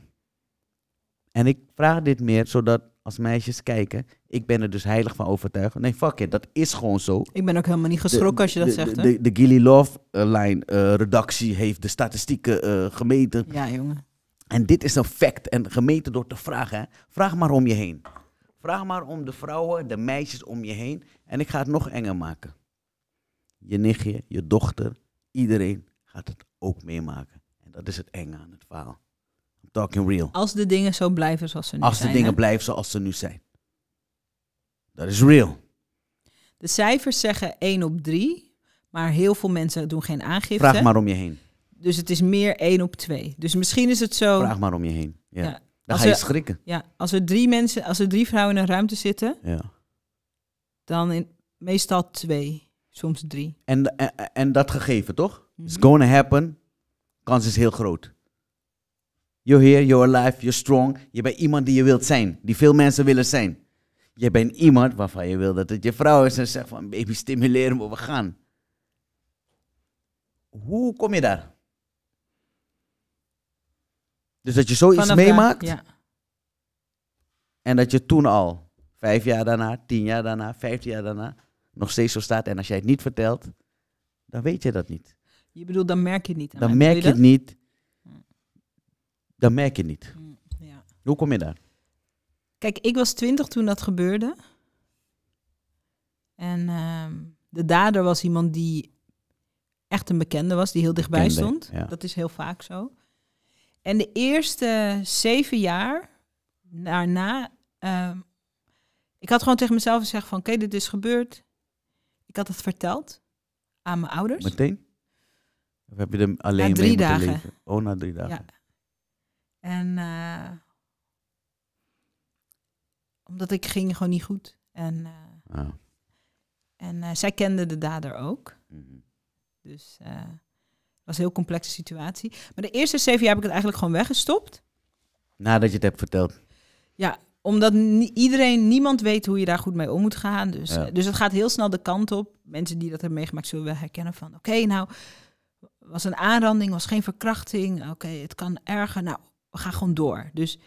en ik vraag dit meer zodat als meisjes kijken, ik ben er dus heilig van overtuigd. Nee, fuck it, dat is gewoon zo. Ik ben ook helemaal niet geschrokken als je dat zegt. De, de, Gilly Love eh, Line eh, redactie heeft de statistieken eh, gemeten. Ja, jongen. En dit is een fact en gemeten door te vragen. Vraag maar om je heen. Vraag maar om de vrouwen, de meisjes om je heen. En ik ga het nog enger maken. Je nichtje, je dochter, iedereen gaat het ook meemaken. En dat is het eng aan het verhaal. Talking real. Als de dingen zo blijven zoals ze nu zijn. Als de dingen blijven zoals ze nu zijn. Dat is real. De cijfers zeggen 1 op 3, maar heel veel mensen doen geen aangifte. Vraag maar om je heen. Dus het is meer 1 op 2. Dus misschien is het zo. Vraag maar om je heen. Ja. ja. Dan ga je schrikken. Ja, als er drie mensen, als er drie vrouwen in een ruimte zitten, ja. dan in, meestal twee, soms drie. En, en, en dat gegeven, toch? Mm going to happen. Kans is heel groot. You're here, you're alive, you're strong. Je bent iemand die je wilt zijn, die veel mensen willen zijn. Je bent iemand waarvan je wil dat het je vrouw is en zegt van baby stimuleer me, we gaan. Hoe kom je daar? Dus dat je zoiets meemaakt. ja. En dat je toen al, vijf jaar daarna, tien jaar daarna, vijftien jaar daarna, nog steeds zo staat. En als jij het niet vertelt, dan weet je dat niet. Je bedoelt, dan merk je het niet. Dan merk je het niet dat merk je niet. Mm, ja. Hoe kom je daar? Kijk, ik was twintig toen dat gebeurde. En ehm, de dader was iemand die echt een bekende was, die heel dichtbij stond. Dat is heel vaak zo. En de eerste zeven jaar daarna, ehm, ik had gewoon tegen mezelf gezegd van, oké, dit is gebeurd. Ik had het verteld aan mijn ouders. Meteen? Of heb je hem alleen na drie dagen. Oh, na drie dagen. Ja. En eh, omdat ik ging gewoon niet goed. En, eh, en eh, zij kende de dader ook. Mhm. Dus het was een heel complexe situatie. Maar de eerste zeven jaar heb ik het eigenlijk gewoon weggestopt. Nadat je het hebt verteld. Ja, omdat iedereen, niemand weet hoe je daar goed mee om moet gaan. Dus, dus het gaat heel snel de kant op. Mensen die dat hebben meegemaakt zullen wel herkennen van... oké, nou, was een aanranding, was geen verkrachting. Oké, het kan erger. Nou, we gaan gewoon door. Dus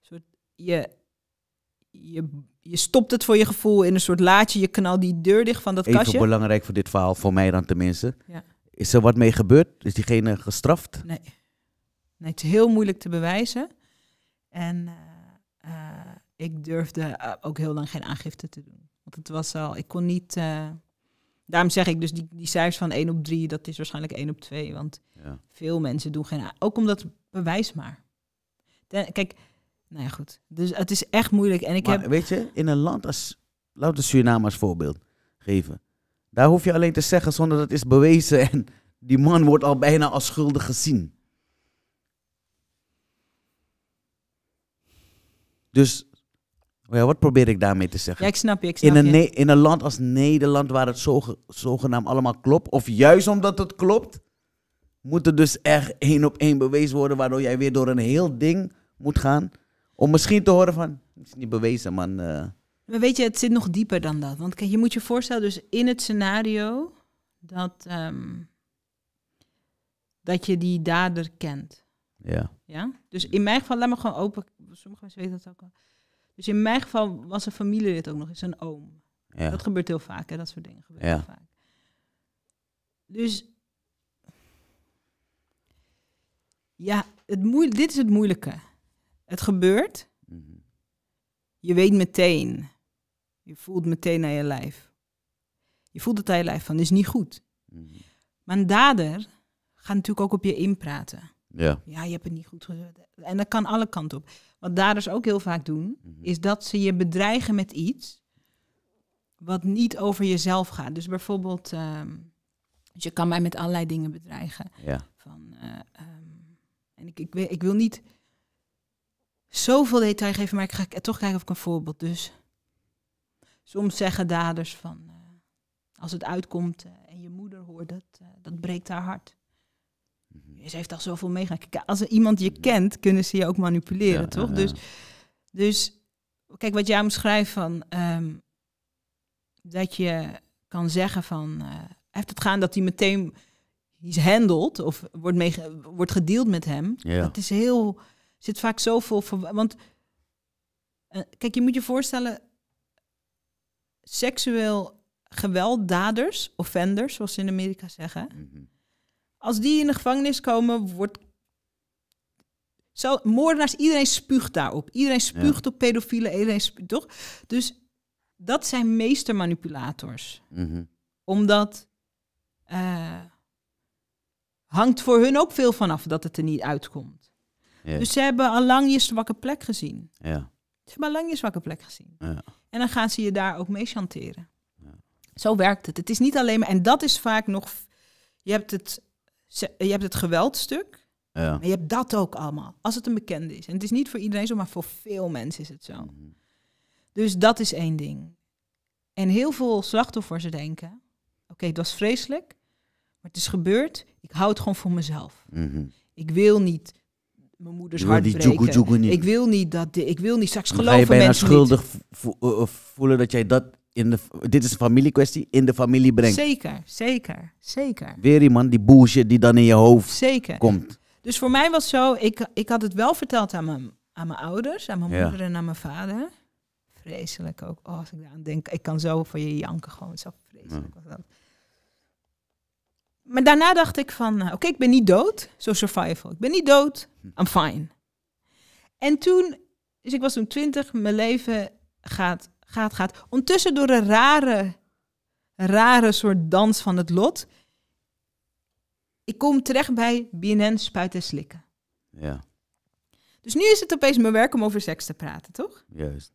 soort, je, je, je stopt het voor je gevoel in een soort laadje. Je knalt die deur dicht van dat Even kastje. Even belangrijk voor dit verhaal, voor mij dan tenminste. Ja. Is er wat mee gebeurd? Is diegene gestraft? Nee. het is heel moeilijk te bewijzen. En eh, eh, ik durfde eh, ook heel lang geen aangifte te doen. Want het was al, ik kon niet. daarom zeg ik dus die, die cijfers van 1 op 3, dat is waarschijnlijk 1 op 2. Want veel mensen doen geen. Ook omdat bewijs maar kijk, nou ja, goed. Dus het is echt moeilijk. En ik heb... Weet je, in een land als, laten we Suriname als voorbeeld geven. Daar hoef je alleen te zeggen zonder dat is bewezen. En die man wordt al bijna als schuldig gezien. Dus oh ja, wat probeer ik daarmee te zeggen? Ja, ik snap je. Ik snap in, een in een land als Nederland, waar het zogenaamd allemaal klopt, of juist omdat het klopt, dus er dus echt één op één bewezen worden, waardoor jij weer door een heel ding moet gaan. Om misschien te horen van, het is niet bewezen, man. Eh. Maar weet je, het zit nog dieper dan dat. Want kijk, je moet je voorstellen, dus in het scenario dat, ehm, dat je die dader kent. Ja. ja. Dus in mijn geval, laat me gewoon open, sommige mensen weten dat ook al. Dus in mijn geval was een familielid ook nog eens een oom. Ja. Dat gebeurt heel vaak, hè? dat soort dingen gebeurt ja. vaak. Dus Ja, het dit is het moeilijke. Het gebeurt. Mhm. Je weet meteen. Je voelt meteen naar je lijf. Je voelt het aan je lijf van, is niet goed. Mhm. Maar een dader gaat natuurlijk ook op je inpraten. Ja. ja, je hebt het niet goed En dat kan alle kanten op. Wat daders ook heel vaak doen, mhm. is dat ze je bedreigen met iets wat niet over jezelf gaat. Dus bijvoorbeeld, ehm, dus je kan mij met allerlei dingen bedreigen. Ja. Van, eh, ehm, ik, ik wil niet zoveel detail geven, maar ik ga toch kijken of ik een voorbeeld dus. Soms zeggen daders van, eh, als het uitkomt eh, en je moeder hoort dat, eh, dat breekt haar hart. Mhm. Ze heeft al zoveel meegemaakt. als iemand je kent, kunnen ze je ook manipuleren, toch? Dus, dus kijk, wat jij omschrijft van, ehm, dat je kan zeggen van, heeft het gaan dat hij meteen he's handled of wordt, mee, wordt gedeeld met hem. Ja. Dat is heel, zit vaak zoveel voor. Want eh, kijk, je moet je voorstellen, seksueel gewelddaders, offenders, zoals ze in Amerika zeggen. Mhm. Als die in de gevangenis komen, wordt. Zo, moordenaars, iedereen spuugt daarop. Iedereen spuugt op pedofielen, iedereen spuugt, toch? Dus dat zijn meestermanipulators. Mhm. Omdat. Eh, hangt voor hun ook veel vanaf dat het er niet uitkomt. Dus ze hebben al lang je zwakke plek gezien. Ja. Ze hebben al lang je zwakke plek gezien. Ja. En dan gaan ze je daar ook mee chanteren. Ja. Zo werkt het. Het is niet alleen maar, en dat is vaak nog, je hebt het, je hebt het geweldstuk. Ja. Maar je hebt dat ook allemaal, als het een bekende is. En het is niet voor iedereen zo, maar voor veel mensen is het zo. Mhm. Dus dat is één ding. En heel veel slachtoffers denken, oké, het was vreselijk, maar het is gebeurd. Ik hou het gewoon voor mezelf. Mhm. Ik wil niet mijn moeders hart breken. Ik wil niet dat. De, ik wil niet straks geloven mensen. Ga je bijna schuldig eh, eh, voelen dat jij dat in de. Dit is een familiekwestie in de familie brengt. Zeker, zeker, zeker. Weer iemand die boosje die dan in je hoofd zeker. komt. Dus voor mij was zo. Ik, ik had het wel verteld aan mijn, aan mijn ouders, aan mijn moeder en aan mijn vader. Vreselijk ook. Oh, als ik aan denk, ik kan zo voor je janken gewoon. Zo vreselijk was dat maar daarna dacht ik van, eh, oké, ik ben niet dood. Zo survival. Ik ben niet dood. Hm. I'm fine. En toen, dus ik was toen twintig, mijn leven gaat, gaat, gaat. Ondertussen door een rare, rare soort dans van het lot. Ik kom terecht bij BNN Spuiten en Slikken. Ja. Dus nu is het opeens mijn werk om over seks te praten, toch? Juist.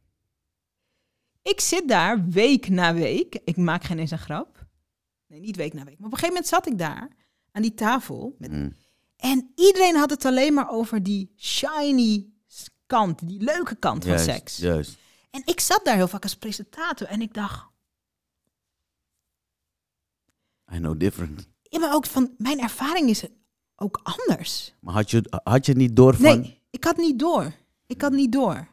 Ik zit daar week na week. Ik maak geen eens een grap. Nee, niet week na week. Maar op een gegeven moment zat ik daar aan die tafel. Met... Mm. En iedereen had het alleen maar over die shiny kant, die leuke kant van seks. Juist. En ik zat daar heel vaak als presentator en ik dacht. I know different. Ja, maar ook van mijn ervaring is ook anders. Maar had je, had je niet door van. Nee, ik had niet door. Ik had niet door.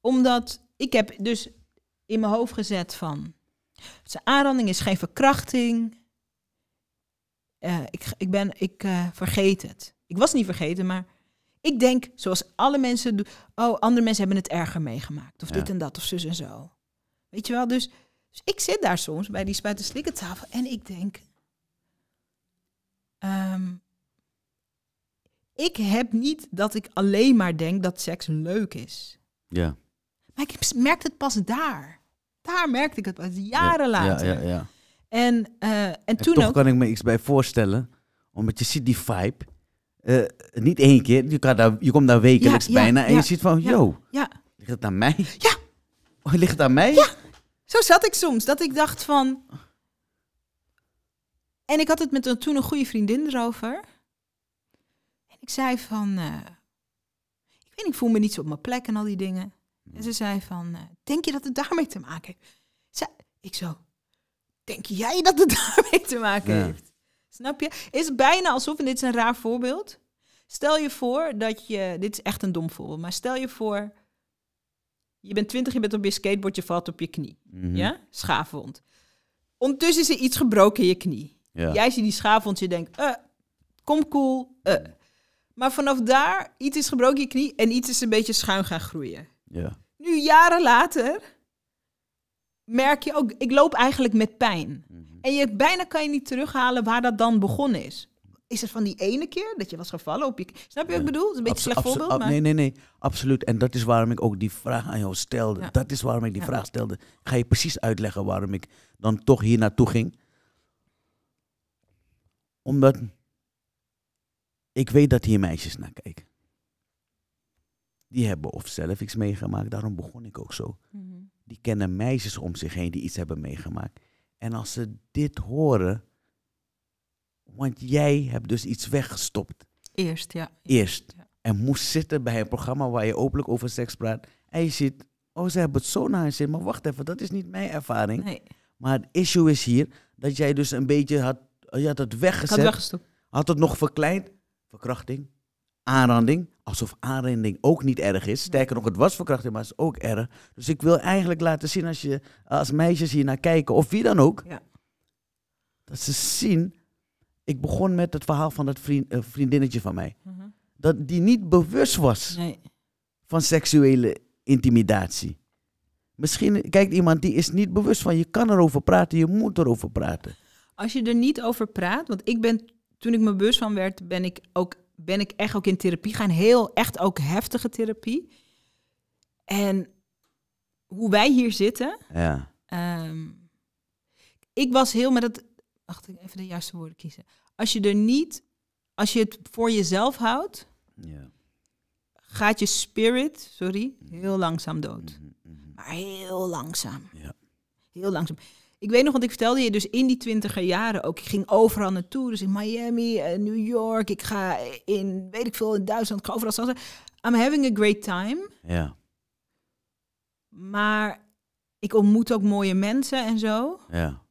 Omdat ik heb dus in mijn hoofd gezet van zijn aanranding is geen verkrachting. Eh, ik, ik, ben, ik eh, vergeet het. Ik was niet vergeten, maar ik denk zoals alle mensen doen. Oh, andere mensen hebben het erger meegemaakt. Of dit en dat, of zus en zo. Weet je wel? Dus, dus ik zit daar soms bij die spuitenslikkentafel en ik denk. Ehm, ik heb niet dat ik alleen maar denk dat seks leuk is. Ja. Maar ik merk het pas daar daar merkte ik het pas, jaren later. Ja, ja, ja. En, uh, en, toen toch ook, kan ik me iets bij voorstellen, omdat je ziet die vibe. Eh, niet één keer, je, kan daar, je komt daar wekelijks bijna en je ziet van, yo, ligt het aan mij? Ja. Oh, ligt het aan mij? Ja. Zo zat ik soms, dat ik dacht van... En ik had het met een, toen een goede vriendin erover. En ik zei van... Eh, ik weet niet, ik voel me niet zo op mijn plek en al die dingen. En ze zei van, eh, denk je dat het daarmee te maken heeft? ik zo, denk jij dat het *laughs* daarmee te maken heeft? Snap je? Is bijna alsof, en dit is een raar voorbeeld. Stel je voor dat je, dit is echt een dom voorbeeld, maar stel je voor, je bent twintig, je bent op je skateboard, je valt op je knie. Mm Ja? Schaafwond. Ondertussen is er iets gebroken in je knie. Jij ziet die schaafwond, je denkt, uh, kom cool, uh. Maar vanaf daar, iets is gebroken in je knie en iets is een beetje schuin gaan groeien. Ja. Nu, jaren later, merk je ook, ik loop eigenlijk met pijn. Mhm. En je, bijna kan je niet terughalen waar dat dan begonnen is. Is het van die ene keer dat je was gevallen op je... Snap je wat ik bedoel? een beetje een slecht voorbeeld, maar... Nee, nee, nee. Absoluut. En dat is waarom ik ook die vraag aan jou stelde. Dat is waarom ik die vraag stelde. ga je precies uitleggen waarom ik dan toch hier naartoe ging. Omdat ik weet dat hier meisjes naar kijken die hebben of zelf iets meegemaakt. Daarom begon ik ook zo. Mhm. Die kennen meisjes om zich heen die iets hebben meegemaakt. En als ze dit horen, want jij hebt dus iets weggestopt. Eerst, ja. Eerst. En moest zitten bij een programma waar je openlijk over seks praat. En je ziet, oh, ze hebben het zo naar hun Maar wacht even, dat is niet mijn ervaring. Nee. Maar het issue is hier dat jij dus een beetje had, je had het weggestopt. Had, had het nog verkleind. Verkrachting, aanranding. Alsof aanranding ook niet erg is. Sterker nog, het was verkrachting, maar het is ook erg. Dus ik wil eigenlijk laten zien als, je, als meisjes hier naar kijken, of wie dan ook, ja. dat ze zien. Ik begon met het verhaal van dat vriend, eh, vriendinnetje van mij. Mhm. Dat die niet bewust was nee. van seksuele intimidatie. Misschien kijkt iemand die is niet bewust van je kan erover praten, je moet erover praten. Als je er niet over praat, want ik ben toen ik me bewust van werd, ben ik ook ben ik echt ook in therapie gaan. Heel echt ook heftige therapie. En hoe wij hier zitten. Ja. Ehm, ik was heel met het Wacht, even de juiste woorden kiezen. Als je er niet. Als je het voor jezelf houdt. Ja. Gaat je spirit, sorry, mhm. heel langzaam dood. Mhm, mhm. Maar heel langzaam. Ja. Heel langzaam ik weet nog, want ik vertelde je dus in die twintiger jaren ook. Ik ging overal naartoe. Dus in Miami, eh, New York. Ik ga in, weet ik veel, in Duitsland. Ik ga overal staan. I'm having a great time. Ja. Maar ik ontmoet ook mooie mensen en zo. Ja.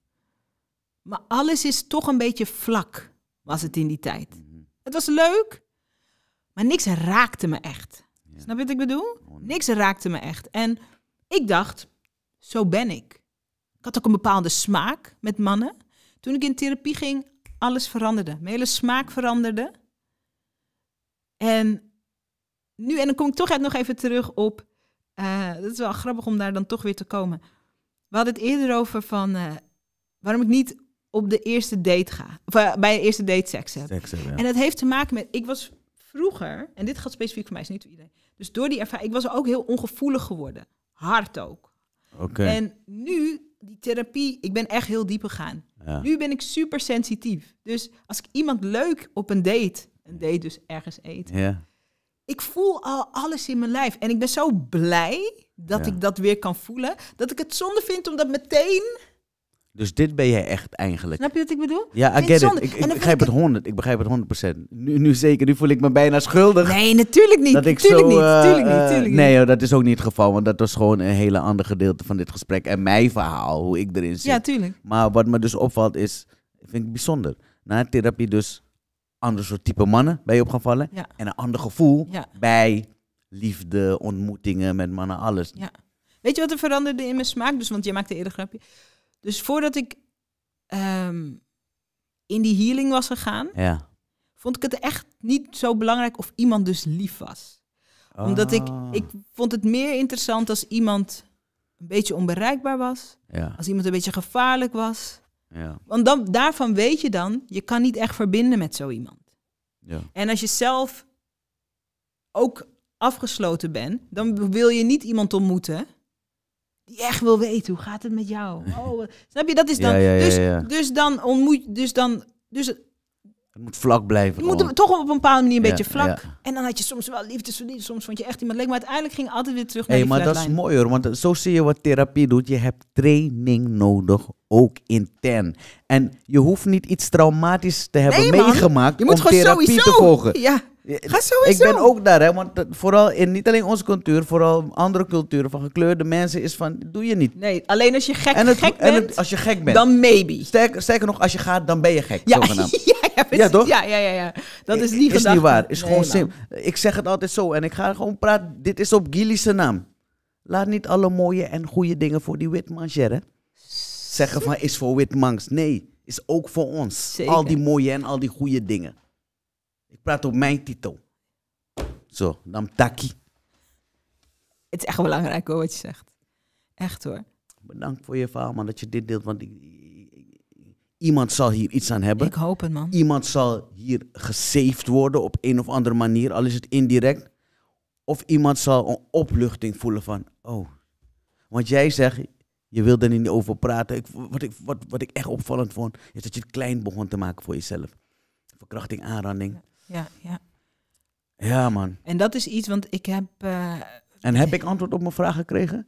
Maar alles is toch een beetje vlak, was het in die tijd. Mhm. Het was leuk, maar niks raakte me echt. Snap je wat ik bedoel? Oh, niks raakte me echt. En ik dacht, zo ben ik had ook een bepaalde smaak met mannen. Toen ik in therapie ging, alles veranderde. Mijn hele smaak veranderde. En nu, en dan kom ik toch nog even terug op. Uh, dat is wel grappig om daar dan toch weer te komen. We hadden het eerder over van eh, waarom ik niet op de eerste date ga. Eh, bij de eerste date seks heb. Seks En dat heeft te maken met, ik was vroeger, en dit gaat specifiek voor mij, is niet voor iedereen. Dus door die ervaring, ik was ook heel ongevoelig geworden. Hard ook. Oké. En nu die therapie, ik ben echt heel diep gegaan. Nu ben ik super sensitief. Dus als ik iemand leuk op een date, een date dus ergens eet. Ja. Ik voel al alles in mijn lijf. En ik ben zo blij dat ik dat weer kan voelen. Dat ik het zonde vind om dat meteen dus dit ben jij echt eigenlijk. Snap je wat ik bedoel? Ja, I get it. Ik, ik begrijp het 100%. Ik begrijp het honderd Nu, nu zeker, nu voel ik me bijna schuldig. Nee, natuurlijk niet. Dat ik zo, niet. natuurlijk eh, niet. nee, dat is ook niet het geval. Want dat was gewoon een hele ander gedeelte van dit gesprek. En mijn verhaal, hoe ik erin zit. Ja, tuurlijk. Maar wat me dus opvalt is, vind ik bijzonder. Na therapie dus ander soort type mannen ben je opgevallen En een ander gevoel bij liefde, ontmoetingen met mannen, alles. Ja. Weet je wat er veranderde in mijn smaak? Dus, want je maakte eerder grapje. Dus voordat ik ehm, in die healing was gegaan, ja. vond ik het echt niet zo belangrijk of iemand dus lief was. Omdat ik, ah. ik vond het meer interessant als iemand een beetje onbereikbaar was. Ja. Als iemand een beetje gevaarlijk was. Ja. Want dan, daarvan weet je dan, je kan niet echt verbinden met zo iemand. Ja. En als je zelf ook afgesloten bent, dan wil je niet iemand ontmoeten die echt wil weten hoe gaat het met jou. *laughs* Oh, snap je? Dat is dan. dus, dus dan ontmoet. Dus dan. Dus het, moet vlak blijven. Je moet toch op een bepaalde manier een beetje vlak. En dan had je soms wel liefdesverdien, soms vond je echt iemand leuk. Maar uiteindelijk ging altijd weer terug naar Nee, maar dat is mooi hoor, want zo zie je wat therapie doet. Je hebt training nodig, ook intern. En je hoeft niet iets traumatisch te hebben meegemaakt je moet om therapie sowieso. te volgen. Ja. Ik ben ook daar, hè, want vooral in, niet alleen onze cultuur, vooral andere culturen van gekleurde mensen is van, doe je niet. Nee, alleen als je gek, en gek en bent. als je gek bent. Dan maybe. Sterker, nog, als je gaat, dan ben je gek. Ja, *laughs* ja, ja, ja, Ja, ja, ja, ja. Dat is niet waar. Is gewoon simpel. Ik zeg het altijd zo en ik ga gewoon praten. Dit is op Gilly's naam. Laat niet alle mooie en goede dingen voor die wit Zeggen van is voor witmans. Nee, is ook voor ons. Al die mooie en al die goede dingen. Ik praat op mijn titel. Zo, Namtaki. Het is echt belangrijk hoor, wat je zegt. Echt hoor. Bedankt voor je verhaal, man, dat je dit deelt. Want ik, iemand zal hier iets aan hebben. Ik hoop het, man. Iemand zal hier gesaved worden op een of andere manier, al is het indirect. Of iemand zal een opluchting voelen van, oh. Want jij zegt, je wil er niet over praten. Ik, wat, ik, wat, wat ik echt opvallend vond, is dat je het klein begon te maken voor jezelf. Verkrachting, aanranding ja, ja. Ja, man. En dat is iets, want ik heb... Eh, en heb ik antwoord op mijn vraag gekregen?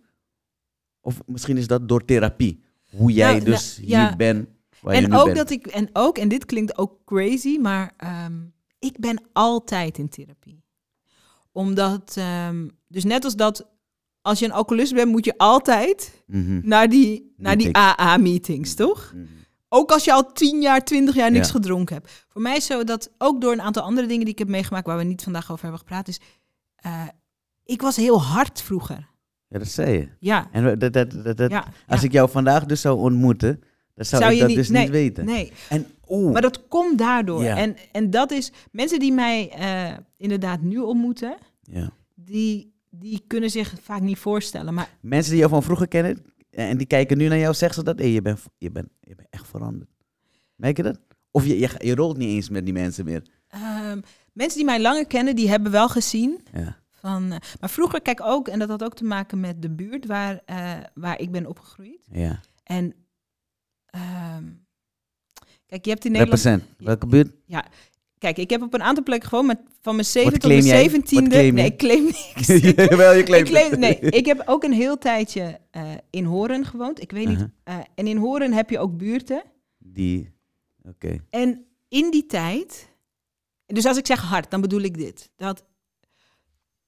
Of misschien is dat door therapie. Hoe jij nou, dus nou, hier bent, waar en je nu ook Dat ik, en ook, en dit klinkt ook crazy, maar ehm, ik ben altijd in therapie. Omdat, ehm, dus net als dat, als je een alcoholist bent, moet je altijd mhm. naar die, naar die AA-meetings, toch? Mhm. Ook als je al 10 jaar, 20 jaar niks gedronken hebt. Voor mij is zo dat ook door een aantal andere dingen die ik heb meegemaakt, waar we niet vandaag over hebben gepraat, is. Eh, ik was heel hard vroeger. Ja, dat zei je. Ja. En dat, dat, dat, dat als ik jou vandaag dus zou ontmoeten, dan zou, je ik dat dus niet weten. Nee. En, oh. Maar dat komt daardoor. En, en dat is, mensen die mij eh, inderdaad nu ontmoeten, die, die kunnen zich vaak niet voorstellen. Maar mensen die jou van vroeger kennen, en die kijken nu naar jou, zeggen ze dat? Hey, je, bent, je, bent, je bent echt veranderd. Merk je dat? Of je, je, rolt niet eens met die mensen meer? Ehm, mensen die mij langer kennen, die hebben wel gezien. Ja. Van, eh, maar vroeger, kijk ook, en dat had ook te maken met de buurt waar, eh, waar ik ben opgegroeid. Ja. En ehm, kijk, je hebt in Nederland... Represent. Welke buurt? Ja, Kijk, ik heb op een aantal plekken gewoon met, van mijn 7 tot mijn 17 Nee, ik claim niks. *laughs* Jawel, je claimt ik Nee, ik heb ook een heel tijdje eh, in Horen gewoond. Ik weet niet. Uh-huh. Eh, en in Horen heb je ook buurten. Die. Oké. En in die tijd. Dus als ik zeg hard, dan bedoel ik dit. Dat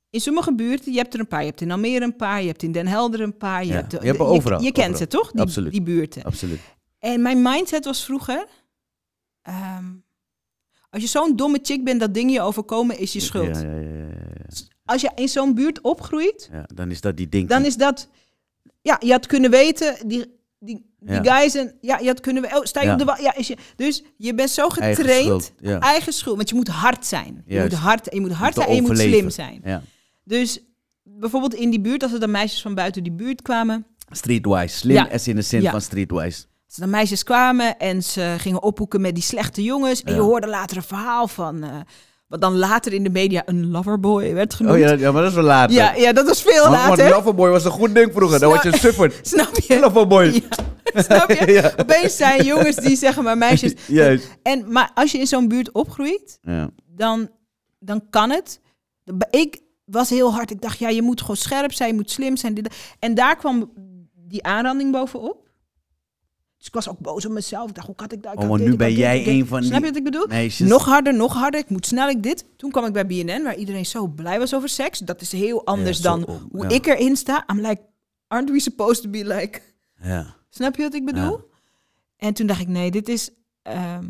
in sommige buurten, je hebt er een paar. Je hebt in Almere een paar, je hebt in Den Helder een paar. Je, hebt, je overal. Je, kent ze toch? Die, Absoluut. die buurten. Absoluut. En mijn mindset was vroeger. Ehm, als je zo'n domme chick bent dat dingen je overkomen, is je schuld. Ja, ja, ja, Als je in zo'n buurt opgroeit, dan is dat die ding. Dan is dat, ja, je had kunnen weten, die, die, die guys, en, ja, je had kunnen weten, oh, sta je op de ja, is je, Dus je bent zo getraind, eigen schuld, eigen schuld want je moet hard zijn. Je moet hard, je moet hard je zijn en je moet slim zijn. Dus bijvoorbeeld in die buurt, als er dan meisjes van buiten die buurt kwamen. Streetwise, slim as in de zin van streetwise de meisjes kwamen en ze gingen ophoeken met die slechte jongens. En je hoorde later een verhaal van... Eh, wat dan later in de media een loverboy werd genoemd. Oh ja, ja maar dat is wel later. Ja, ja dat was veel later. Maar loverboy was een goed ding vroeger. Dat dan was je een super. *laughs* Snap je? Loverboy. snap je? *laughs* ja. Opeens zijn jongens die zeggen maar meisjes. *laughs* Juist. En, maar als je in zo'n buurt opgroeit, dan, dan kan het. Ik was heel hard. Ik dacht, ja, je moet gewoon scherp zijn, je moet slim zijn. En daar kwam die aanranding bovenop. Dus ik was ook boos op mezelf. Ik dacht, hoe kan ik dat? oh, nu ben jij een van Snap je wat ik bedoel? Nog harder, nog harder. Ik moet snel, ik dit. Toen kwam ik bij BNN, waar iedereen zo blij was over seks. Dat is heel anders dan hoe ik erin sta. I'm like, aren't we supposed to be like... Ja. Snap je wat ik bedoel? En toen dacht ik, nee, dit is... Ehm,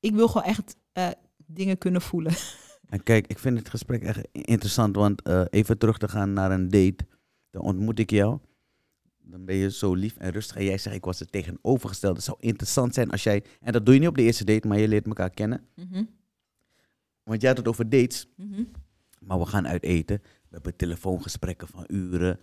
ik wil gewoon echt eh, dingen kunnen voelen. *laughs* En kijk, ik vind het gesprek echt interessant. Want eh, even terug te gaan naar een date. Dan ontmoet ik jou dan ben je zo lief en rustig. En jij zegt, ik was het tegenovergestelde. Het zou interessant zijn als jij... En dat doe je niet op de eerste date, maar je leert elkaar kennen. Mhm. Want jij had het over dates. Mhm. Maar we gaan uit eten. We hebben telefoongesprekken van uren.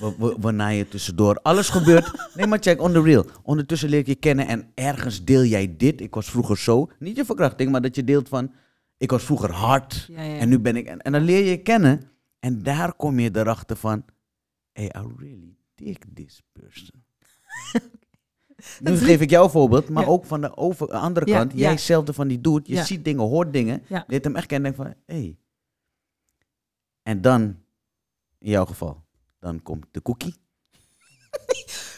We, we, naaien tussendoor. Alles gebeurt. *laughs* Nee, maar check, on the real. Ondertussen leer ik je kennen en ergens deel jij dit. Ik was vroeger zo. Niet je verkrachting, maar dat je deelt van... Ik was vroeger hard. En nu ben ik... En, en dan leer je je kennen. En daar kom je erachter van... Hey, I really ik this person. *laughs* nu geef ik jouw voorbeeld, maar ook van de over, andere kant. Ja, Jij zelfde van die doet. Je ziet dingen, hoort dingen. Ja. Dit hem echt kennen denkt van, hé. Hey. En dan, in jouw geval, dan komt de cookie. *laughs*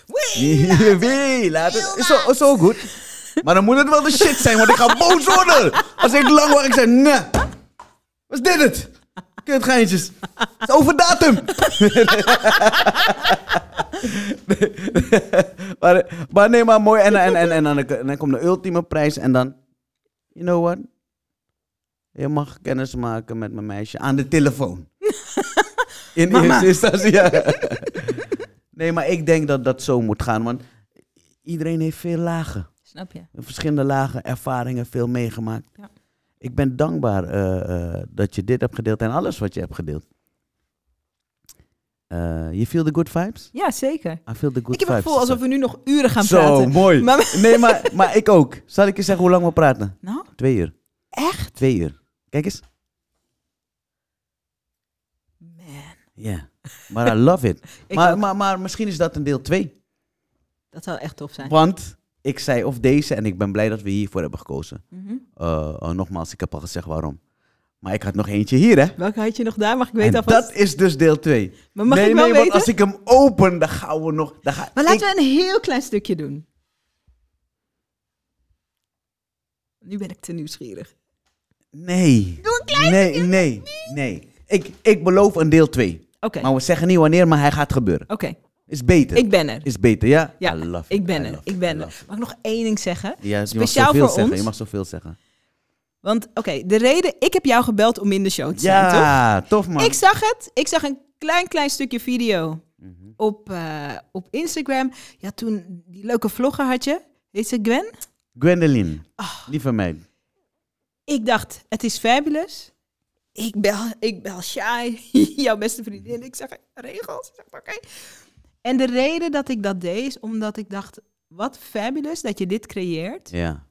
Wee, Wee, *laughs* Is zo, goed. Maar dan moet het wel de shit zijn, want ik ga boos worden. Als ik lang wacht. ik zeg, nee. Was dit het? Kutgeintjes. Het is over datum. *laughs* maar, maar, nee, maar mooi. En, en, en, en, dan, dan komt de ultieme prijs. En dan, you know what? Je mag kennis maken met mijn meisje aan de telefoon. *laughs* In eerste instantie, Nee, maar ik denk dat dat zo moet gaan. Want iedereen heeft veel lagen. Snap je? Verschillende lagen, ervaringen, veel meegemaakt. Ja. Ik ben dankbaar eh, eh, dat je dit hebt gedeeld en alles wat je hebt gedeeld. Je uh, feel the good vibes? Ja, zeker. ik heb het gevoel alsof we nu nog uren gaan praten. Zo, mooi. nee, maar, maar ik ook. Zal ik je zeggen hoe lang we praten? Nou? Twee uur. Echt? Twee uur. Kijk eens. Man. Ja, yeah. maar I love it. *laughs* maar, maar, maar, maar misschien is dat een deel twee. Dat zou echt tof zijn. Want ik zei of deze en ik ben blij dat we hiervoor hebben gekozen. uh, nogmaals, ik heb al gezegd waarom. Maar ik had nog eentje hier, hè? Welke had je nog daar? Mag ik weten? En Dat is dus deel 2. Maar mag ik wel nee, weten? Want als ik hem open, dan gaan we nog. Dan ga... Maar laten we een heel klein stukje doen. Nu ben ik te nieuwsgierig. Nee. Doe een klein nee, stukje. Nee, nee, nee. Ik, ik beloof een deel 2. Oké. Maar we zeggen niet wanneer, maar hij gaat gebeuren. Oké. Is beter. Ik ben er. Is beter, ja? Ja, I love ik ben er. Ik ben er. Mag ik nog één ding zeggen? Ja, je mag voor zeggen. Je mag zoveel zeggen. Want oké, de reden, ik heb jou gebeld om in de show te zijn, ja, toch? Ja, tof man. Ik zag het. Ik zag een klein, klein stukje video mhm. op, eh, op Instagram. Ja, toen die leuke vlogger had je. Heet ze Gwen? Gwendoline. Oh. Ah. Lieve meid. Ik dacht, het is fabulous. Ik bel, ik bel Shai, *laughs* jouw beste vriendin. Ik zeg regels. Ik zeg, oké. En de reden dat ik dat deed is omdat ik dacht, wat fabulous dat je dit creëert. Ja.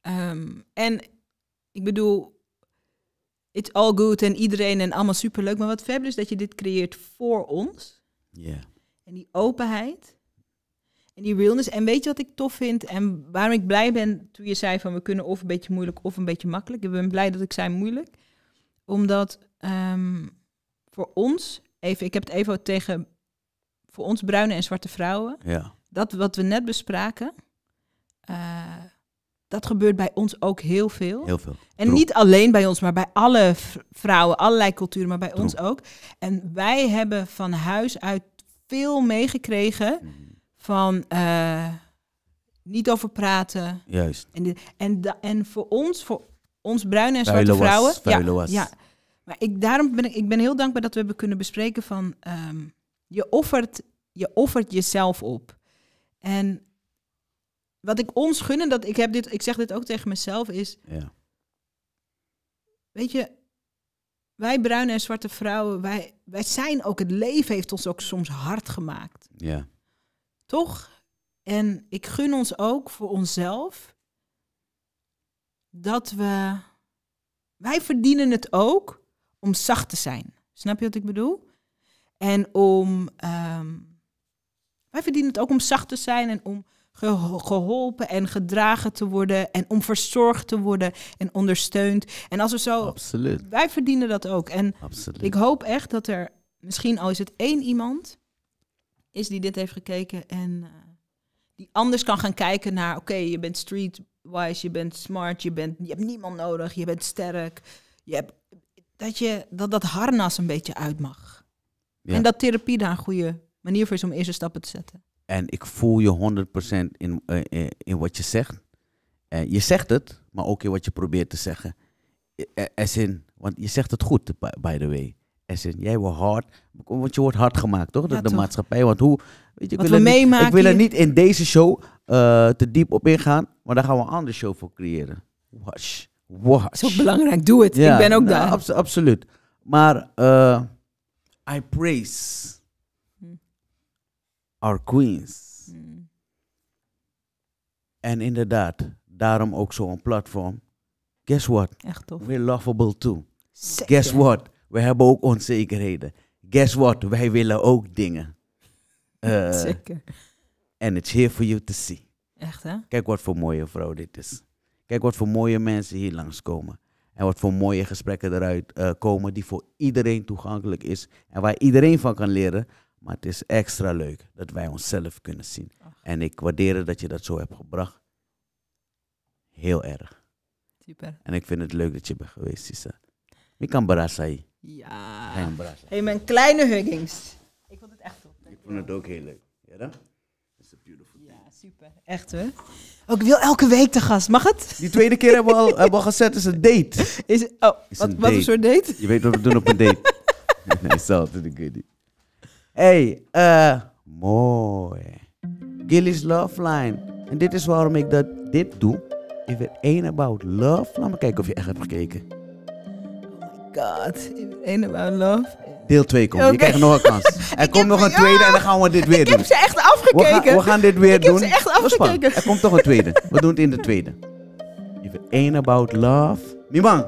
Ehm, en ik bedoel, it's all good en iedereen en allemaal superleuk, maar wat fabulous dat je dit creëert voor ons. Ja. En die openheid en die realness. En weet je wat ik tof vind en waarom ik blij ben toen je zei van we kunnen of een beetje moeilijk of een beetje makkelijk. Ik ben blij dat ik zei moeilijk, omdat ehm, voor ons, even, ik heb het even tegen voor ons bruine en zwarte vrouwen, ja. dat wat we net bespraken, eh, dat gebeurt bij ons ook heel veel. Heel veel. En niet alleen bij ons, maar bij alle vrouwen, allerlei culturen, maar bij ons ook. En wij hebben van huis uit veel meegekregen mhm. van eh, niet over praten. Juist. En, en, en voor ons, voor ons bruine en zwarte vrouwen. ja, ja. Maar ik, daarom ben ik, ik ben heel dankbaar dat we hebben kunnen bespreken van... Ehm, je offert, je offert jezelf op. En wat ik ons gunnen, dat ik, heb dit, ik zeg dit ook tegen mezelf, is... Ja. Weet je, wij bruine en zwarte vrouwen, wij, wij zijn ook... Het leven heeft ons ook soms hard gemaakt. Ja. Toch? En ik gun ons ook voor onszelf dat we... Wij verdienen het ook om zacht te zijn. Snap je wat ik bedoel? En om. Ehm, wij verdienen het ook om zacht te zijn en om geholpen en gedragen te worden en om verzorgd te worden en ondersteund. En als we zo. Absoluut. Wij verdienen dat ook. En ik hoop echt dat er misschien al is het één iemand is die dit heeft gekeken en eh, die anders kan gaan kijken naar oké, je bent streetwise, je bent smart, je, bent, je hebt niemand nodig, je bent sterk. Je hebt, dat je dat, dat harnas een beetje uit mag. En dat therapie daar een goede manier voor is om eerste stappen te zetten. En ik voel je 100% in, in, eh, eh, in wat je zegt. Eh, je zegt het, maar ook in wat je probeert te zeggen. As want je zegt het goed, by the way. As jij wordt hard, want je wordt hard gemaakt, toch? Ja, de, maatschappij. Want hoe, weet je, ik, wil er niet, ik wil er niet in deze show te diep op ingaan, maar daar gaan we een andere show voor creëren. Wash. Wash. is ook belangrijk, doe het. ik ben ook nou, daar. absoluut. Maar... I praise our queens. En inderdaad, daarom ook zo'n platform. Guess what? Echt tof. We're lovable too. Zeker. Guess what? We hebben ook onzekerheden. Guess what? Wij willen ook dingen. *laughs* Eh, Zeker. En it's here for you to see. Echt hè? Kijk wat voor mooie vrouw dit is. Kijk wat voor mooie mensen hier langskomen. En wat voor mooie gesprekken eruit eh, komen die voor iedereen toegankelijk is. En waar iedereen van kan leren. Maar het is extra leuk dat wij onszelf kunnen zien. En ik waardeer dat je dat zo hebt gebracht. Heel erg. Super. En ik vind het leuk dat je bent geweest, Sisa. Ik kan Brassai. Ja. Hé, mijn kleine huggings. Ik vond het echt top. Ik vond het ook heel leuk. Ja dan? It's a beautiful thing. Ja, super. Echt hoor. Oh, ik wil elke week te gast. Mag het? Die tweede keer hebben we al, hebben we al gezet. is een date. Is, oh, is wat, een wat soort date? Je weet wat we doen op een date. *laughs* nee, zelf. Dat ik goodie. Hey, uh, mooi. Gilly's Love Line. En dit is waarom ik dat, dit doe. If it ain't about love. Laat me kijken of je echt hebt gekeken. Oh my god. If it ain't about love deel 2 komt. Je krijgt nog een kans. *laughs* Er komt nog een tweede en dan gaan we dit weer doen. Ik heb ze echt afgekeken. We gaan, dit weer doen. Ik heb ze echt afgekeken. Er komt toch een tweede. We doen het in de tweede. *laughs* Even it about love. Niemand.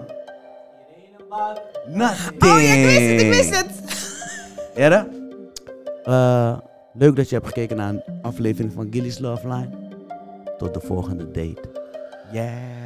Nothing. Oh, ja, ik wist het, ik wist het. *laughs* Eh, leuk dat je hebt gekeken naar een aflevering van Gilly's Love Line. Tot de volgende date. Yeah.